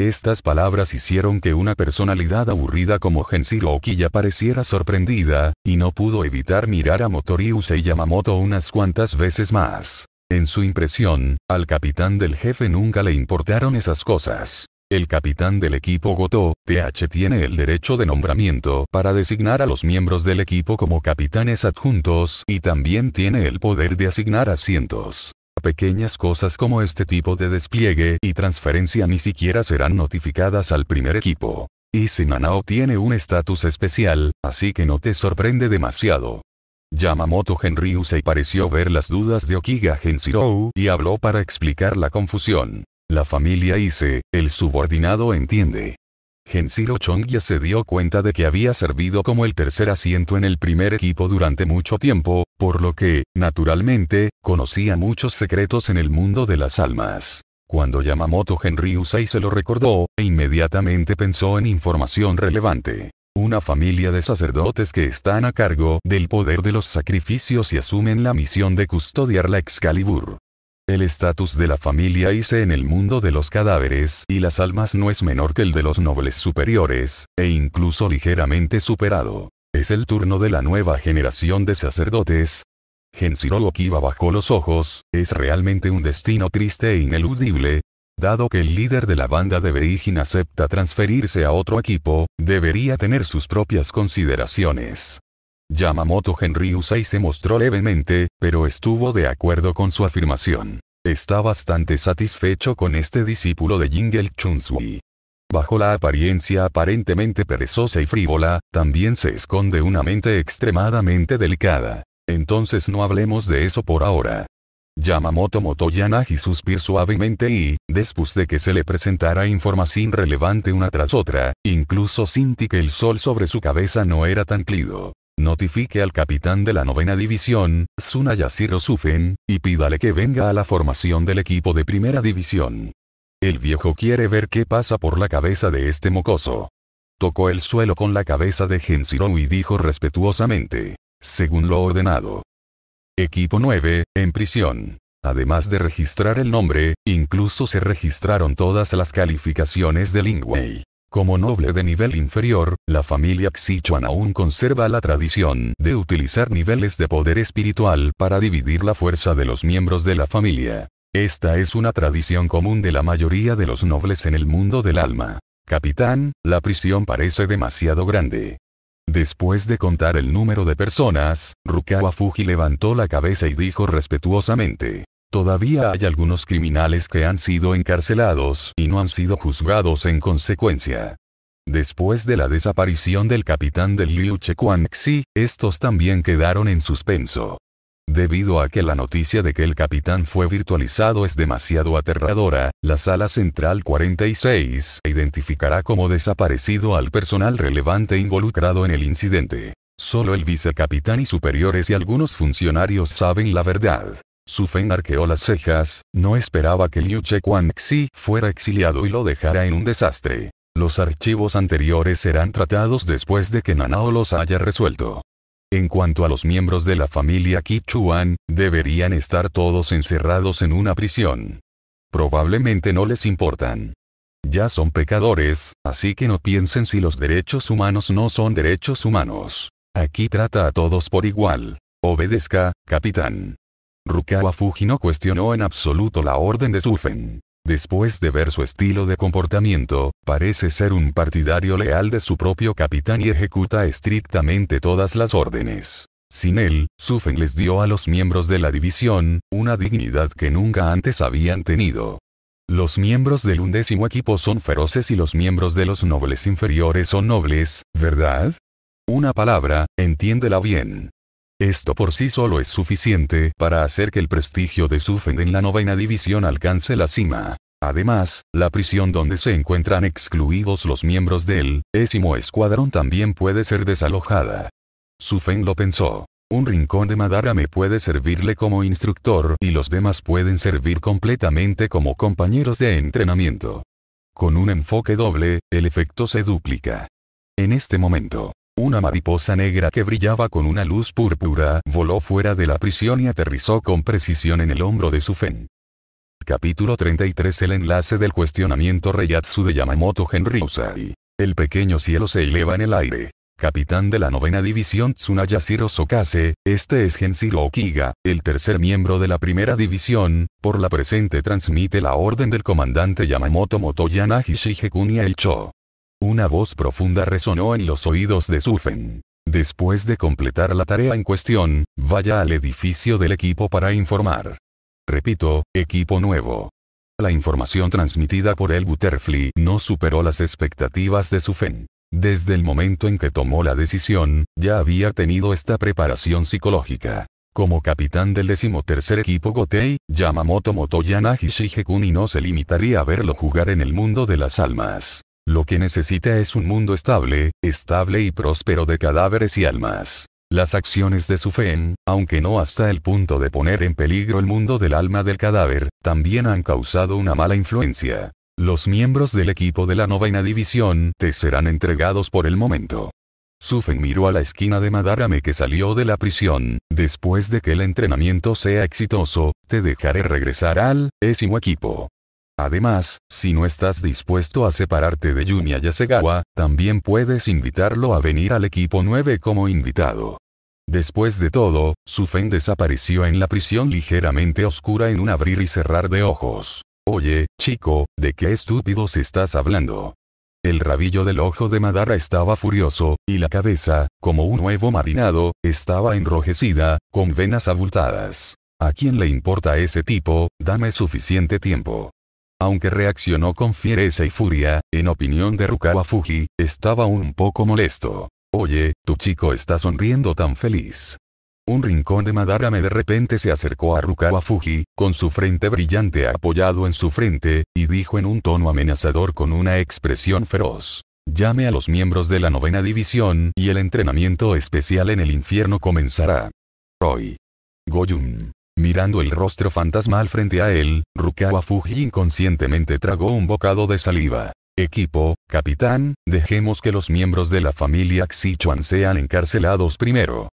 Estas palabras hicieron que una personalidad aburrida como Genshiro Okiya pareciera sorprendida, y no pudo evitar mirar a Motoriuse y Yamamoto unas cuantas veces más. En su impresión, al capitán del jefe nunca le importaron esas cosas. El capitán del equipo Goto, TH tiene el derecho de nombramiento para designar a los miembros del equipo como capitanes adjuntos y también tiene el poder de asignar asientos. Pequeñas cosas como este tipo de despliegue y transferencia ni siquiera serán notificadas al primer equipo. Y Sinanao tiene un estatus especial, así que no te sorprende demasiado. Yamamoto y pareció ver las dudas de Okiga Genshirou y habló para explicar la confusión. La familia Ise, el subordinado entiende. Genshiro Chongya se dio cuenta de que había servido como el tercer asiento en el primer equipo durante mucho tiempo, por lo que, naturalmente, conocía muchos secretos en el mundo de las almas. Cuando Yamamoto Henry Usai se lo recordó, e inmediatamente pensó en información relevante. Una familia de sacerdotes que están a cargo del poder de los sacrificios y asumen la misión de custodiar la Excalibur. El estatus de la familia Ise en el mundo de los cadáveres y las almas no es menor que el de los nobles superiores, e incluso ligeramente superado. Es el turno de la nueva generación de sacerdotes, Genshiro Okiba bajo los ojos, es realmente un destino triste e ineludible. Dado que el líder de la banda de Beijing acepta transferirse a otro equipo, debería tener sus propias consideraciones. Yamamoto Henry y se mostró levemente, pero estuvo de acuerdo con su afirmación. Está bastante satisfecho con este discípulo de Jingle Chunsui. Bajo la apariencia aparentemente perezosa y frívola, también se esconde una mente extremadamente delicada. Entonces no hablemos de eso por ahora. Yamamoto Motoyanagi suspiró suavemente y, después de que se le presentara información relevante una tras otra, incluso sintió que el sol sobre su cabeza no era tan clido. Notifique al capitán de la novena división, Suna Yashiro Sufen, y pídale que venga a la formación del equipo de primera división. El viejo quiere ver qué pasa por la cabeza de este mocoso. Tocó el suelo con la cabeza de Genshiro y dijo respetuosamente. Según lo ordenado. Equipo 9, en prisión. Además de registrar el nombre, incluso se registraron todas las calificaciones de Lingwei. Como noble de nivel inferior, la familia Xichuan aún conserva la tradición de utilizar niveles de poder espiritual para dividir la fuerza de los miembros de la familia. Esta es una tradición común de la mayoría de los nobles en el mundo del alma. Capitán, la prisión parece demasiado grande. Después de contar el número de personas, Rukawa Fuji levantó la cabeza y dijo respetuosamente. Todavía hay algunos criminales que han sido encarcelados y no han sido juzgados en consecuencia. Después de la desaparición del capitán del Liu Chequanxi, estos también quedaron en suspenso. Debido a que la noticia de que el capitán fue virtualizado es demasiado aterradora, la Sala Central 46 identificará como desaparecido al personal relevante involucrado en el incidente. Solo el vicecapitán y superiores y algunos funcionarios saben la verdad. Su Fen arqueó las cejas, no esperaba que Liu Che Xi fuera exiliado y lo dejara en un desastre. Los archivos anteriores serán tratados después de que Nanao los haya resuelto. En cuanto a los miembros de la familia Kichuan, deberían estar todos encerrados en una prisión. Probablemente no les importan. Ya son pecadores, así que no piensen si los derechos humanos no son derechos humanos. Aquí trata a todos por igual. Obedezca, capitán. Rukawa Fuji no cuestionó en absoluto la orden de Sufen. Después de ver su estilo de comportamiento, parece ser un partidario leal de su propio capitán y ejecuta estrictamente todas las órdenes. Sin él, Sufen les dio a los miembros de la división, una dignidad que nunca antes habían tenido. Los miembros del undécimo equipo son feroces y los miembros de los nobles inferiores son nobles, ¿verdad? Una palabra, entiéndela bien. Esto por sí solo es suficiente para hacer que el prestigio de Sufen en la novena división alcance la cima. Además, la prisión donde se encuentran excluidos los miembros del décimo escuadrón también puede ser desalojada. Sufen lo pensó. Un rincón de Madara me puede servirle como instructor y los demás pueden servir completamente como compañeros de entrenamiento. Con un enfoque doble, el efecto se duplica. En este momento, una mariposa negra que brillaba con una luz púrpura voló fuera de la prisión y aterrizó con precisión en el hombro de su fen. Capítulo 33 El enlace del cuestionamiento reyatsu de Yamamoto Usai. El pequeño cielo se eleva en el aire. Capitán de la novena división Tsunayashiro Sokase, este es Genshiro Okiga, el tercer miembro de la primera división, por la presente transmite la orden del comandante Yamamoto Motoyana Hishige una voz profunda resonó en los oídos de Sufen. Después de completar la tarea en cuestión, vaya al edificio del equipo para informar. Repito, equipo nuevo. La información transmitida por el Butterfly no superó las expectativas de Sufen. Desde el momento en que tomó la decisión, ya había tenido esta preparación psicológica. Como capitán del decimotercer equipo Gotei, Yamamoto Motoyana hishige no se limitaría a verlo jugar en el mundo de las almas. Lo que necesita es un mundo estable, estable y próspero de cadáveres y almas. Las acciones de su aunque no hasta el punto de poner en peligro el mundo del alma del cadáver, también han causado una mala influencia. Los miembros del equipo de la novena división te serán entregados por el momento. Sufen miró a la esquina de Madarame que salió de la prisión. Después de que el entrenamiento sea exitoso, te dejaré regresar al décimo equipo. Además, si no estás dispuesto a separarte de Yumi Yasegawa, también puedes invitarlo a venir al equipo 9 como invitado. Después de todo, su Fen desapareció en la prisión ligeramente oscura en un abrir y cerrar de ojos. Oye, chico, ¿de qué estúpidos estás hablando? El rabillo del ojo de Madara estaba furioso, y la cabeza, como un huevo marinado, estaba enrojecida, con venas abultadas. ¿A quién le importa ese tipo? Dame suficiente tiempo. Aunque reaccionó con fiereza y furia, en opinión de Rukawa Fuji, estaba un poco molesto. Oye, tu chico está sonriendo tan feliz. Un rincón de Madarame de repente se acercó a Rukawa Fuji, con su frente brillante apoyado en su frente, y dijo en un tono amenazador con una expresión feroz. Llame a los miembros de la novena división y el entrenamiento especial en el infierno comenzará. Roy. Goyun. Mirando el rostro fantasmal frente a él, Rukawa Fuji inconscientemente tragó un bocado de saliva. Equipo, capitán, dejemos que los miembros de la familia Xichuan sean encarcelados primero.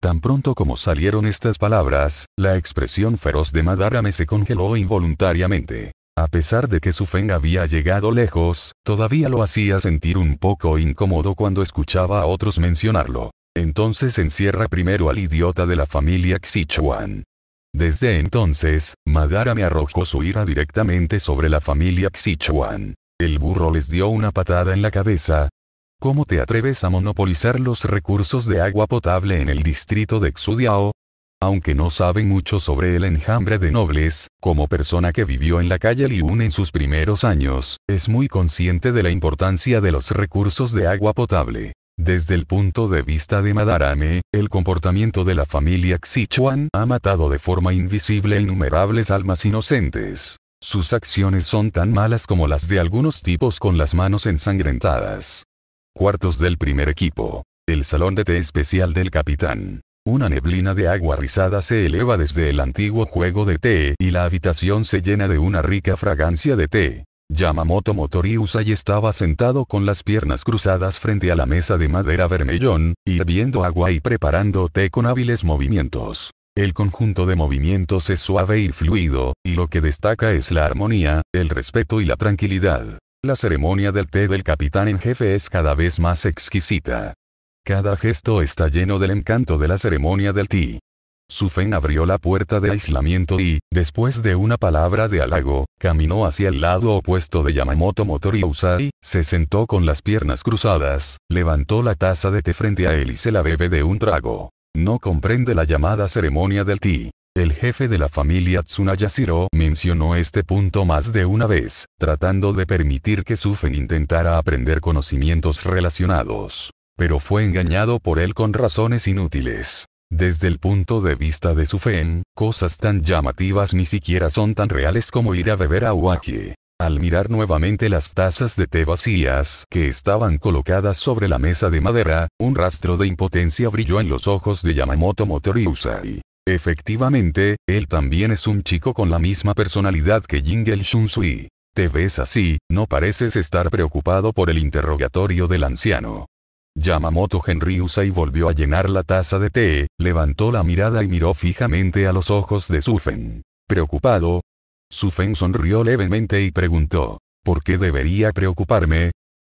Tan pronto como salieron estas palabras, la expresión feroz de Madarame se congeló involuntariamente. A pesar de que su Feng había llegado lejos, todavía lo hacía sentir un poco incómodo cuando escuchaba a otros mencionarlo. Entonces encierra primero al idiota de la familia Xichuan. Desde entonces, Madara me arrojó su ira directamente sobre la familia Xichuan. El burro les dio una patada en la cabeza. ¿Cómo te atreves a monopolizar los recursos de agua potable en el distrito de Xudiao? Aunque no sabe mucho sobre el enjambre de nobles, como persona que vivió en la calle Liun en sus primeros años, es muy consciente de la importancia de los recursos de agua potable. Desde el punto de vista de Madarame, el comportamiento de la familia Xichuan ha matado de forma invisible innumerables almas inocentes. Sus acciones son tan malas como las de algunos tipos con las manos ensangrentadas. Cuartos del primer equipo. El salón de té especial del capitán. Una neblina de agua rizada se eleva desde el antiguo juego de té y la habitación se llena de una rica fragancia de té. Yamamoto y estaba sentado con las piernas cruzadas frente a la mesa de madera vermellón, hirviendo agua y preparando té con hábiles movimientos. El conjunto de movimientos es suave y fluido, y lo que destaca es la armonía, el respeto y la tranquilidad. La ceremonia del té del capitán en jefe es cada vez más exquisita. Cada gesto está lleno del encanto de la ceremonia del té. Sufen abrió la puerta de aislamiento y, después de una palabra de halago, caminó hacia el lado opuesto de Yamamoto Motori Usai, se sentó con las piernas cruzadas, levantó la taza de té frente a él y se la bebe de un trago. No comprende la llamada ceremonia del ti. El jefe de la familia Tsunayashiro mencionó este punto más de una vez, tratando de permitir que Sufen intentara aprender conocimientos relacionados. Pero fue engañado por él con razones inútiles. Desde el punto de vista de su fe cosas tan llamativas ni siquiera son tan reales como ir a beber a Waki. Al mirar nuevamente las tazas de té vacías que estaban colocadas sobre la mesa de madera, un rastro de impotencia brilló en los ojos de Yamamoto Motori Efectivamente, él también es un chico con la misma personalidad que Jingel Shunsui. Te ves así, no pareces estar preocupado por el interrogatorio del anciano. Yamamoto y volvió a llenar la taza de té, levantó la mirada y miró fijamente a los ojos de Sufen. ¿Preocupado? Sufen sonrió levemente y preguntó. ¿Por qué debería preocuparme?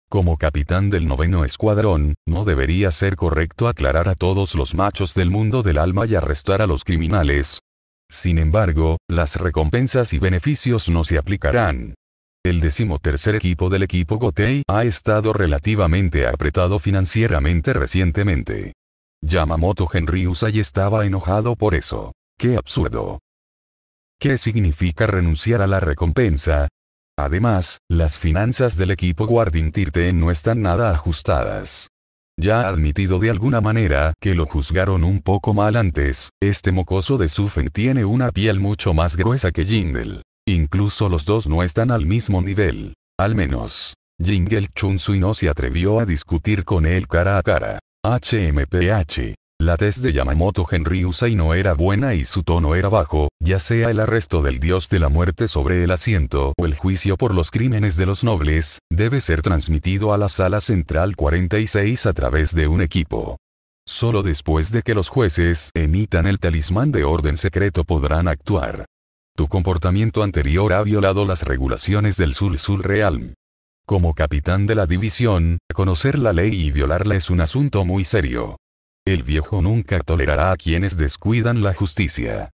Como capitán del noveno escuadrón, ¿no debería ser correcto aclarar a todos los machos del mundo del alma y arrestar a los criminales? Sin embargo, las recompensas y beneficios no se aplicarán el decimotercer equipo del equipo Gotei ha estado relativamente apretado financieramente recientemente. Yamamoto Henry Usai estaba enojado por eso. ¡Qué absurdo! ¿Qué significa renunciar a la recompensa? Además, las finanzas del equipo Guardian Tirten no están nada ajustadas. Ya ha admitido de alguna manera que lo juzgaron un poco mal antes, este mocoso de Sufen tiene una piel mucho más gruesa que Jindel. Incluso los dos no están al mismo nivel. Al menos, Jingel Sui no se atrevió a discutir con él cara a cara. HMPH. La test de Yamamoto Henry Usai no era buena y su tono era bajo, ya sea el arresto del dios de la muerte sobre el asiento o el juicio por los crímenes de los nobles, debe ser transmitido a la sala central 46 a través de un equipo. Solo después de que los jueces emitan el talismán de orden secreto podrán actuar. Tu comportamiento anterior ha violado las regulaciones del sur sul Realm. Como capitán de la división, conocer la ley y violarla es un asunto muy serio. El viejo nunca tolerará a quienes descuidan la justicia.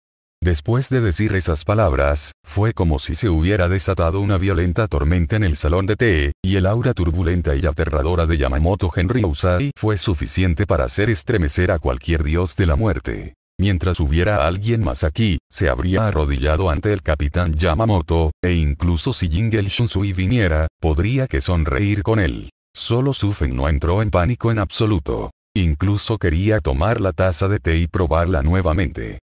Después de decir esas palabras, fue como si se hubiera desatado una violenta tormenta en el salón de té, y el aura turbulenta y aterradora de Yamamoto Henry Usai fue suficiente para hacer estremecer a cualquier dios de la muerte. Mientras hubiera alguien más aquí, se habría arrodillado ante el capitán Yamamoto, e incluso si Jingel Shunsui viniera, podría que sonreír con él. Solo Sufen no entró en pánico en absoluto. Incluso quería tomar la taza de té y probarla nuevamente.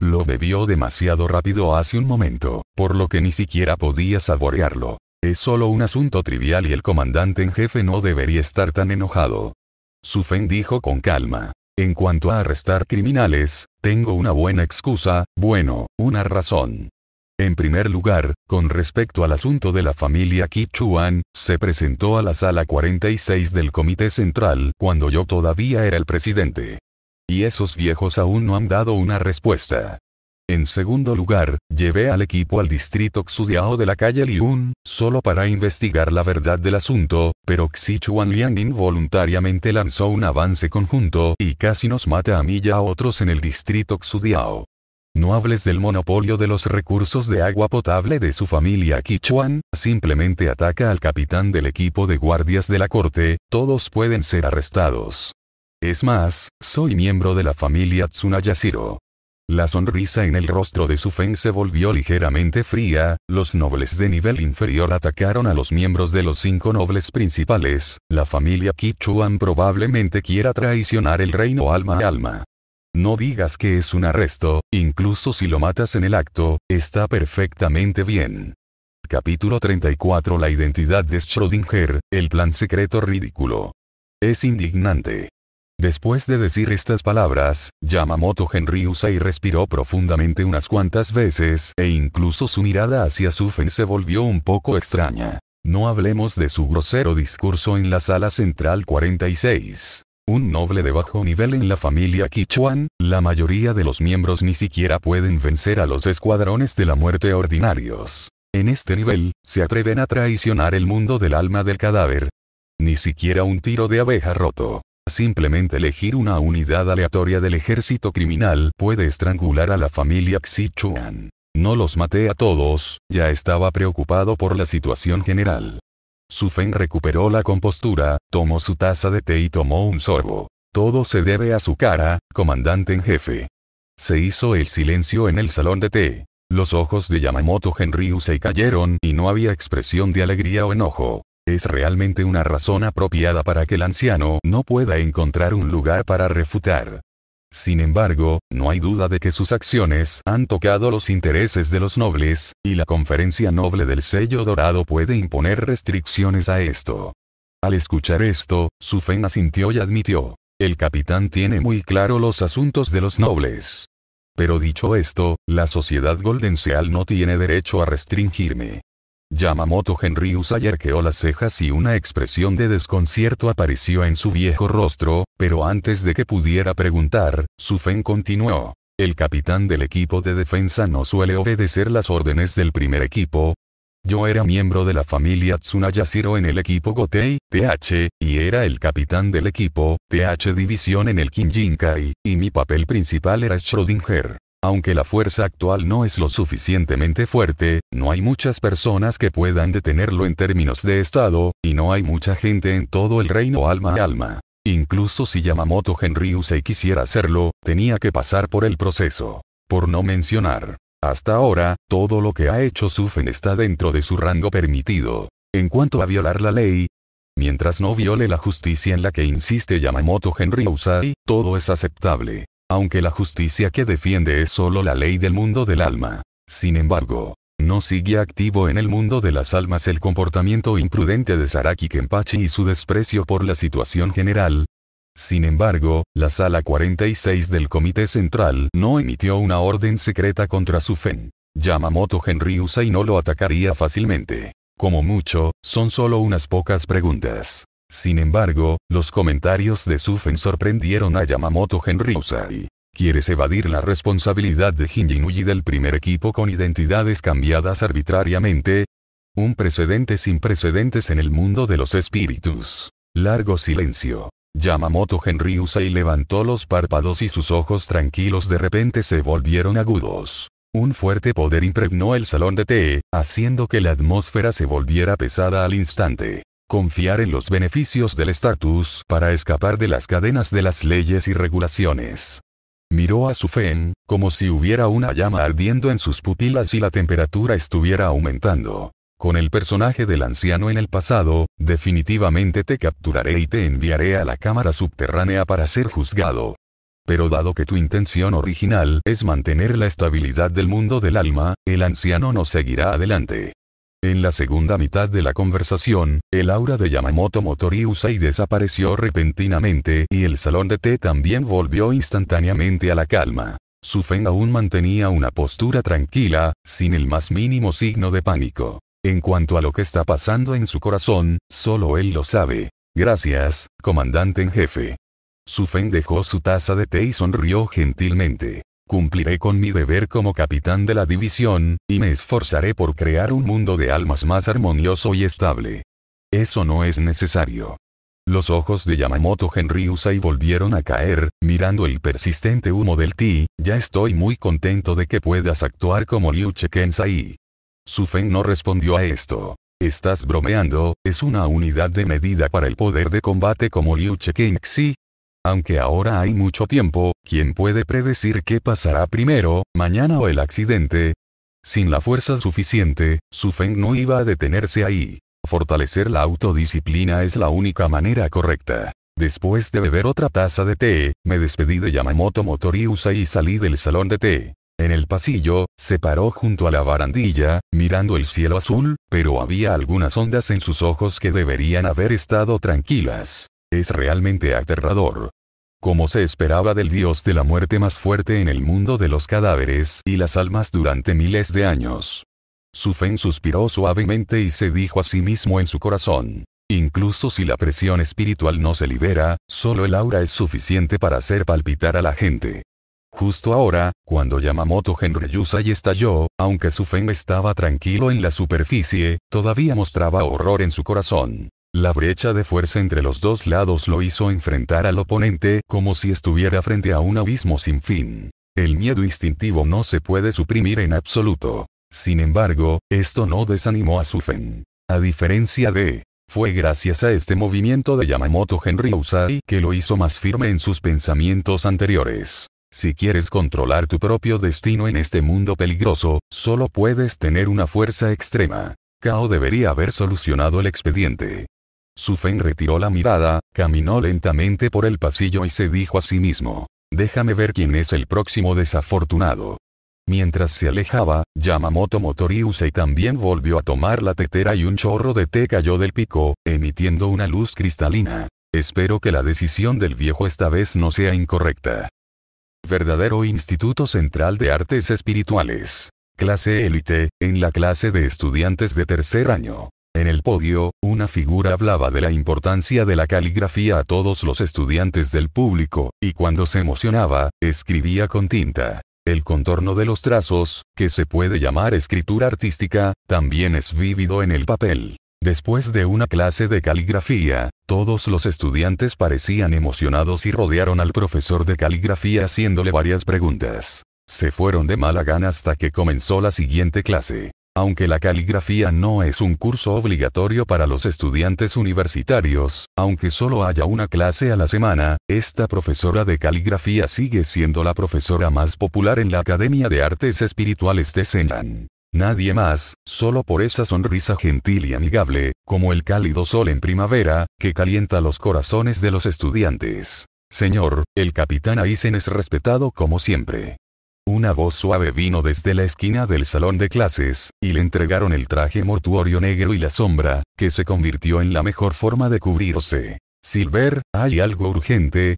Lo bebió demasiado rápido hace un momento, por lo que ni siquiera podía saborearlo. Es solo un asunto trivial y el comandante en jefe no debería estar tan enojado. Sufen dijo con calma. En cuanto a arrestar criminales, tengo una buena excusa, bueno, una razón. En primer lugar, con respecto al asunto de la familia Kichuan, se presentó a la sala 46 del Comité Central cuando yo todavía era el presidente. Y esos viejos aún no han dado una respuesta. En segundo lugar, llevé al equipo al distrito Xudiao de la calle Liun, solo para investigar la verdad del asunto, pero Xichuan Liang involuntariamente lanzó un avance conjunto y casi nos mata a mí y a otros en el distrito Xudiao. No hables del monopolio de los recursos de agua potable de su familia Kichuan, simplemente ataca al capitán del equipo de guardias de la corte, todos pueden ser arrestados. Es más, soy miembro de la familia Tsunayashiro. La sonrisa en el rostro de su Feng se volvió ligeramente fría, los nobles de nivel inferior atacaron a los miembros de los cinco nobles principales, la familia Kichuan probablemente quiera traicionar el reino alma a alma. No digas que es un arresto, incluso si lo matas en el acto, está perfectamente bien. Capítulo 34 La identidad de Schrödinger, el plan secreto ridículo. Es indignante. Después de decir estas palabras, Yamamoto Henry y respiró profundamente unas cuantas veces e incluso su mirada hacia Sufen se volvió un poco extraña. No hablemos de su grosero discurso en la sala central 46. Un noble de bajo nivel en la familia Kichuan, la mayoría de los miembros ni siquiera pueden vencer a los escuadrones de la muerte ordinarios. En este nivel, se atreven a traicionar el mundo del alma del cadáver. Ni siquiera un tiro de abeja roto. Simplemente elegir una unidad aleatoria del ejército criminal puede estrangular a la familia Xichuan. No los maté a todos, ya estaba preocupado por la situación general. Su Feng recuperó la compostura, tomó su taza de té y tomó un sorbo. Todo se debe a su cara, comandante en jefe. Se hizo el silencio en el salón de té. Los ojos de Yamamoto Henryu se cayeron y no había expresión de alegría o enojo es realmente una razón apropiada para que el anciano no pueda encontrar un lugar para refutar. Sin embargo, no hay duda de que sus acciones han tocado los intereses de los nobles, y la conferencia noble del sello dorado puede imponer restricciones a esto. Al escuchar esto, su fe asintió y admitió. El capitán tiene muy claro los asuntos de los nobles. Pero dicho esto, la sociedad Seal no tiene derecho a restringirme. Yamamoto Henry ayerqueó las cejas y una expresión de desconcierto apareció en su viejo rostro, pero antes de que pudiera preguntar, Sufen continuó. El capitán del equipo de defensa no suele obedecer las órdenes del primer equipo. Yo era miembro de la familia Tsunayashiro en el equipo Gotei, TH, y era el capitán del equipo, TH División en el Kinjinkai, y mi papel principal era Schrödinger. Aunque la fuerza actual no es lo suficientemente fuerte, no hay muchas personas que puedan detenerlo en términos de estado, y no hay mucha gente en todo el reino alma a alma. Incluso si Yamamoto Genryusei quisiera hacerlo, tenía que pasar por el proceso. Por no mencionar, hasta ahora, todo lo que ha hecho Sufen está dentro de su rango permitido. En cuanto a violar la ley, mientras no viole la justicia en la que insiste Yamamoto Henryusai, todo es aceptable aunque la justicia que defiende es solo la ley del mundo del alma. Sin embargo, no sigue activo en el mundo de las almas el comportamiento imprudente de Saraki Kenpachi y su desprecio por la situación general. Sin embargo, la sala 46 del Comité Central no emitió una orden secreta contra su fen. Yamamoto Henry y no lo atacaría fácilmente. Como mucho, son solo unas pocas preguntas. Sin embargo, los comentarios de Sufen sorprendieron a Yamamoto Genryusai. ¿Quieres evadir la responsabilidad de Hinjinui del primer equipo con identidades cambiadas arbitrariamente? Un precedente sin precedentes en el mundo de los espíritus. Largo silencio. Yamamoto Genryusai levantó los párpados y sus ojos tranquilos de repente se volvieron agudos. Un fuerte poder impregnó el salón de té, haciendo que la atmósfera se volviera pesada al instante. Confiar en los beneficios del estatus para escapar de las cadenas de las leyes y regulaciones. Miró a su Fen, como si hubiera una llama ardiendo en sus pupilas y la temperatura estuviera aumentando. Con el personaje del anciano en el pasado, definitivamente te capturaré y te enviaré a la cámara subterránea para ser juzgado. Pero dado que tu intención original es mantener la estabilidad del mundo del alma, el anciano no seguirá adelante. En la segunda mitad de la conversación, el aura de Yamamoto Motori desapareció repentinamente y el salón de té también volvió instantáneamente a la calma. Su aún mantenía una postura tranquila, sin el más mínimo signo de pánico. En cuanto a lo que está pasando en su corazón, solo él lo sabe. Gracias, comandante en jefe. Su dejó su taza de té y sonrió gentilmente. Cumpliré con mi deber como capitán de la división, y me esforzaré por crear un mundo de almas más armonioso y estable. Eso no es necesario. Los ojos de Yamamoto Henry Usai volvieron a caer, mirando el persistente humo del ti, ya estoy muy contento de que puedas actuar como Liu Kensai. Su Feng no respondió a esto. Estás bromeando, es una unidad de medida para el poder de combate como Liu Chekensai. Aunque ahora hay mucho tiempo, ¿quién puede predecir qué pasará primero, mañana o el accidente? Sin la fuerza suficiente, su Feng no iba a detenerse ahí. Fortalecer la autodisciplina es la única manera correcta. Después de beber otra taza de té, me despedí de Yamamoto Motoriusa y salí del salón de té. En el pasillo, se paró junto a la barandilla, mirando el cielo azul, pero había algunas ondas en sus ojos que deberían haber estado tranquilas. Es realmente aterrador. Como se esperaba del dios de la muerte más fuerte en el mundo de los cadáveres y las almas durante miles de años. Su Fen suspiró suavemente y se dijo a sí mismo en su corazón. Incluso si la presión espiritual no se libera, solo el aura es suficiente para hacer palpitar a la gente. Justo ahora, cuando Yamamoto Genryusai estalló, aunque Su Fen estaba tranquilo en la superficie, todavía mostraba horror en su corazón. La brecha de fuerza entre los dos lados lo hizo enfrentar al oponente como si estuviera frente a un abismo sin fin. El miedo instintivo no se puede suprimir en absoluto. Sin embargo, esto no desanimó a Sufen. A diferencia de fue gracias a este movimiento de Yamamoto Henry Usai que lo hizo más firme en sus pensamientos anteriores. Si quieres controlar tu propio destino en este mundo peligroso, solo puedes tener una fuerza extrema. Kao debería haber solucionado el expediente. Sufen retiró la mirada, caminó lentamente por el pasillo y se dijo a sí mismo, déjame ver quién es el próximo desafortunado. Mientras se alejaba, Yamamoto Motoriusei también volvió a tomar la tetera y un chorro de té cayó del pico, emitiendo una luz cristalina. Espero que la decisión del viejo esta vez no sea incorrecta. Verdadero Instituto Central de Artes Espirituales. Clase élite, en la clase de estudiantes de tercer año. En el podio, una figura hablaba de la importancia de la caligrafía a todos los estudiantes del público, y cuando se emocionaba, escribía con tinta. El contorno de los trazos, que se puede llamar escritura artística, también es vívido en el papel. Después de una clase de caligrafía, todos los estudiantes parecían emocionados y rodearon al profesor de caligrafía haciéndole varias preguntas. Se fueron de mala gana hasta que comenzó la siguiente clase aunque la caligrafía no es un curso obligatorio para los estudiantes universitarios, aunque solo haya una clase a la semana, esta profesora de caligrafía sigue siendo la profesora más popular en la Academia de Artes Espirituales de Senan. Nadie más, solo por esa sonrisa gentil y amigable, como el cálido sol en primavera, que calienta los corazones de los estudiantes. Señor, el capitán Aizen es respetado como siempre. Una voz suave vino desde la esquina del salón de clases, y le entregaron el traje mortuorio negro y la sombra, que se convirtió en la mejor forma de cubrirse. Silver, hay algo urgente.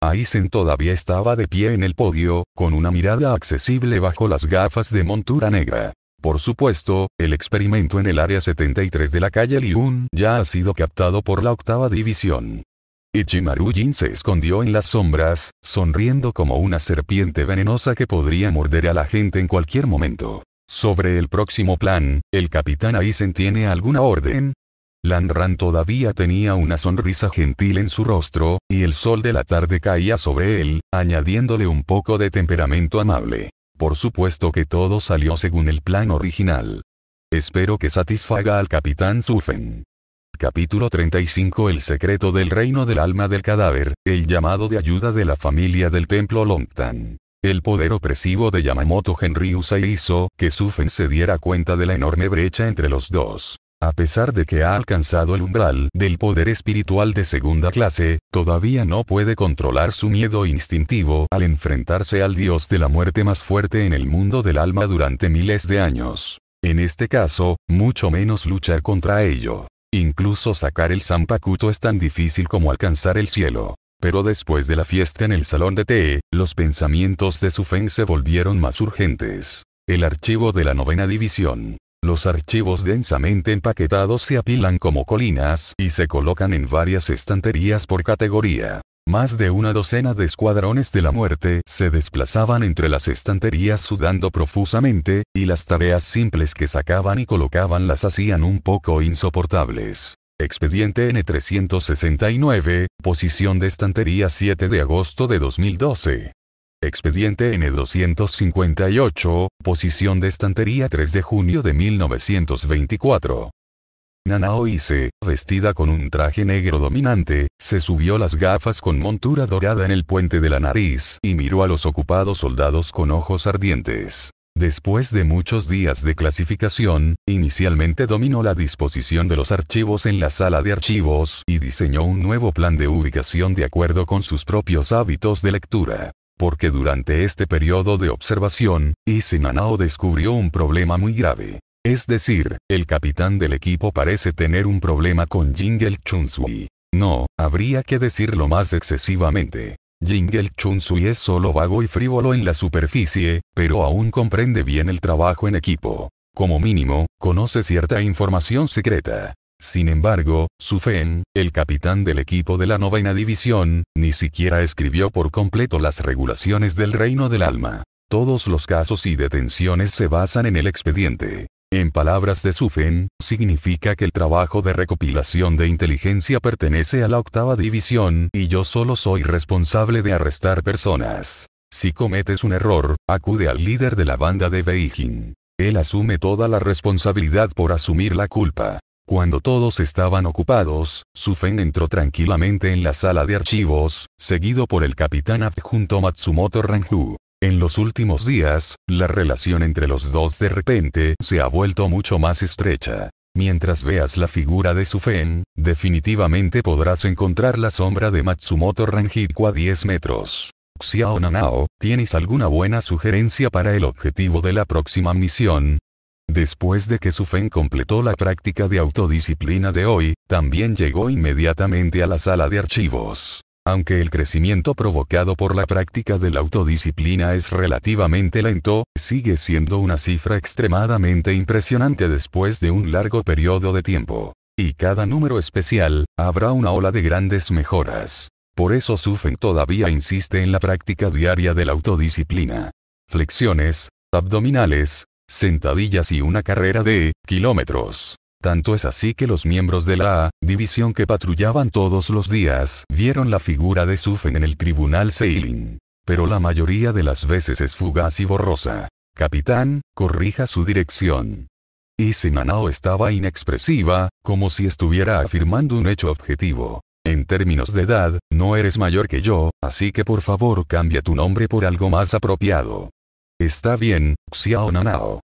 Aizen todavía estaba de pie en el podio, con una mirada accesible bajo las gafas de montura negra. Por supuesto, el experimento en el área 73 de la calle Liun ya ha sido captado por la octava división. Ichimaru Jin se escondió en las sombras, sonriendo como una serpiente venenosa que podría morder a la gente en cualquier momento. Sobre el próximo plan, ¿el capitán Aizen tiene alguna orden? Lanran todavía tenía una sonrisa gentil en su rostro, y el sol de la tarde caía sobre él, añadiéndole un poco de temperamento amable. Por supuesto que todo salió según el plan original. Espero que satisfaga al capitán Sufen. Capítulo 35 El secreto del reino del alma del cadáver, el llamado de ayuda de la familia del templo Longtan. El poder opresivo de Yamamoto Usair hizo que Sufen se diera cuenta de la enorme brecha entre los dos. A pesar de que ha alcanzado el umbral del poder espiritual de segunda clase, todavía no puede controlar su miedo instintivo al enfrentarse al dios de la muerte más fuerte en el mundo del alma durante miles de años. En este caso, mucho menos luchar contra ello. Incluso sacar el zampacuto es tan difícil como alcanzar el cielo. Pero después de la fiesta en el salón de té, los pensamientos de Sufeng se volvieron más urgentes. El archivo de la novena división. Los archivos densamente empaquetados se apilan como colinas y se colocan en varias estanterías por categoría. Más de una docena de escuadrones de la muerte se desplazaban entre las estanterías sudando profusamente, y las tareas simples que sacaban y colocaban las hacían un poco insoportables. Expediente N369, posición de estantería 7 de agosto de 2012. Expediente N258, posición de estantería 3 de junio de 1924. Nanao Ise, vestida con un traje negro dominante, se subió las gafas con montura dorada en el puente de la nariz y miró a los ocupados soldados con ojos ardientes. Después de muchos días de clasificación, inicialmente dominó la disposición de los archivos en la sala de archivos y diseñó un nuevo plan de ubicación de acuerdo con sus propios hábitos de lectura porque durante este periodo de observación, Nanao descubrió un problema muy grave. Es decir, el capitán del equipo parece tener un problema con Jingle Chun-Sui. No, habría que decirlo más excesivamente. Jingle Chun-Sui es solo vago y frívolo en la superficie, pero aún comprende bien el trabajo en equipo. Como mínimo, conoce cierta información secreta. Sin embargo, Fen, el capitán del equipo de la novena división, ni siquiera escribió por completo las regulaciones del reino del alma. Todos los casos y detenciones se basan en el expediente. En palabras de Sufen, significa que el trabajo de recopilación de inteligencia pertenece a la octava división y yo solo soy responsable de arrestar personas. Si cometes un error, acude al líder de la banda de Beijing. Él asume toda la responsabilidad por asumir la culpa. Cuando todos estaban ocupados, Sufen entró tranquilamente en la sala de archivos, seguido por el capitán adjunto Matsumoto Ranju. En los últimos días, la relación entre los dos de repente se ha vuelto mucho más estrecha. Mientras veas la figura de Sufen, definitivamente podrás encontrar la sombra de Matsumoto Rangiku a 10 metros. Xiao Nanao, ¿tienes alguna buena sugerencia para el objetivo de la próxima misión? Después de que Fen completó la práctica de autodisciplina de hoy, también llegó inmediatamente a la sala de archivos. Aunque el crecimiento provocado por la práctica de la autodisciplina es relativamente lento, sigue siendo una cifra extremadamente impresionante después de un largo periodo de tiempo. Y cada número especial, habrá una ola de grandes mejoras. Por eso Sufen todavía insiste en la práctica diaria de la autodisciplina. Flexiones, abdominales, sentadillas y una carrera de kilómetros. Tanto es así que los miembros de la división que patrullaban todos los días, vieron la figura de Sufen en el tribunal Seiling. Pero la mayoría de las veces es fugaz y borrosa. Capitán, corrija su dirección. Y Sinanao estaba inexpresiva, como si estuviera afirmando un hecho objetivo. En términos de edad, no eres mayor que yo, así que por favor cambia tu nombre por algo más apropiado. Está bien, Xiao Nanao.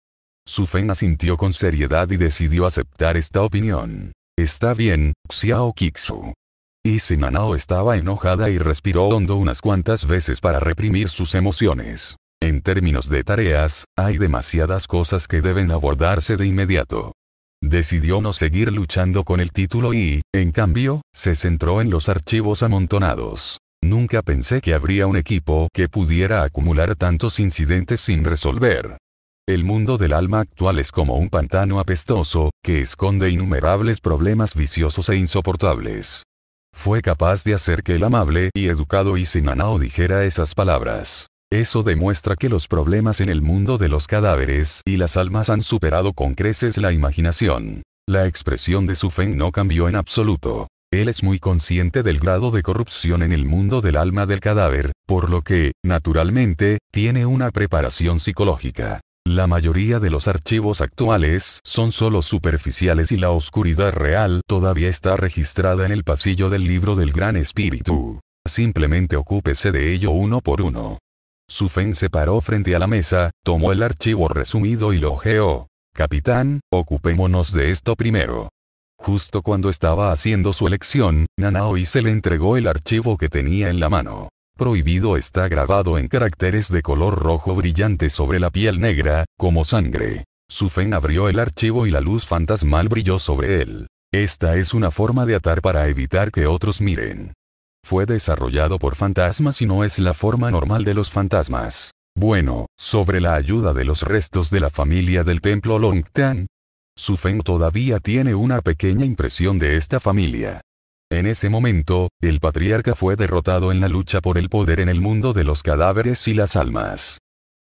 Su asintió con seriedad y decidió aceptar esta opinión. Está bien, Xiao Kixu. Y Sinanao estaba enojada y respiró hondo unas cuantas veces para reprimir sus emociones. En términos de tareas, hay demasiadas cosas que deben abordarse de inmediato. Decidió no seguir luchando con el título y, en cambio, se centró en los archivos amontonados. Nunca pensé que habría un equipo que pudiera acumular tantos incidentes sin resolver. El mundo del alma actual es como un pantano apestoso, que esconde innumerables problemas viciosos e insoportables. Fue capaz de hacer que el amable y educado Isinanao dijera esas palabras. Eso demuestra que los problemas en el mundo de los cadáveres y las almas han superado con creces la imaginación. La expresión de su fe no cambió en absoluto. Él es muy consciente del grado de corrupción en el mundo del alma del cadáver, por lo que, naturalmente, tiene una preparación psicológica. La mayoría de los archivos actuales son solo superficiales y la oscuridad real todavía está registrada en el pasillo del libro del Gran Espíritu. Simplemente ocúpese de ello uno por uno. Su Sufen se paró frente a la mesa, tomó el archivo resumido y lo ojeó. Capitán, ocupémonos de esto primero. Justo cuando estaba haciendo su elección, Nanaoi se le entregó el archivo que tenía en la mano prohibido está grabado en caracteres de color rojo brillante sobre la piel negra, como sangre. Su Feng abrió el archivo y la luz fantasmal brilló sobre él. Esta es una forma de atar para evitar que otros miren. Fue desarrollado por fantasmas y no es la forma normal de los fantasmas. Bueno, sobre la ayuda de los restos de la familia del templo Longtan. Feng todavía tiene una pequeña impresión de esta familia. En ese momento, el patriarca fue derrotado en la lucha por el poder en el mundo de los cadáveres y las almas.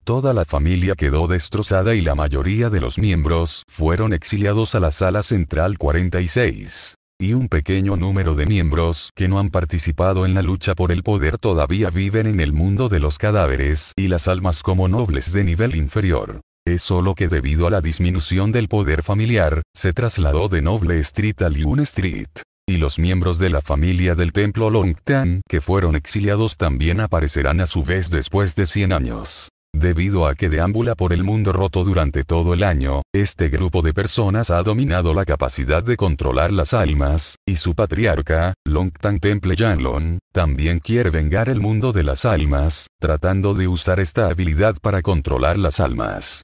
Toda la familia quedó destrozada y la mayoría de los miembros fueron exiliados a la sala central 46. Y un pequeño número de miembros que no han participado en la lucha por el poder todavía viven en el mundo de los cadáveres y las almas como nobles de nivel inferior. Es solo que debido a la disminución del poder familiar, se trasladó de Noble Street a Lune Street y los miembros de la familia del templo Longtan que fueron exiliados también aparecerán a su vez después de 100 años. Debido a que deambula por el mundo roto durante todo el año, este grupo de personas ha dominado la capacidad de controlar las almas, y su patriarca, Longtan Temple Janlon también quiere vengar el mundo de las almas, tratando de usar esta habilidad para controlar las almas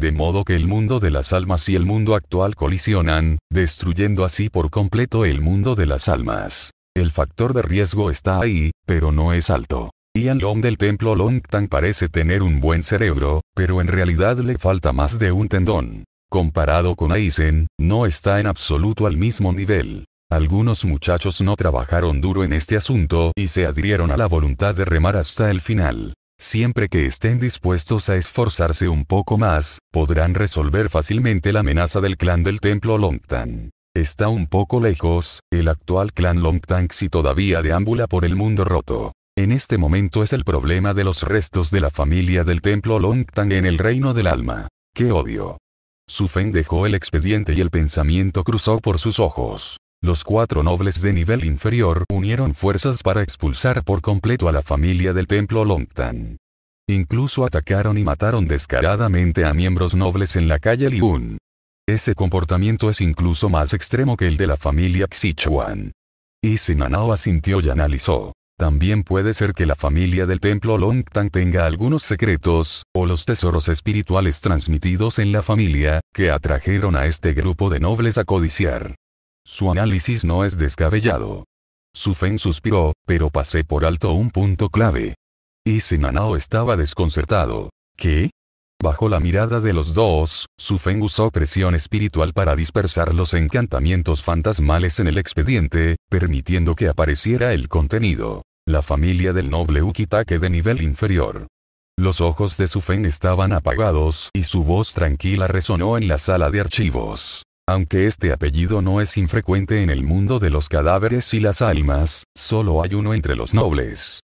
de modo que el mundo de las almas y el mundo actual colisionan, destruyendo así por completo el mundo de las almas. El factor de riesgo está ahí, pero no es alto. Ian Long del templo Longtang parece tener un buen cerebro, pero en realidad le falta más de un tendón. Comparado con Aizen, no está en absoluto al mismo nivel. Algunos muchachos no trabajaron duro en este asunto y se adhirieron a la voluntad de remar hasta el final. Siempre que estén dispuestos a esforzarse un poco más, podrán resolver fácilmente la amenaza del clan del templo Longtan. Está un poco lejos, el actual clan Longtan si todavía deambula por el mundo roto. En este momento es el problema de los restos de la familia del templo Longtan en el reino del alma. ¡Qué odio! Su Feng dejó el expediente y el pensamiento cruzó por sus ojos. Los cuatro nobles de nivel inferior unieron fuerzas para expulsar por completo a la familia del templo Longtan. Incluso atacaron y mataron descaradamente a miembros nobles en la calle Liun. Ese comportamiento es incluso más extremo que el de la familia Xichuan. Y Sinanao asintió y analizó. También puede ser que la familia del templo Longtan tenga algunos secretos, o los tesoros espirituales transmitidos en la familia, que atrajeron a este grupo de nobles a codiciar. Su análisis no es descabellado. Feng suspiró, pero pasé por alto un punto clave. Y Sinanao estaba desconcertado. ¿Qué? Bajo la mirada de los dos, Sufen usó presión espiritual para dispersar los encantamientos fantasmales en el expediente, permitiendo que apareciera el contenido. La familia del noble Ukitake de nivel inferior. Los ojos de Feng estaban apagados y su voz tranquila resonó en la sala de archivos. Aunque este apellido no es infrecuente en el mundo de los cadáveres y las almas, solo hay uno entre los nobles.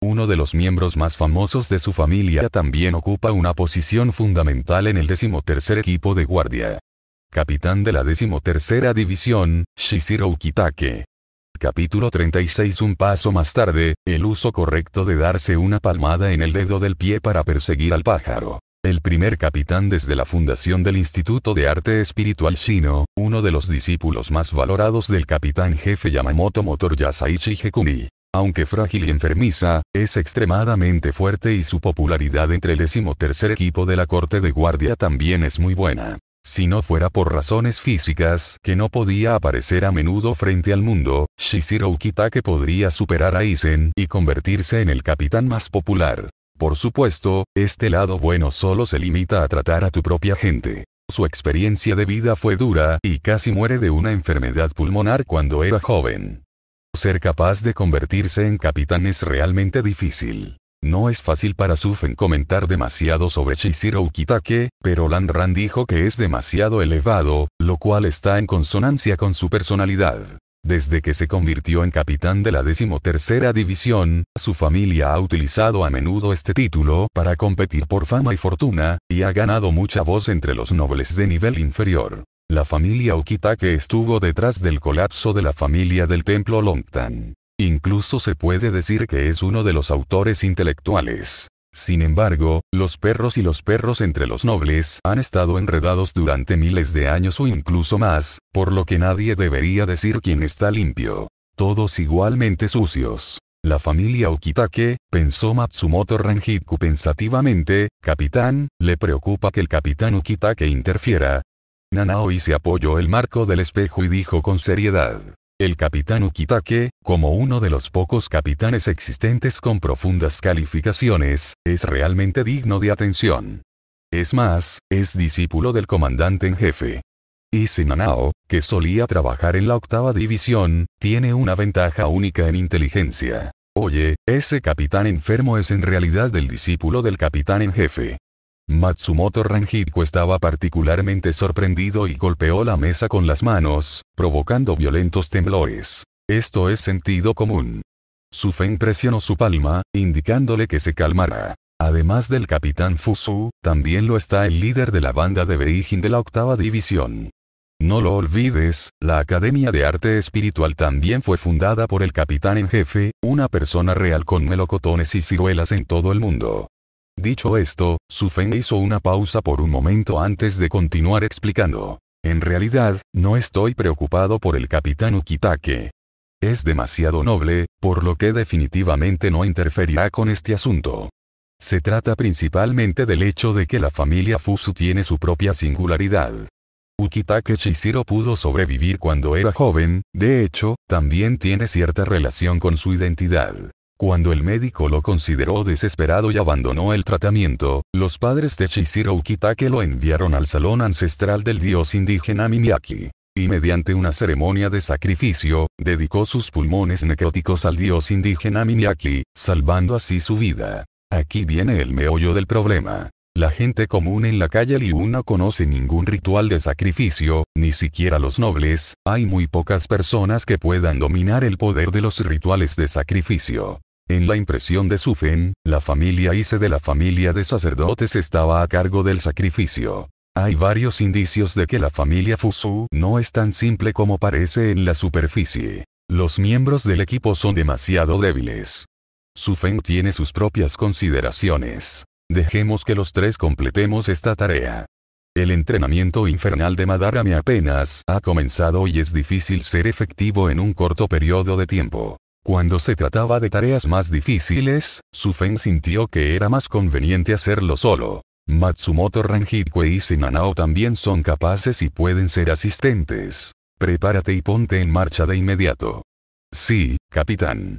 Uno de los miembros más famosos de su familia también ocupa una posición fundamental en el decimotercer equipo de guardia. Capitán de la decimotercera división, Shiziro Kitake. Capítulo 36 Un paso más tarde, el uso correcto de darse una palmada en el dedo del pie para perseguir al pájaro el primer capitán desde la fundación del Instituto de Arte Espiritual Chino, uno de los discípulos más valorados del capitán jefe Yamamoto Motor Yasaichi Hekuni. Aunque frágil y enfermiza, es extremadamente fuerte y su popularidad entre el decimotercer equipo de la corte de guardia también es muy buena. Si no fuera por razones físicas que no podía aparecer a menudo frente al mundo, Shishiro Kitake podría superar a Isen y convertirse en el capitán más popular. Por supuesto, este lado bueno solo se limita a tratar a tu propia gente. Su experiencia de vida fue dura y casi muere de una enfermedad pulmonar cuando era joven. Ser capaz de convertirse en capitán es realmente difícil. No es fácil para Sufen comentar demasiado sobre Chishiro Kitake, pero Lan dijo que es demasiado elevado, lo cual está en consonancia con su personalidad. Desde que se convirtió en capitán de la decimotercera división, su familia ha utilizado a menudo este título para competir por fama y fortuna, y ha ganado mucha voz entre los nobles de nivel inferior. La familia Okitake estuvo detrás del colapso de la familia del templo Longtan. Incluso se puede decir que es uno de los autores intelectuales sin embargo, los perros y los perros entre los nobles han estado enredados durante miles de años o incluso más, por lo que nadie debería decir quién está limpio. Todos igualmente sucios. La familia Okitake, pensó Matsumoto Ranjitku pensativamente, capitán, le preocupa que el capitán Ukitake interfiera. Nanaoi se apoyó el marco del espejo y dijo con seriedad. El capitán Ukitake, como uno de los pocos capitanes existentes con profundas calificaciones, es realmente digno de atención. Es más, es discípulo del comandante en jefe. Y Sinanao, que solía trabajar en la octava división, tiene una ventaja única en inteligencia. Oye, ese capitán enfermo es en realidad el discípulo del capitán en jefe. Matsumoto Ranjitko estaba particularmente sorprendido y golpeó la mesa con las manos, provocando violentos temblores. Esto es sentido común. Su Feng presionó su palma, indicándole que se calmara. Además del capitán Fusu, también lo está el líder de la banda de Beijing de la octava división. No lo olvides, la Academia de Arte Espiritual también fue fundada por el capitán en jefe, una persona real con melocotones y ciruelas en todo el mundo. Dicho esto, su Feng hizo una pausa por un momento antes de continuar explicando. En realidad, no estoy preocupado por el capitán Ukitake. Es demasiado noble, por lo que definitivamente no interferirá con este asunto. Se trata principalmente del hecho de que la familia Fusu tiene su propia singularidad. Ukitake Chisiro pudo sobrevivir cuando era joven, de hecho, también tiene cierta relación con su identidad. Cuando el médico lo consideró desesperado y abandonó el tratamiento, los padres de Chishiro Kitake lo enviaron al salón ancestral del dios indígena Mimiaki. Y mediante una ceremonia de sacrificio, dedicó sus pulmones necróticos al dios indígena Mimiaki, salvando así su vida. Aquí viene el meollo del problema. La gente común en la calle Liu no conoce ningún ritual de sacrificio, ni siquiera los nobles, hay muy pocas personas que puedan dominar el poder de los rituales de sacrificio. En la impresión de Sufen, la familia Ise de la familia de sacerdotes estaba a cargo del sacrificio. Hay varios indicios de que la familia Fusu no es tan simple como parece en la superficie. Los miembros del equipo son demasiado débiles. Sufen tiene sus propias consideraciones. Dejemos que los tres completemos esta tarea. El entrenamiento infernal de Madarame apenas ha comenzado y es difícil ser efectivo en un corto periodo de tiempo. Cuando se trataba de tareas más difíciles, Su Feng sintió que era más conveniente hacerlo solo. Matsumoto Ranjit y Nanao también son capaces y pueden ser asistentes. Prepárate y ponte en marcha de inmediato. Sí, capitán.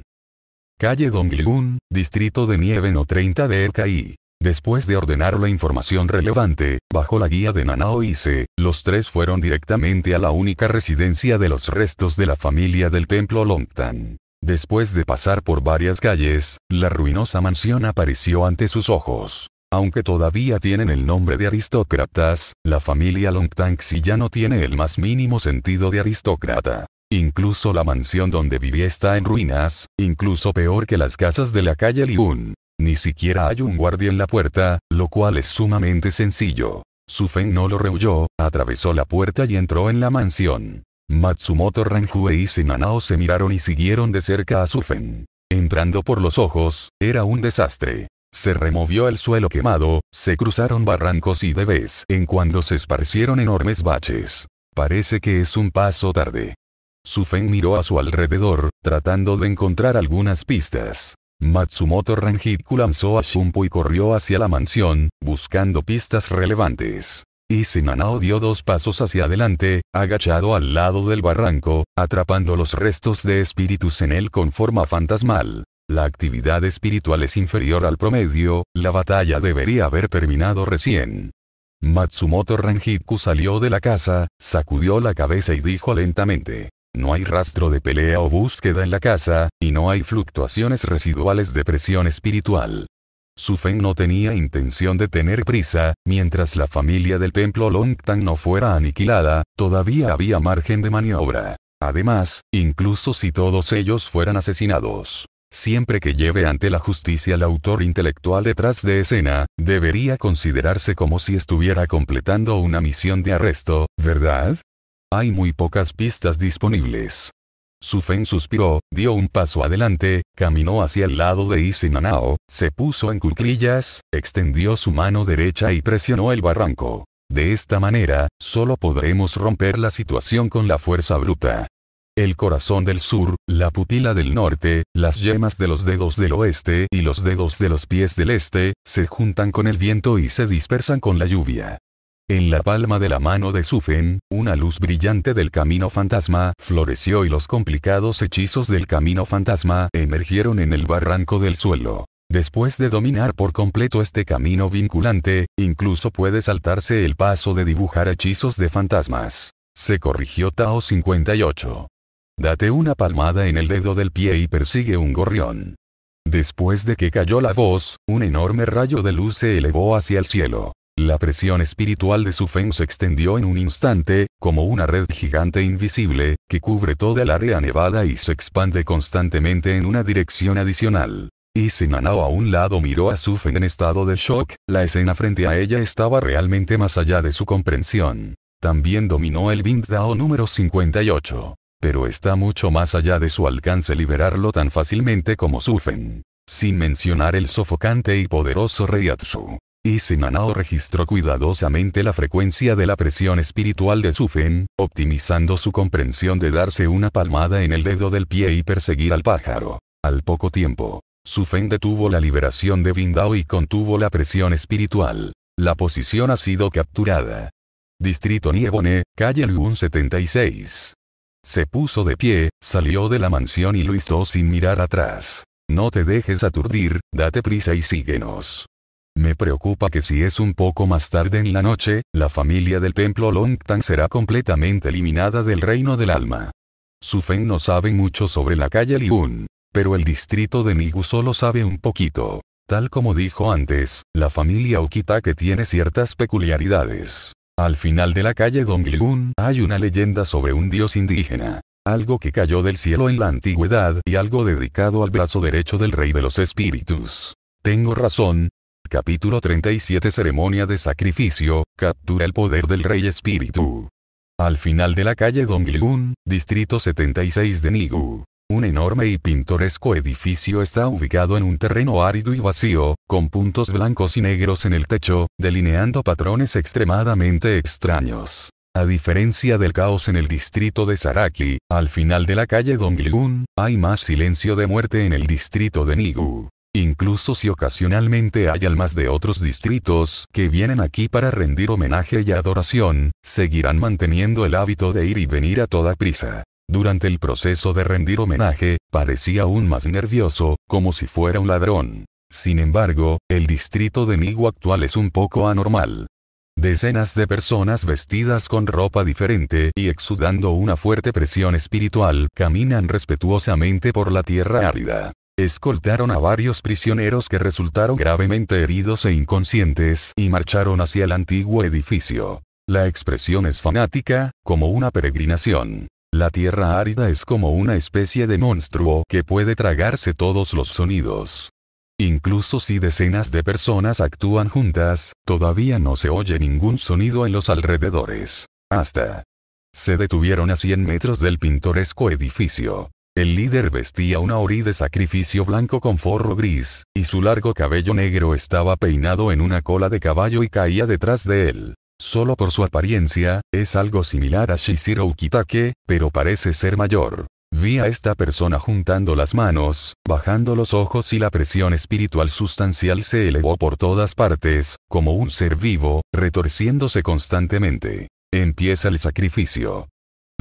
Calle Dongligun, distrito de Nieve no 30 de Erkai. Después de ordenar la información relevante, bajo la guía de Nanao Ise, los tres fueron directamente a la única residencia de los restos de la familia del templo Longtan. Después de pasar por varias calles, la ruinosa mansión apareció ante sus ojos. Aunque todavía tienen el nombre de aristócratas, la familia si ya no tiene el más mínimo sentido de aristócrata. Incluso la mansión donde vivía está en ruinas, incluso peor que las casas de la calle Liun. Ni siquiera hay un guardia en la puerta, lo cual es sumamente sencillo. Su no lo rehuyó, atravesó la puerta y entró en la mansión. Matsumoto Ranjue y Senanao se miraron y siguieron de cerca a Sufen. Entrando por los ojos, era un desastre. Se removió el suelo quemado, se cruzaron barrancos y de vez en cuando se esparcieron enormes baches. Parece que es un paso tarde. Sufen miró a su alrededor, tratando de encontrar algunas pistas. Matsumoto Ranjitku lanzó a Shunpu y corrió hacia la mansión, buscando pistas relevantes y Sinanao dio dos pasos hacia adelante, agachado al lado del barranco, atrapando los restos de espíritus en él con forma fantasmal. La actividad espiritual es inferior al promedio, la batalla debería haber terminado recién. Matsumoto Ranjitku salió de la casa, sacudió la cabeza y dijo lentamente. No hay rastro de pelea o búsqueda en la casa, y no hay fluctuaciones residuales de presión espiritual. Su Feng no tenía intención de tener prisa, mientras la familia del templo Longtang no fuera aniquilada, todavía había margen de maniobra. Además, incluso si todos ellos fueran asesinados, siempre que lleve ante la justicia al autor intelectual detrás de escena, debería considerarse como si estuviera completando una misión de arresto, ¿verdad? Hay muy pocas pistas disponibles. Sufen suspiró, dio un paso adelante, caminó hacia el lado de Isinanao, se puso en cuclillas, extendió su mano derecha y presionó el barranco. De esta manera, solo podremos romper la situación con la fuerza bruta. El corazón del sur, la pupila del norte, las yemas de los dedos del oeste y los dedos de los pies del este, se juntan con el viento y se dispersan con la lluvia. En la palma de la mano de Sufen, una luz brillante del camino fantasma floreció y los complicados hechizos del camino fantasma emergieron en el barranco del suelo. Después de dominar por completo este camino vinculante, incluso puede saltarse el paso de dibujar hechizos de fantasmas. Se corrigió Tao 58. Date una palmada en el dedo del pie y persigue un gorrión. Después de que cayó la voz, un enorme rayo de luz se elevó hacia el cielo. La presión espiritual de su se extendió en un instante, como una red gigante invisible, que cubre toda el área nevada y se expande constantemente en una dirección adicional. Y Sinanao a un lado miró a Sufen en estado de shock, la escena frente a ella estaba realmente más allá de su comprensión. También dominó el Bind número 58. Pero está mucho más allá de su alcance liberarlo tan fácilmente como Sufen. Sin mencionar el sofocante y poderoso Reiatsu y Sinanao registró cuidadosamente la frecuencia de la presión espiritual de Sufen, optimizando su comprensión de darse una palmada en el dedo del pie y perseguir al pájaro. Al poco tiempo, Sufen detuvo la liberación de Bindao y contuvo la presión espiritual. La posición ha sido capturada. Distrito Niebone, calle Lugun 76. Se puso de pie, salió de la mansión y lo hizo sin mirar atrás. No te dejes aturdir, date prisa y síguenos. Me preocupa que si es un poco más tarde en la noche, la familia del templo Longtan será completamente eliminada del reino del alma. Su Feng no sabe mucho sobre la calle Liun, pero el distrito de Nigu solo sabe un poquito. Tal como dijo antes, la familia Okitake tiene ciertas peculiaridades. Al final de la calle Dongliun hay una leyenda sobre un dios indígena, algo que cayó del cielo en la antigüedad y algo dedicado al brazo derecho del rey de los espíritus. Tengo razón, Capítulo 37 Ceremonia de sacrificio, captura el poder del rey espíritu. Al final de la calle Dongligun, distrito 76 de Nigu. Un enorme y pintoresco edificio está ubicado en un terreno árido y vacío, con puntos blancos y negros en el techo, delineando patrones extremadamente extraños. A diferencia del caos en el distrito de Saraki, al final de la calle Dongligun, hay más silencio de muerte en el distrito de Nigu incluso si ocasionalmente hay almas de otros distritos que vienen aquí para rendir homenaje y adoración, seguirán manteniendo el hábito de ir y venir a toda prisa. Durante el proceso de rendir homenaje, parecía aún más nervioso, como si fuera un ladrón. Sin embargo, el distrito de Nigo actual es un poco anormal. Decenas de personas vestidas con ropa diferente y exudando una fuerte presión espiritual caminan respetuosamente por la tierra árida escoltaron a varios prisioneros que resultaron gravemente heridos e inconscientes y marcharon hacia el antiguo edificio. La expresión es fanática, como una peregrinación. La tierra árida es como una especie de monstruo que puede tragarse todos los sonidos. Incluso si decenas de personas actúan juntas, todavía no se oye ningún sonido en los alrededores. Hasta. Se detuvieron a 100 metros del pintoresco edificio. El líder vestía una orí de sacrificio blanco con forro gris, y su largo cabello negro estaba peinado en una cola de caballo y caía detrás de él. Solo por su apariencia, es algo similar a Shishiro Ukitake, pero parece ser mayor. Vi a esta persona juntando las manos, bajando los ojos y la presión espiritual sustancial se elevó por todas partes, como un ser vivo, retorciéndose constantemente. Empieza el sacrificio.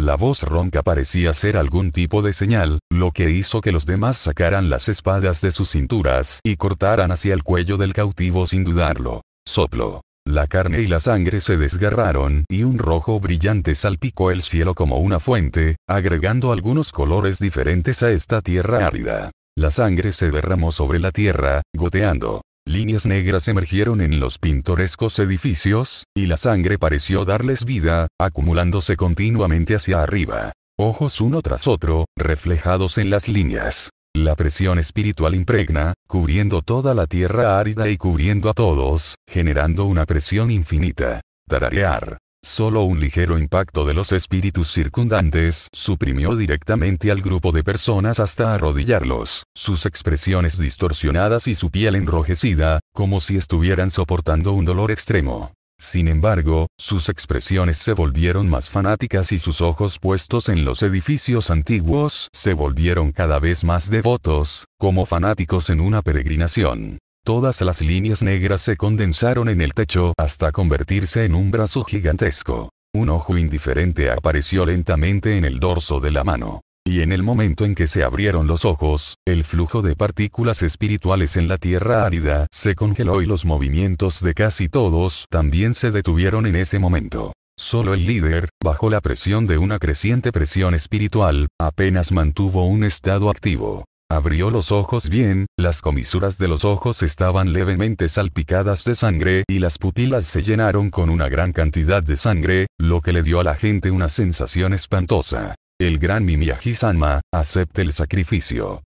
La voz ronca parecía ser algún tipo de señal, lo que hizo que los demás sacaran las espadas de sus cinturas y cortaran hacia el cuello del cautivo sin dudarlo. Soplo. La carne y la sangre se desgarraron y un rojo brillante salpicó el cielo como una fuente, agregando algunos colores diferentes a esta tierra árida. La sangre se derramó sobre la tierra, goteando. Líneas negras emergieron en los pintorescos edificios, y la sangre pareció darles vida, acumulándose continuamente hacia arriba. Ojos uno tras otro, reflejados en las líneas. La presión espiritual impregna, cubriendo toda la tierra árida y cubriendo a todos, generando una presión infinita. Tararear. Solo un ligero impacto de los espíritus circundantes suprimió directamente al grupo de personas hasta arrodillarlos, sus expresiones distorsionadas y su piel enrojecida, como si estuvieran soportando un dolor extremo. Sin embargo, sus expresiones se volvieron más fanáticas y sus ojos puestos en los edificios antiguos se volvieron cada vez más devotos, como fanáticos en una peregrinación. Todas las líneas negras se condensaron en el techo hasta convertirse en un brazo gigantesco. Un ojo indiferente apareció lentamente en el dorso de la mano. Y en el momento en que se abrieron los ojos, el flujo de partículas espirituales en la tierra árida se congeló y los movimientos de casi todos también se detuvieron en ese momento. Solo el líder, bajo la presión de una creciente presión espiritual, apenas mantuvo un estado activo. Abrió los ojos bien, las comisuras de los ojos estaban levemente salpicadas de sangre y las pupilas se llenaron con una gran cantidad de sangre, lo que le dio a la gente una sensación espantosa. El gran Mimiaji sama acepte el sacrificio.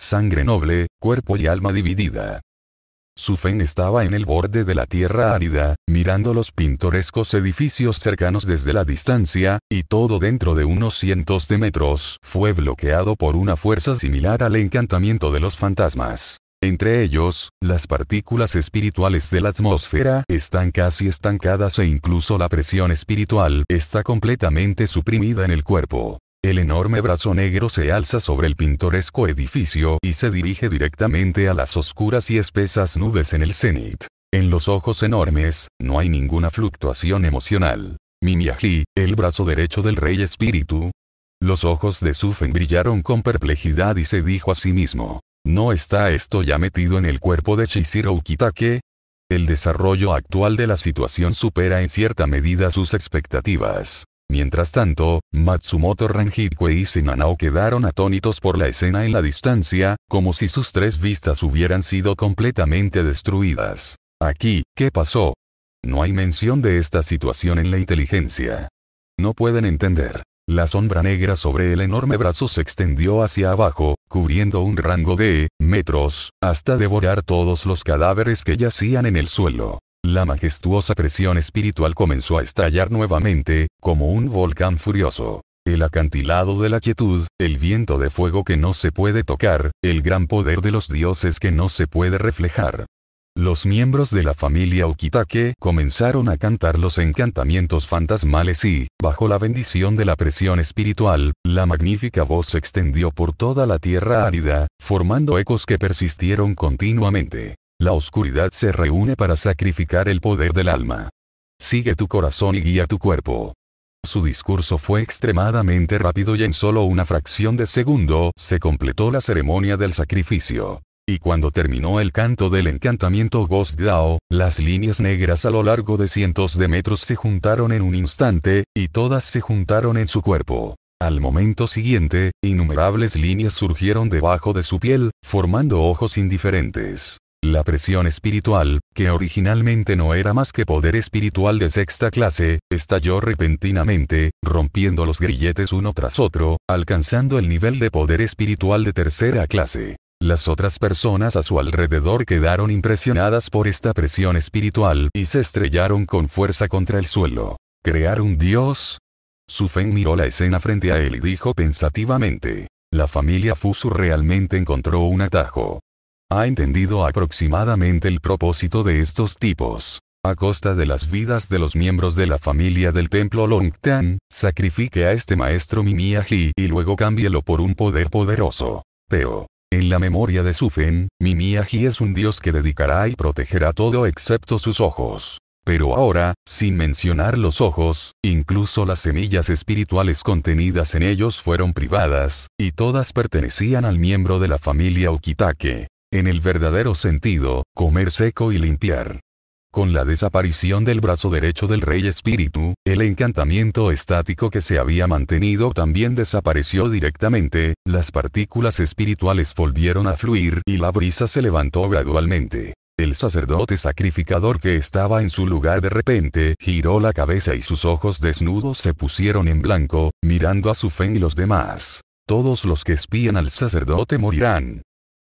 Sangre noble, cuerpo y alma dividida. Su fen estaba en el borde de la tierra árida, mirando los pintorescos edificios cercanos desde la distancia, y todo dentro de unos cientos de metros fue bloqueado por una fuerza similar al encantamiento de los fantasmas. Entre ellos, las partículas espirituales de la atmósfera están casi estancadas e incluso la presión espiritual está completamente suprimida en el cuerpo. El enorme brazo negro se alza sobre el pintoresco edificio y se dirige directamente a las oscuras y espesas nubes en el cenit. En los ojos enormes, no hay ninguna fluctuación emocional. Mimiaji, el brazo derecho del rey espíritu. Los ojos de Sufen brillaron con perplejidad y se dijo a sí mismo, ¿no está esto ya metido en el cuerpo de Chishiro Ukitake? El desarrollo actual de la situación supera en cierta medida sus expectativas. Mientras tanto, Matsumoto Ranjitwe y Sinanao quedaron atónitos por la escena en la distancia, como si sus tres vistas hubieran sido completamente destruidas. Aquí, ¿qué pasó? No hay mención de esta situación en la inteligencia. No pueden entender. La sombra negra sobre el enorme brazo se extendió hacia abajo, cubriendo un rango de metros, hasta devorar todos los cadáveres que yacían en el suelo la majestuosa presión espiritual comenzó a estallar nuevamente, como un volcán furioso. El acantilado de la quietud, el viento de fuego que no se puede tocar, el gran poder de los dioses que no se puede reflejar. Los miembros de la familia Okitake comenzaron a cantar los encantamientos fantasmales y, bajo la bendición de la presión espiritual, la magnífica voz se extendió por toda la tierra árida, formando ecos que persistieron continuamente. La oscuridad se reúne para sacrificar el poder del alma. Sigue tu corazón y guía tu cuerpo. Su discurso fue extremadamente rápido y en solo una fracción de segundo se completó la ceremonia del sacrificio. Y cuando terminó el canto del encantamiento Ghost las líneas negras a lo largo de cientos de metros se juntaron en un instante, y todas se juntaron en su cuerpo. Al momento siguiente, innumerables líneas surgieron debajo de su piel, formando ojos indiferentes. La presión espiritual, que originalmente no era más que poder espiritual de sexta clase, estalló repentinamente, rompiendo los grilletes uno tras otro, alcanzando el nivel de poder espiritual de tercera clase. Las otras personas a su alrededor quedaron impresionadas por esta presión espiritual y se estrellaron con fuerza contra el suelo. ¿Crear un dios? Su Feng miró la escena frente a él y dijo pensativamente. La familia Fusu realmente encontró un atajo ha entendido aproximadamente el propósito de estos tipos. A costa de las vidas de los miembros de la familia del templo Longtan, sacrifique a este maestro Mimiaji y luego cámbielo por un poder poderoso. Pero, en la memoria de Sufen, Mimiaji es un dios que dedicará y protegerá todo excepto sus ojos. Pero ahora, sin mencionar los ojos, incluso las semillas espirituales contenidas en ellos fueron privadas, y todas pertenecían al miembro de la familia Okitake. En el verdadero sentido, comer seco y limpiar. Con la desaparición del brazo derecho del rey espíritu, el encantamiento estático que se había mantenido también desapareció directamente, las partículas espirituales volvieron a fluir y la brisa se levantó gradualmente. El sacerdote sacrificador que estaba en su lugar de repente giró la cabeza y sus ojos desnudos se pusieron en blanco, mirando a su fe y los demás. Todos los que espían al sacerdote morirán.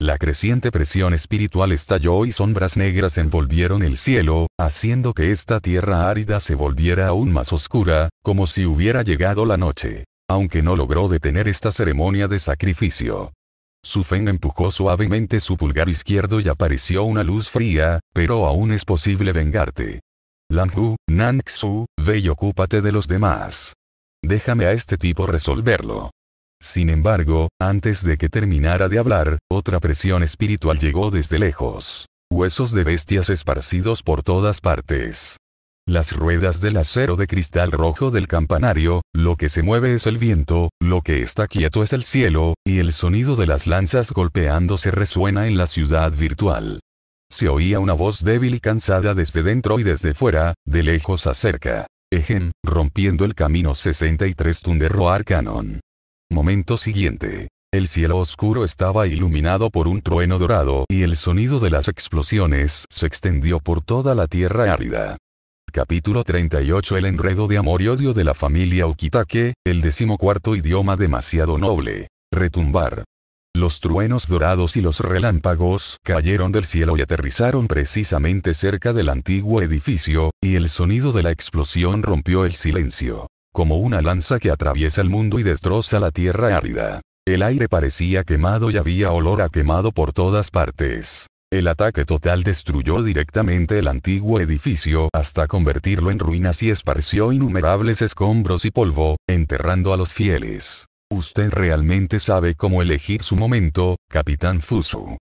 La creciente presión espiritual estalló y sombras negras envolvieron el cielo, haciendo que esta tierra árida se volviera aún más oscura, como si hubiera llegado la noche. Aunque no logró detener esta ceremonia de sacrificio. Su fen empujó suavemente su pulgar izquierdo y apareció una luz fría, pero aún es posible vengarte. Lanhu, Nanxu, ve y ocúpate de los demás. Déjame a este tipo resolverlo. Sin embargo, antes de que terminara de hablar, otra presión espiritual llegó desde lejos. Huesos de bestias esparcidos por todas partes. Las ruedas del acero de cristal rojo del campanario, lo que se mueve es el viento, lo que está quieto es el cielo, y el sonido de las lanzas golpeándose resuena en la ciudad virtual. Se oía una voz débil y cansada desde dentro y desde fuera, de lejos a cerca. Ejen, rompiendo el camino 63 Tunderroar Canon. Momento siguiente. El cielo oscuro estaba iluminado por un trueno dorado y el sonido de las explosiones se extendió por toda la tierra árida. Capítulo 38 El enredo de amor y odio de la familia Okitake, el decimocuarto idioma demasiado noble. Retumbar. Los truenos dorados y los relámpagos cayeron del cielo y aterrizaron precisamente cerca del antiguo edificio, y el sonido de la explosión rompió el silencio como una lanza que atraviesa el mundo y destroza la tierra árida. El aire parecía quemado y había olor a quemado por todas partes. El ataque total destruyó directamente el antiguo edificio hasta convertirlo en ruinas y esparció innumerables escombros y polvo, enterrando a los fieles. Usted realmente sabe cómo elegir su momento, capitán Fusu.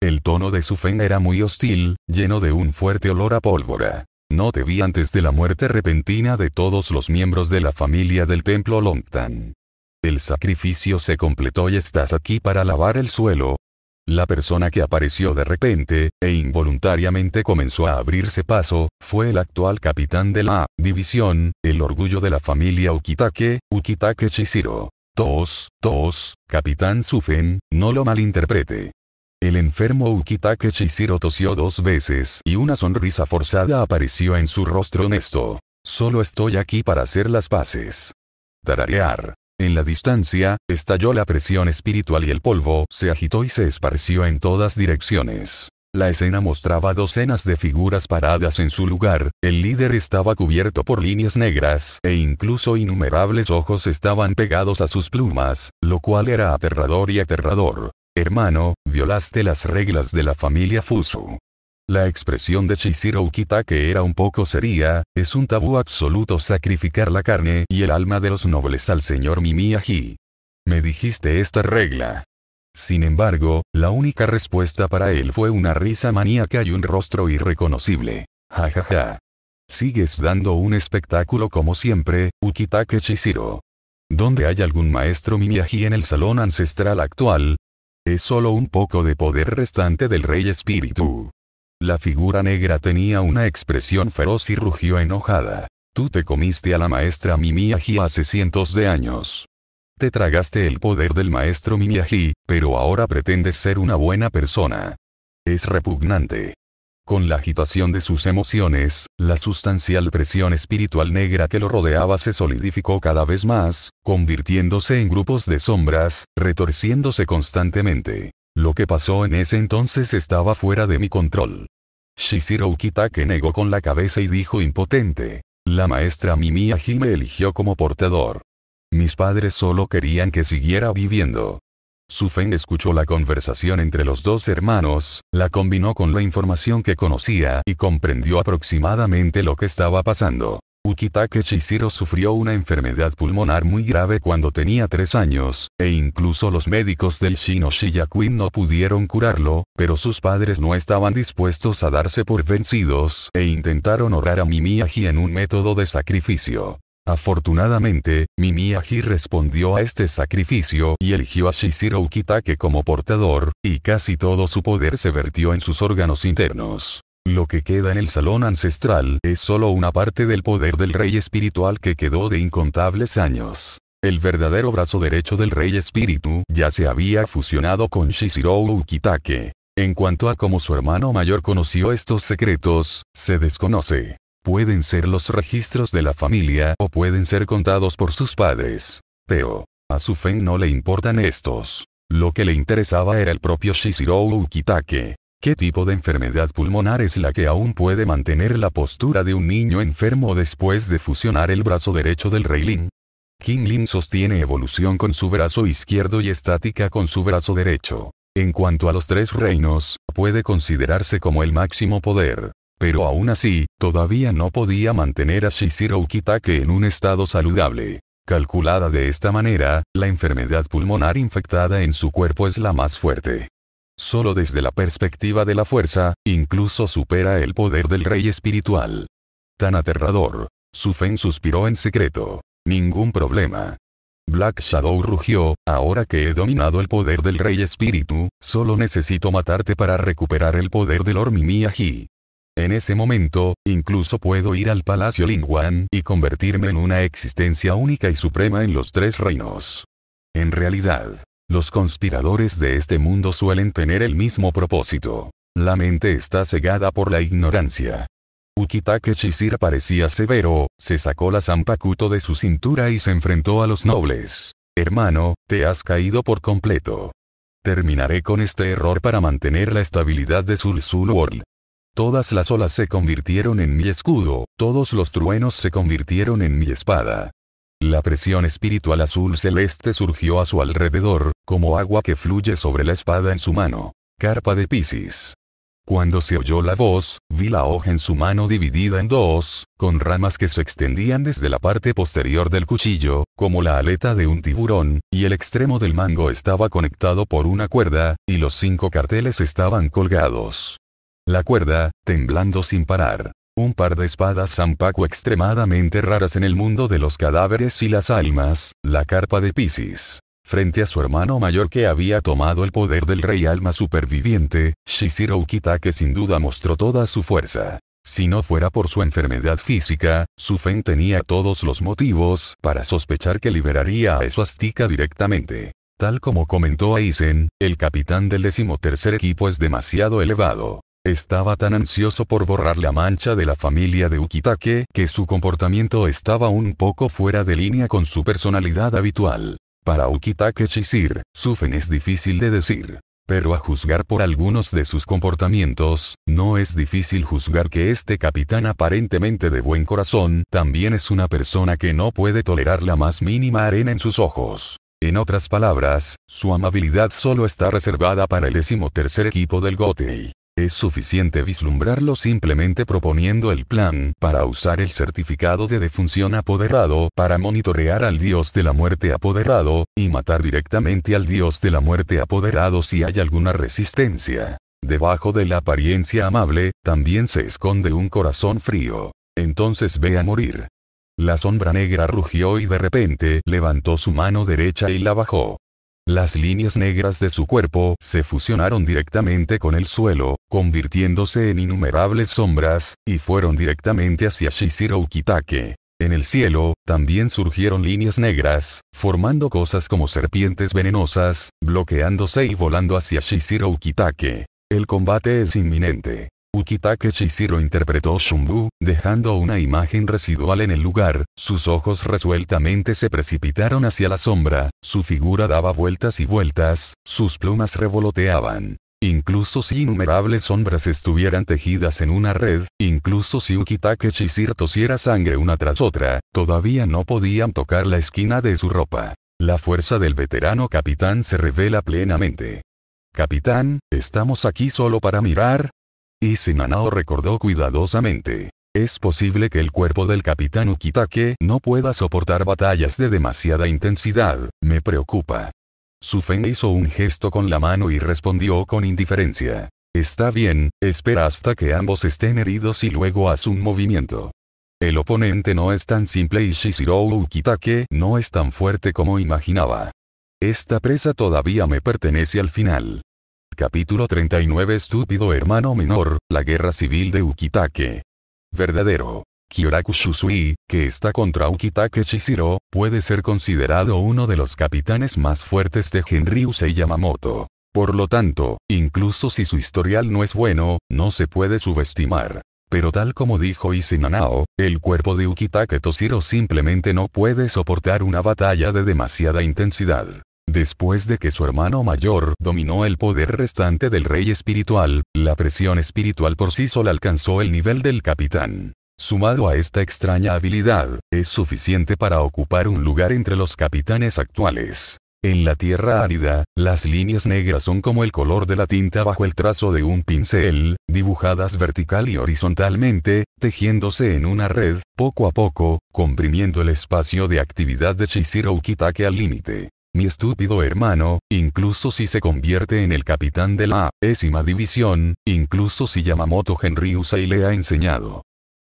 El tono de su fen era muy hostil, lleno de un fuerte olor a pólvora. No te vi antes de la muerte repentina de todos los miembros de la familia del templo Longtan. El sacrificio se completó y estás aquí para lavar el suelo. La persona que apareció de repente, e involuntariamente comenzó a abrirse paso, fue el actual capitán de la división, el orgullo de la familia Ukitake, Ukitake Chishiro. Tos, tos, capitán Sufen, no lo malinterprete. El enfermo Ukitake Chishiro tosió dos veces y una sonrisa forzada apareció en su rostro honesto. Solo estoy aquí para hacer las paces. Tararear. En la distancia, estalló la presión espiritual y el polvo se agitó y se esparció en todas direcciones. La escena mostraba docenas de figuras paradas en su lugar, el líder estaba cubierto por líneas negras, e incluso innumerables ojos estaban pegados a sus plumas, lo cual era aterrador y aterrador. Hermano, violaste las reglas de la familia Fusu. La expresión de Chishiro Ukitake era un poco seria, es un tabú absoluto sacrificar la carne y el alma de los nobles al señor Mimiyaji. Me dijiste esta regla. Sin embargo, la única respuesta para él fue una risa maníaca y un rostro irreconocible. Ja Sigues dando un espectáculo como siempre, Ukitake Chishiro. ¿Dónde hay algún maestro Mimiagi en el salón ancestral actual? es solo un poco de poder restante del rey espíritu. La figura negra tenía una expresión feroz y rugió enojada. Tú te comiste a la maestra Mimiaji hace cientos de años. Te tragaste el poder del maestro Mimiaji, pero ahora pretendes ser una buena persona. Es repugnante. Con la agitación de sus emociones, la sustancial presión espiritual negra que lo rodeaba se solidificó cada vez más, convirtiéndose en grupos de sombras, retorciéndose constantemente. Lo que pasó en ese entonces estaba fuera de mi control. Shishiro Kitake negó con la cabeza y dijo impotente. La maestra Mimi Aji me eligió como portador. Mis padres solo querían que siguiera viviendo. Sufen escuchó la conversación entre los dos hermanos, la combinó con la información que conocía y comprendió aproximadamente lo que estaba pasando. Ukitake Chishiro sufrió una enfermedad pulmonar muy grave cuando tenía tres años, e incluso los médicos del Shinoshiyakuin no pudieron curarlo, pero sus padres no estaban dispuestos a darse por vencidos e intentaron orar a mimiyagi en un método de sacrificio. Afortunadamente, Mimiyagi respondió a este sacrificio y eligió a Shishiro Ukitake como portador, y casi todo su poder se vertió en sus órganos internos. Lo que queda en el salón ancestral es solo una parte del poder del rey espiritual que quedó de incontables años. El verdadero brazo derecho del rey espíritu ya se había fusionado con Shishiro Ukitake. En cuanto a cómo su hermano mayor conoció estos secretos, se desconoce. Pueden ser los registros de la familia o pueden ser contados por sus padres. Pero, a su Feng no le importan estos. Lo que le interesaba era el propio Shiziro Ukitake. ¿Qué tipo de enfermedad pulmonar es la que aún puede mantener la postura de un niño enfermo después de fusionar el brazo derecho del rey Lin? King Lin sostiene evolución con su brazo izquierdo y estática con su brazo derecho. En cuanto a los tres reinos, puede considerarse como el máximo poder pero aún así, todavía no podía mantener a Shishiro Kitake en un estado saludable. Calculada de esta manera, la enfermedad pulmonar infectada en su cuerpo es la más fuerte. Solo desde la perspectiva de la fuerza, incluso supera el poder del rey espiritual. Tan aterrador. Feng suspiró en secreto. Ningún problema. Black Shadow rugió, ahora que he dominado el poder del rey espíritu, solo necesito matarte para recuperar el poder del Ormimiaji. En ese momento, incluso puedo ir al Palacio Lingwan y convertirme en una existencia única y suprema en los tres reinos. En realidad, los conspiradores de este mundo suelen tener el mismo propósito. La mente está cegada por la ignorancia. Ukitake Chisir parecía severo, se sacó la zampacuto de su cintura y se enfrentó a los nobles. Hermano, te has caído por completo. Terminaré con este error para mantener la estabilidad de Sul World. Todas las olas se convirtieron en mi escudo, todos los truenos se convirtieron en mi espada. La presión espiritual azul celeste surgió a su alrededor, como agua que fluye sobre la espada en su mano. Carpa de Piscis. Cuando se oyó la voz, vi la hoja en su mano dividida en dos, con ramas que se extendían desde la parte posterior del cuchillo, como la aleta de un tiburón, y el extremo del mango estaba conectado por una cuerda, y los cinco carteles estaban colgados. La cuerda, temblando sin parar. Un par de espadas zampaco extremadamente raras en el mundo de los cadáveres y las almas, la carpa de Pisces. Frente a su hermano mayor que había tomado el poder del rey alma superviviente, Shishiro Ukitake que sin duda mostró toda su fuerza. Si no fuera por su enfermedad física, su Fen tenía todos los motivos para sospechar que liberaría a astica directamente. Tal como comentó Aizen, el capitán del decimotercer equipo es demasiado elevado. Estaba tan ansioso por borrar la mancha de la familia de Ukitake que su comportamiento estaba un poco fuera de línea con su personalidad habitual. Para Ukitake Chisir, Sufen es difícil de decir. Pero a juzgar por algunos de sus comportamientos, no es difícil juzgar que este capitán aparentemente de buen corazón también es una persona que no puede tolerar la más mínima arena en sus ojos. En otras palabras, su amabilidad solo está reservada para el decimotercer equipo del Gotei. Es suficiente vislumbrarlo simplemente proponiendo el plan para usar el certificado de defunción apoderado para monitorear al dios de la muerte apoderado, y matar directamente al dios de la muerte apoderado si hay alguna resistencia. Debajo de la apariencia amable, también se esconde un corazón frío. Entonces ve a morir. La sombra negra rugió y de repente levantó su mano derecha y la bajó. Las líneas negras de su cuerpo se fusionaron directamente con el suelo, convirtiéndose en innumerables sombras, y fueron directamente hacia Shishiro Kitake. En el cielo, también surgieron líneas negras, formando cosas como serpientes venenosas, bloqueándose y volando hacia Shishiro Kitake. El combate es inminente. Ukitake Chisiro interpretó Shunbu, dejando una imagen residual en el lugar, sus ojos resueltamente se precipitaron hacia la sombra, su figura daba vueltas y vueltas, sus plumas revoloteaban. Incluso si innumerables sombras estuvieran tejidas en una red, incluso si Ukitake Chisiro tosiera sangre una tras otra, todavía no podían tocar la esquina de su ropa. La fuerza del veterano capitán se revela plenamente. Capitán, estamos aquí solo para mirar, y Sinanao recordó cuidadosamente. Es posible que el cuerpo del capitán Ukitake no pueda soportar batallas de demasiada intensidad, me preocupa. Su Sufen hizo un gesto con la mano y respondió con indiferencia. Está bien, espera hasta que ambos estén heridos y luego haz un movimiento. El oponente no es tan simple y Shishiro Ukitake no es tan fuerte como imaginaba. Esta presa todavía me pertenece al final capítulo 39 Estúpido hermano menor, la guerra civil de Ukitake. Verdadero. Kyoraku Shusui, que está contra Ukitake Chishiro, puede ser considerado uno de los capitanes más fuertes de Genryusei Yamamoto. Por lo tanto, incluso si su historial no es bueno, no se puede subestimar. Pero tal como dijo Isinanao, el cuerpo de Ukitake Toshiro simplemente no puede soportar una batalla de demasiada intensidad. Después de que su hermano mayor dominó el poder restante del rey espiritual, la presión espiritual por sí sola alcanzó el nivel del capitán. Sumado a esta extraña habilidad, es suficiente para ocupar un lugar entre los capitanes actuales. En la tierra árida, las líneas negras son como el color de la tinta bajo el trazo de un pincel, dibujadas vertical y horizontalmente, tejiéndose en una red, poco a poco, comprimiendo el espacio de actividad de Shishiro Ukitake al límite. Mi estúpido hermano, incluso si se convierte en el capitán de la décima división, incluso si Yamamoto Henry y le ha enseñado.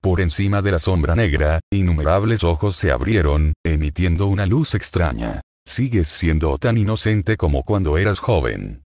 Por encima de la sombra negra, innumerables ojos se abrieron, emitiendo una luz extraña. Sigues siendo tan inocente como cuando eras joven.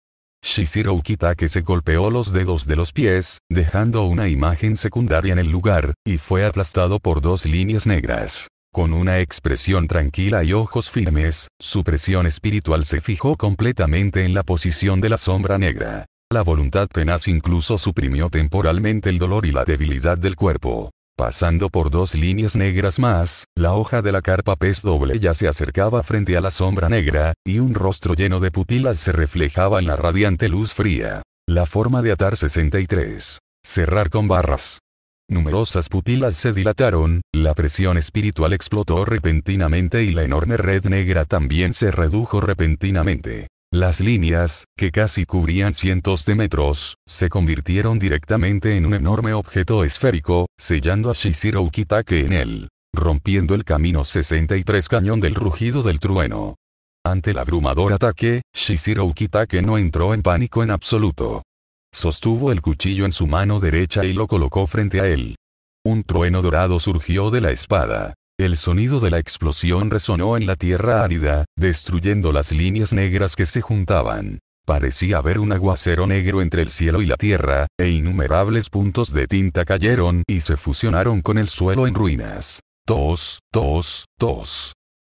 Shishiro Kitake se golpeó los dedos de los pies, dejando una imagen secundaria en el lugar, y fue aplastado por dos líneas negras. Con una expresión tranquila y ojos firmes, su presión espiritual se fijó completamente en la posición de la sombra negra. La voluntad tenaz incluso suprimió temporalmente el dolor y la debilidad del cuerpo. Pasando por dos líneas negras más, la hoja de la carpa pez doble ya se acercaba frente a la sombra negra, y un rostro lleno de pupilas se reflejaba en la radiante luz fría. La forma de atar 63. Cerrar con barras. Numerosas pupilas se dilataron, la presión espiritual explotó repentinamente y la enorme red negra también se redujo repentinamente. Las líneas, que casi cubrían cientos de metros, se convirtieron directamente en un enorme objeto esférico, sellando a Shishiro Kitake en él, rompiendo el camino 63 cañón del rugido del trueno. Ante el abrumador ataque, Shishiro Kitake no entró en pánico en absoluto. Sostuvo el cuchillo en su mano derecha y lo colocó frente a él. Un trueno dorado surgió de la espada. El sonido de la explosión resonó en la tierra árida, destruyendo las líneas negras que se juntaban. Parecía haber un aguacero negro entre el cielo y la tierra, e innumerables puntos de tinta cayeron y se fusionaron con el suelo en ruinas. Tos, tos, tos.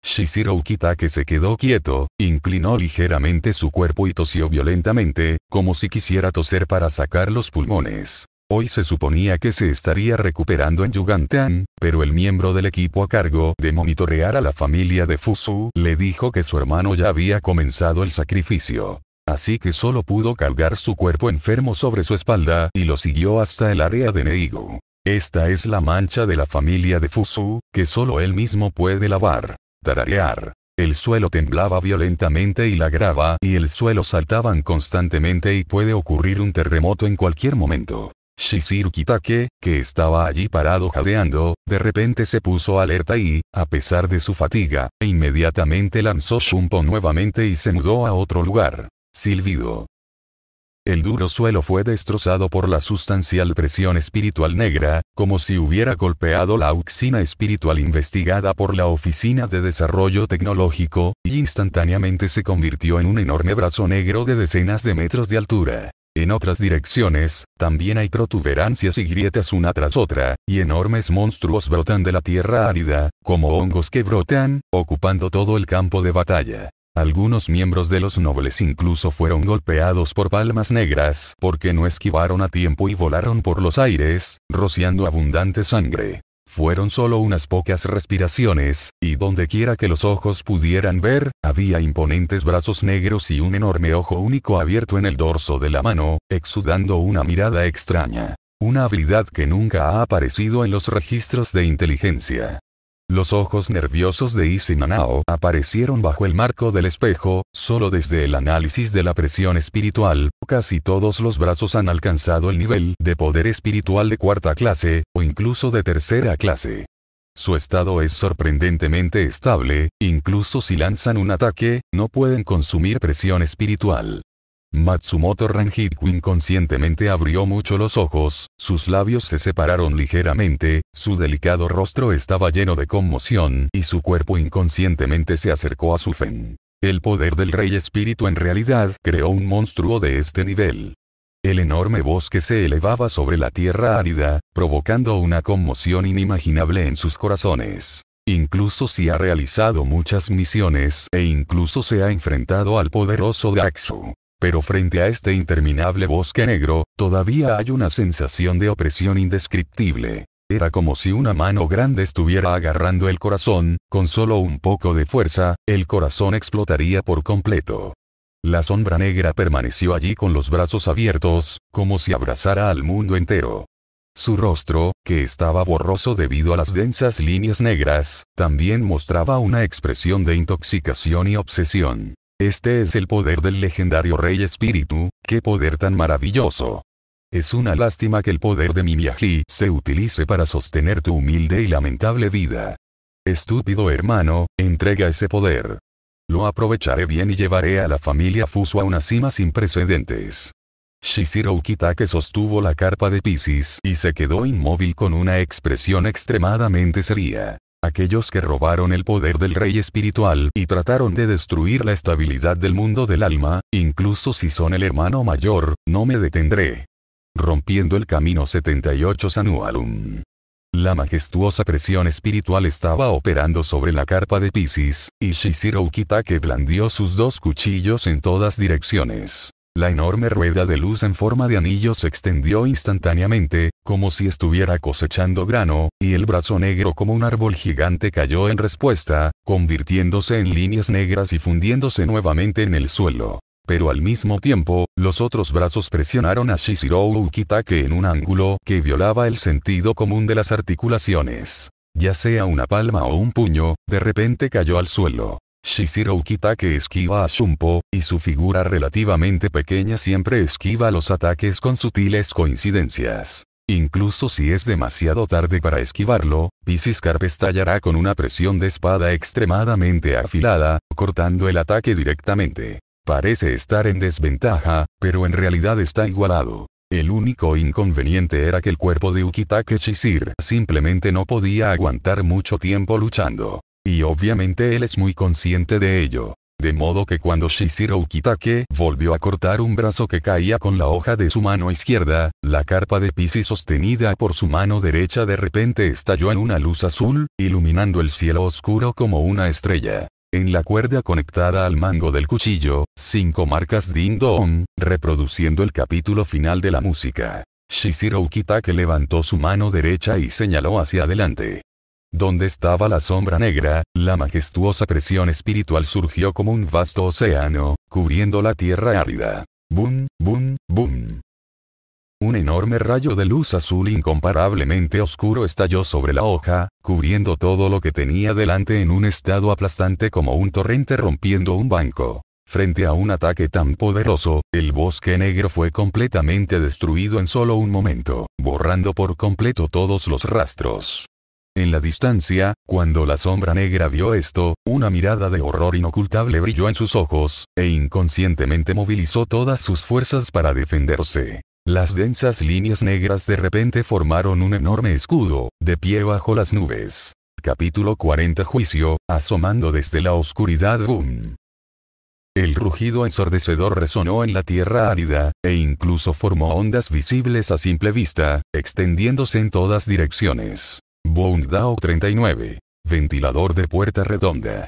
Shishiro que se quedó quieto, inclinó ligeramente su cuerpo y tosió violentamente, como si quisiera toser para sacar los pulmones. Hoy se suponía que se estaría recuperando en Yugantan, pero el miembro del equipo a cargo de monitorear a la familia de Fusu le dijo que su hermano ya había comenzado el sacrificio. Así que solo pudo cargar su cuerpo enfermo sobre su espalda y lo siguió hasta el área de Neigo. Esta es la mancha de la familia de Fusu, que solo él mismo puede lavar. Tararear. El suelo temblaba violentamente y la grava y el suelo saltaban constantemente y puede ocurrir un terremoto en cualquier momento. Shiziru Kitake, que estaba allí parado jadeando, de repente se puso alerta y, a pesar de su fatiga, inmediatamente lanzó Shumpo nuevamente y se mudó a otro lugar. Silbido el duro suelo fue destrozado por la sustancial presión espiritual negra, como si hubiera golpeado la auxina espiritual investigada por la Oficina de Desarrollo Tecnológico, y instantáneamente se convirtió en un enorme brazo negro de decenas de metros de altura. En otras direcciones, también hay protuberancias y grietas una tras otra, y enormes monstruos brotan de la tierra árida, como hongos que brotan, ocupando todo el campo de batalla. Algunos miembros de los nobles incluso fueron golpeados por palmas negras porque no esquivaron a tiempo y volaron por los aires, rociando abundante sangre. Fueron solo unas pocas respiraciones, y dondequiera que los ojos pudieran ver, había imponentes brazos negros y un enorme ojo único abierto en el dorso de la mano, exudando una mirada extraña. Una habilidad que nunca ha aparecido en los registros de inteligencia. Los ojos nerviosos de Isinanao aparecieron bajo el marco del espejo, solo desde el análisis de la presión espiritual, casi todos los brazos han alcanzado el nivel de poder espiritual de cuarta clase, o incluso de tercera clase. Su estado es sorprendentemente estable, incluso si lanzan un ataque, no pueden consumir presión espiritual. Matsumoto Rangiku inconscientemente abrió mucho los ojos, sus labios se separaron ligeramente, su delicado rostro estaba lleno de conmoción y su cuerpo inconscientemente se acercó a su fen. El poder del rey espíritu en realidad creó un monstruo de este nivel. El enorme bosque se elevaba sobre la tierra árida, provocando una conmoción inimaginable en sus corazones. Incluso si ha realizado muchas misiones e incluso se ha enfrentado al poderoso Daxu. Pero frente a este interminable bosque negro, todavía hay una sensación de opresión indescriptible. Era como si una mano grande estuviera agarrando el corazón, con solo un poco de fuerza, el corazón explotaría por completo. La sombra negra permaneció allí con los brazos abiertos, como si abrazara al mundo entero. Su rostro, que estaba borroso debido a las densas líneas negras, también mostraba una expresión de intoxicación y obsesión. Este es el poder del legendario Rey Espíritu, qué poder tan maravilloso. Es una lástima que el poder de Mimiaji se utilice para sostener tu humilde y lamentable vida. Estúpido hermano, entrega ese poder. Lo aprovecharé bien y llevaré a la familia Fuso a una cima sin precedentes. Shishiro que sostuvo la carpa de Pisces y se quedó inmóvil con una expresión extremadamente seria aquellos que robaron el poder del rey espiritual y trataron de destruir la estabilidad del mundo del alma, incluso si son el hermano mayor, no me detendré. Rompiendo el camino 78 Sanualum. La majestuosa presión espiritual estaba operando sobre la carpa de Pisces, y Shishiro Kitake que blandió sus dos cuchillos en todas direcciones. La enorme rueda de luz en forma de anillo se extendió instantáneamente, como si estuviera cosechando grano, y el brazo negro como un árbol gigante cayó en respuesta, convirtiéndose en líneas negras y fundiéndose nuevamente en el suelo. Pero al mismo tiempo, los otros brazos presionaron a Shishiro Ukitake en un ángulo que violaba el sentido común de las articulaciones. Ya sea una palma o un puño, de repente cayó al suelo. Shishiro Ukitake esquiva a Shumpo, y su figura relativamente pequeña siempre esquiva los ataques con sutiles coincidencias. Incluso si es demasiado tarde para esquivarlo, Pisces estallará con una presión de espada extremadamente afilada, cortando el ataque directamente. Parece estar en desventaja, pero en realidad está igualado. El único inconveniente era que el cuerpo de Ukitake Chisir simplemente no podía aguantar mucho tiempo luchando. Y obviamente él es muy consciente de ello. De modo que cuando Shishiro Kitake volvió a cortar un brazo que caía con la hoja de su mano izquierda, la carpa de Pisces sostenida por su mano derecha de repente estalló en una luz azul, iluminando el cielo oscuro como una estrella. En la cuerda conectada al mango del cuchillo, cinco marcas ding dong, reproduciendo el capítulo final de la música. Shishiro Kitake levantó su mano derecha y señaló hacia adelante. Donde estaba la sombra negra, la majestuosa presión espiritual surgió como un vasto océano, cubriendo la tierra árida. ¡Bum, boom, boom. Un enorme rayo de luz azul incomparablemente oscuro estalló sobre la hoja, cubriendo todo lo que tenía delante en un estado aplastante como un torrente rompiendo un banco. Frente a un ataque tan poderoso, el bosque negro fue completamente destruido en solo un momento, borrando por completo todos los rastros. En la distancia, cuando la sombra negra vio esto, una mirada de horror inocultable brilló en sus ojos, e inconscientemente movilizó todas sus fuerzas para defenderse. Las densas líneas negras de repente formaron un enorme escudo, de pie bajo las nubes. Capítulo 40 Juicio, asomando desde la oscuridad Boom. El rugido ensordecedor resonó en la tierra árida, e incluso formó ondas visibles a simple vista, extendiéndose en todas direcciones. Boundao 39. Ventilador de puerta redonda.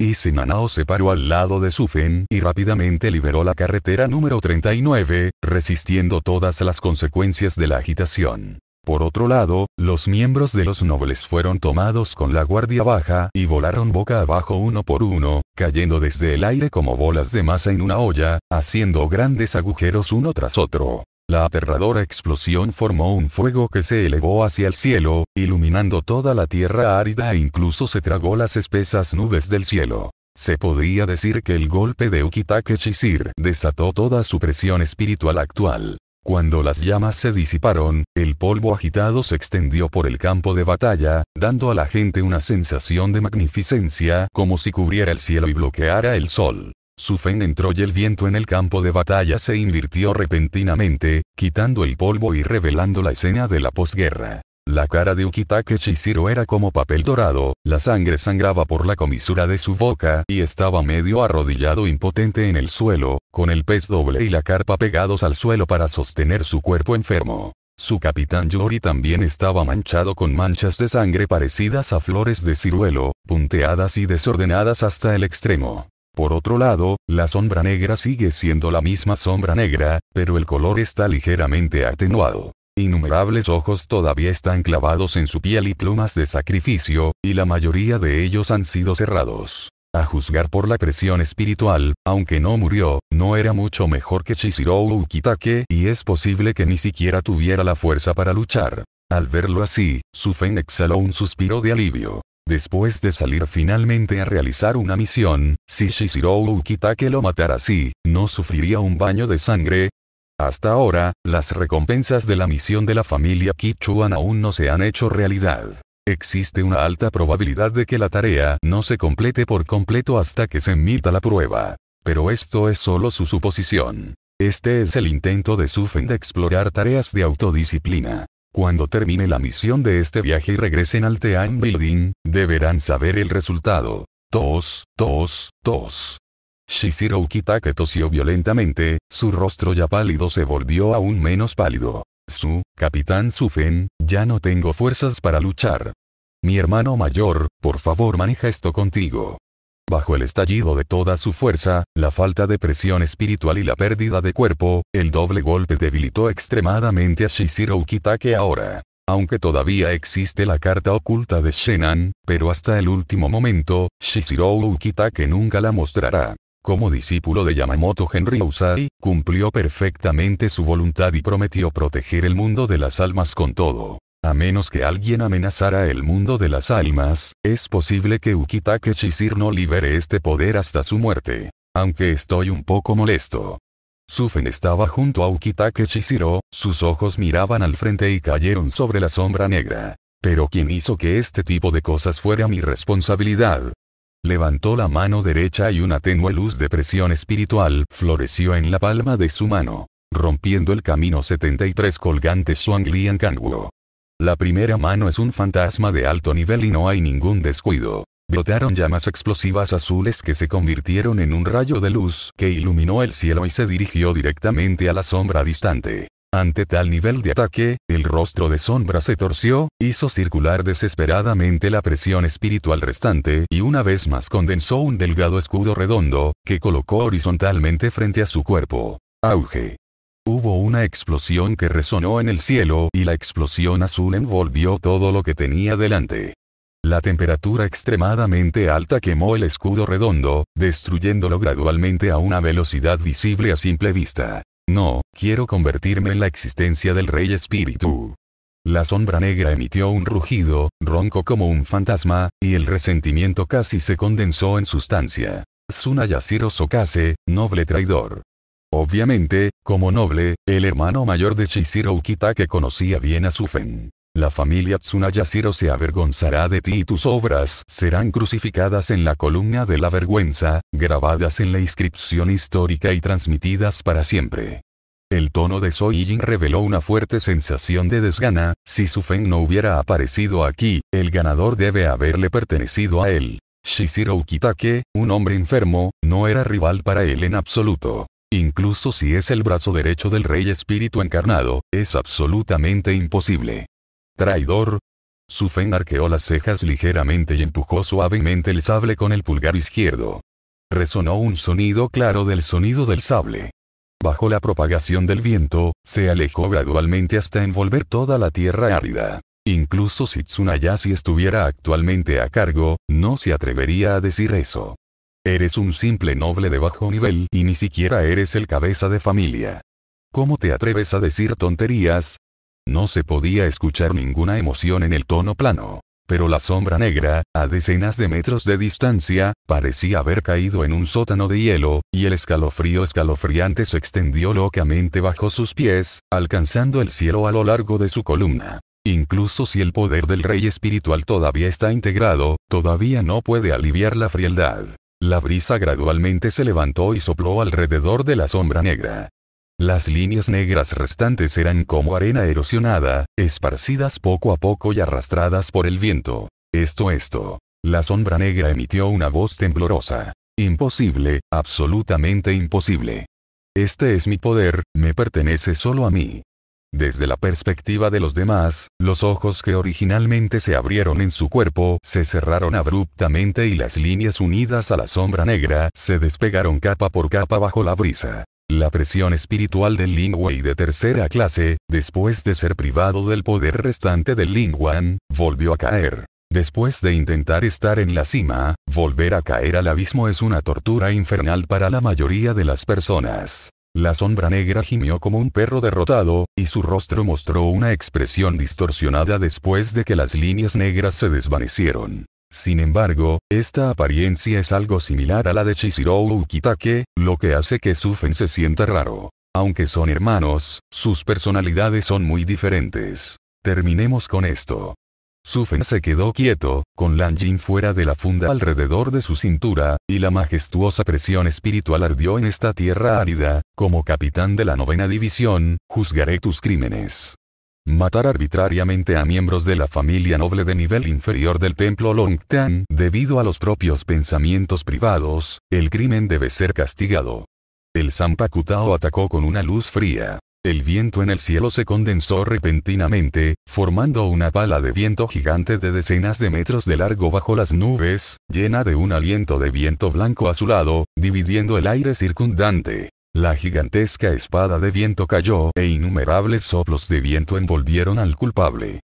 Sinanao se paró al lado de Sufen y rápidamente liberó la carretera número 39, resistiendo todas las consecuencias de la agitación. Por otro lado, los miembros de los nobles fueron tomados con la guardia baja y volaron boca abajo uno por uno, cayendo desde el aire como bolas de masa en una olla, haciendo grandes agujeros uno tras otro. La aterradora explosión formó un fuego que se elevó hacia el cielo, iluminando toda la tierra árida e incluso se tragó las espesas nubes del cielo. Se podría decir que el golpe de Ukitake Chisir desató toda su presión espiritual actual. Cuando las llamas se disiparon, el polvo agitado se extendió por el campo de batalla, dando a la gente una sensación de magnificencia como si cubriera el cielo y bloqueara el sol. Su fen entró y el viento en el campo de batalla se invirtió repentinamente, quitando el polvo y revelando la escena de la posguerra. La cara de Ukitake Chishiro era como papel dorado, la sangre sangraba por la comisura de su boca y estaba medio arrodillado impotente en el suelo, con el pez doble y la carpa pegados al suelo para sostener su cuerpo enfermo. Su capitán Yori también estaba manchado con manchas de sangre parecidas a flores de ciruelo, punteadas y desordenadas hasta el extremo. Por otro lado, la sombra negra sigue siendo la misma sombra negra, pero el color está ligeramente atenuado. Innumerables ojos todavía están clavados en su piel y plumas de sacrificio, y la mayoría de ellos han sido cerrados. A juzgar por la presión espiritual, aunque no murió, no era mucho mejor que Chishiro Ukitake, y es posible que ni siquiera tuviera la fuerza para luchar. Al verlo así, su Fen exhaló un suspiro de alivio. Después de salir finalmente a realizar una misión, si Shishiro Ukitake lo matara así, ¿no sufriría un baño de sangre? Hasta ahora, las recompensas de la misión de la familia Kichuan aún no se han hecho realidad. Existe una alta probabilidad de que la tarea no se complete por completo hasta que se emita la prueba. Pero esto es solo su suposición. Este es el intento de Sufen de explorar tareas de autodisciplina. Cuando termine la misión de este viaje y regresen al Team Building, deberán saber el resultado. Tos, tos, tos. Shiziro Kitake tosió violentamente, su rostro ya pálido se volvió aún menos pálido. Su, capitán Sufen, ya no tengo fuerzas para luchar. Mi hermano mayor, por favor maneja esto contigo. Bajo el estallido de toda su fuerza, la falta de presión espiritual y la pérdida de cuerpo, el doble golpe debilitó extremadamente a Shishiro Kitake ahora. Aunque todavía existe la carta oculta de Shenan, pero hasta el último momento, Shishiro Kitake nunca la mostrará. Como discípulo de Yamamoto Henry Usai, cumplió perfectamente su voluntad y prometió proteger el mundo de las almas con todo. A menos que alguien amenazara el mundo de las almas, es posible que Ukitake Chisir no libere este poder hasta su muerte. Aunque estoy un poco molesto. Sufen estaba junto a Ukitake Chishiro, sus ojos miraban al frente y cayeron sobre la sombra negra. Pero quién hizo que este tipo de cosas fuera mi responsabilidad? Levantó la mano derecha y una tenue luz de presión espiritual floreció en la palma de su mano, rompiendo el camino 73 colgante Swang Lian Kanguo. La primera mano es un fantasma de alto nivel y no hay ningún descuido. Brotaron llamas explosivas azules que se convirtieron en un rayo de luz que iluminó el cielo y se dirigió directamente a la sombra distante. Ante tal nivel de ataque, el rostro de sombra se torció, hizo circular desesperadamente la presión espiritual restante y una vez más condensó un delgado escudo redondo, que colocó horizontalmente frente a su cuerpo. Auge. Hubo una explosión que resonó en el cielo y la explosión azul envolvió todo lo que tenía delante. La temperatura extremadamente alta quemó el escudo redondo, destruyéndolo gradualmente a una velocidad visible a simple vista. No, quiero convertirme en la existencia del rey espíritu. La sombra negra emitió un rugido, ronco como un fantasma, y el resentimiento casi se condensó en sustancia. Tsunayashiro Sokase, noble traidor. Obviamente, como noble, el hermano mayor de Shishiro Ukitake conocía bien a Sufen. La familia Tsunayashiro se avergonzará de ti y tus obras serán crucificadas en la columna de la vergüenza, grabadas en la inscripción histórica y transmitidas para siempre. El tono de Soijin reveló una fuerte sensación de desgana, si Sufen no hubiera aparecido aquí, el ganador debe haberle pertenecido a él. Shishiro Ukitake, un hombre enfermo, no era rival para él en absoluto. Incluso si es el brazo derecho del Rey Espíritu encarnado, es absolutamente imposible. Traidor. fen arqueó las cejas ligeramente y empujó suavemente el sable con el pulgar izquierdo. Resonó un sonido claro del sonido del sable. Bajo la propagación del viento, se alejó gradualmente hasta envolver toda la tierra árida. Incluso si Tsunayasi estuviera actualmente a cargo, no se atrevería a decir eso. Eres un simple noble de bajo nivel y ni siquiera eres el cabeza de familia. ¿Cómo te atreves a decir tonterías? No se podía escuchar ninguna emoción en el tono plano. Pero la sombra negra, a decenas de metros de distancia, parecía haber caído en un sótano de hielo, y el escalofrío escalofriante se extendió locamente bajo sus pies, alcanzando el cielo a lo largo de su columna. Incluso si el poder del rey espiritual todavía está integrado, todavía no puede aliviar la frialdad. La brisa gradualmente se levantó y sopló alrededor de la sombra negra. Las líneas negras restantes eran como arena erosionada, esparcidas poco a poco y arrastradas por el viento. Esto, esto. La sombra negra emitió una voz temblorosa. Imposible, absolutamente imposible. Este es mi poder, me pertenece solo a mí. Desde la perspectiva de los demás, los ojos que originalmente se abrieron en su cuerpo se cerraron abruptamente y las líneas unidas a la sombra negra se despegaron capa por capa bajo la brisa. La presión espiritual del Lingwei de tercera clase, después de ser privado del poder restante del Lingwan, volvió a caer. Después de intentar estar en la cima, volver a caer al abismo es una tortura infernal para la mayoría de las personas. La sombra negra gimió como un perro derrotado, y su rostro mostró una expresión distorsionada después de que las líneas negras se desvanecieron. Sin embargo, esta apariencia es algo similar a la de Chizuru Ukitake, lo que hace que Sufen se sienta raro. Aunque son hermanos, sus personalidades son muy diferentes. Terminemos con esto. Sufen se quedó quieto, con Jin fuera de la funda alrededor de su cintura, y la majestuosa presión espiritual ardió en esta tierra árida, como capitán de la novena división, juzgaré tus crímenes. Matar arbitrariamente a miembros de la familia noble de nivel inferior del templo Longtan debido a los propios pensamientos privados, el crimen debe ser castigado. El Pakutao atacó con una luz fría. El viento en el cielo se condensó repentinamente, formando una pala de viento gigante de decenas de metros de largo bajo las nubes, llena de un aliento de viento blanco azulado, dividiendo el aire circundante. La gigantesca espada de viento cayó e innumerables soplos de viento envolvieron al culpable.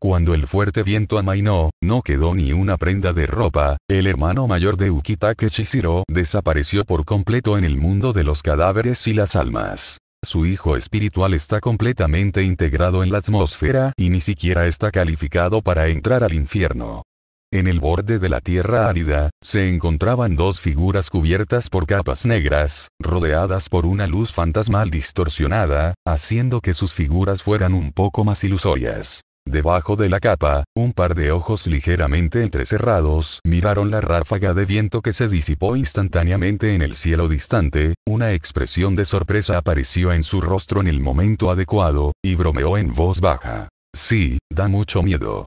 Cuando el fuerte viento amainó, no quedó ni una prenda de ropa, el hermano mayor de Ukitake Chishiro desapareció por completo en el mundo de los cadáveres y las almas su hijo espiritual está completamente integrado en la atmósfera y ni siquiera está calificado para entrar al infierno. En el borde de la tierra árida, se encontraban dos figuras cubiertas por capas negras, rodeadas por una luz fantasmal distorsionada, haciendo que sus figuras fueran un poco más ilusorias. Debajo de la capa, un par de ojos ligeramente entrecerrados miraron la ráfaga de viento que se disipó instantáneamente en el cielo distante, una expresión de sorpresa apareció en su rostro en el momento adecuado, y bromeó en voz baja. Sí, da mucho miedo.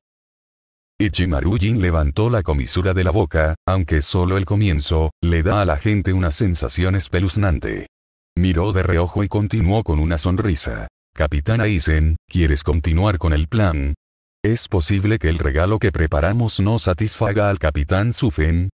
Ichimarujin levantó la comisura de la boca, aunque solo el comienzo, le da a la gente una sensación espeluznante. Miró de reojo y continuó con una sonrisa. Capitán Aizen, ¿quieres continuar con el plan? ¿Es posible que el regalo que preparamos no satisfaga al capitán Sufen?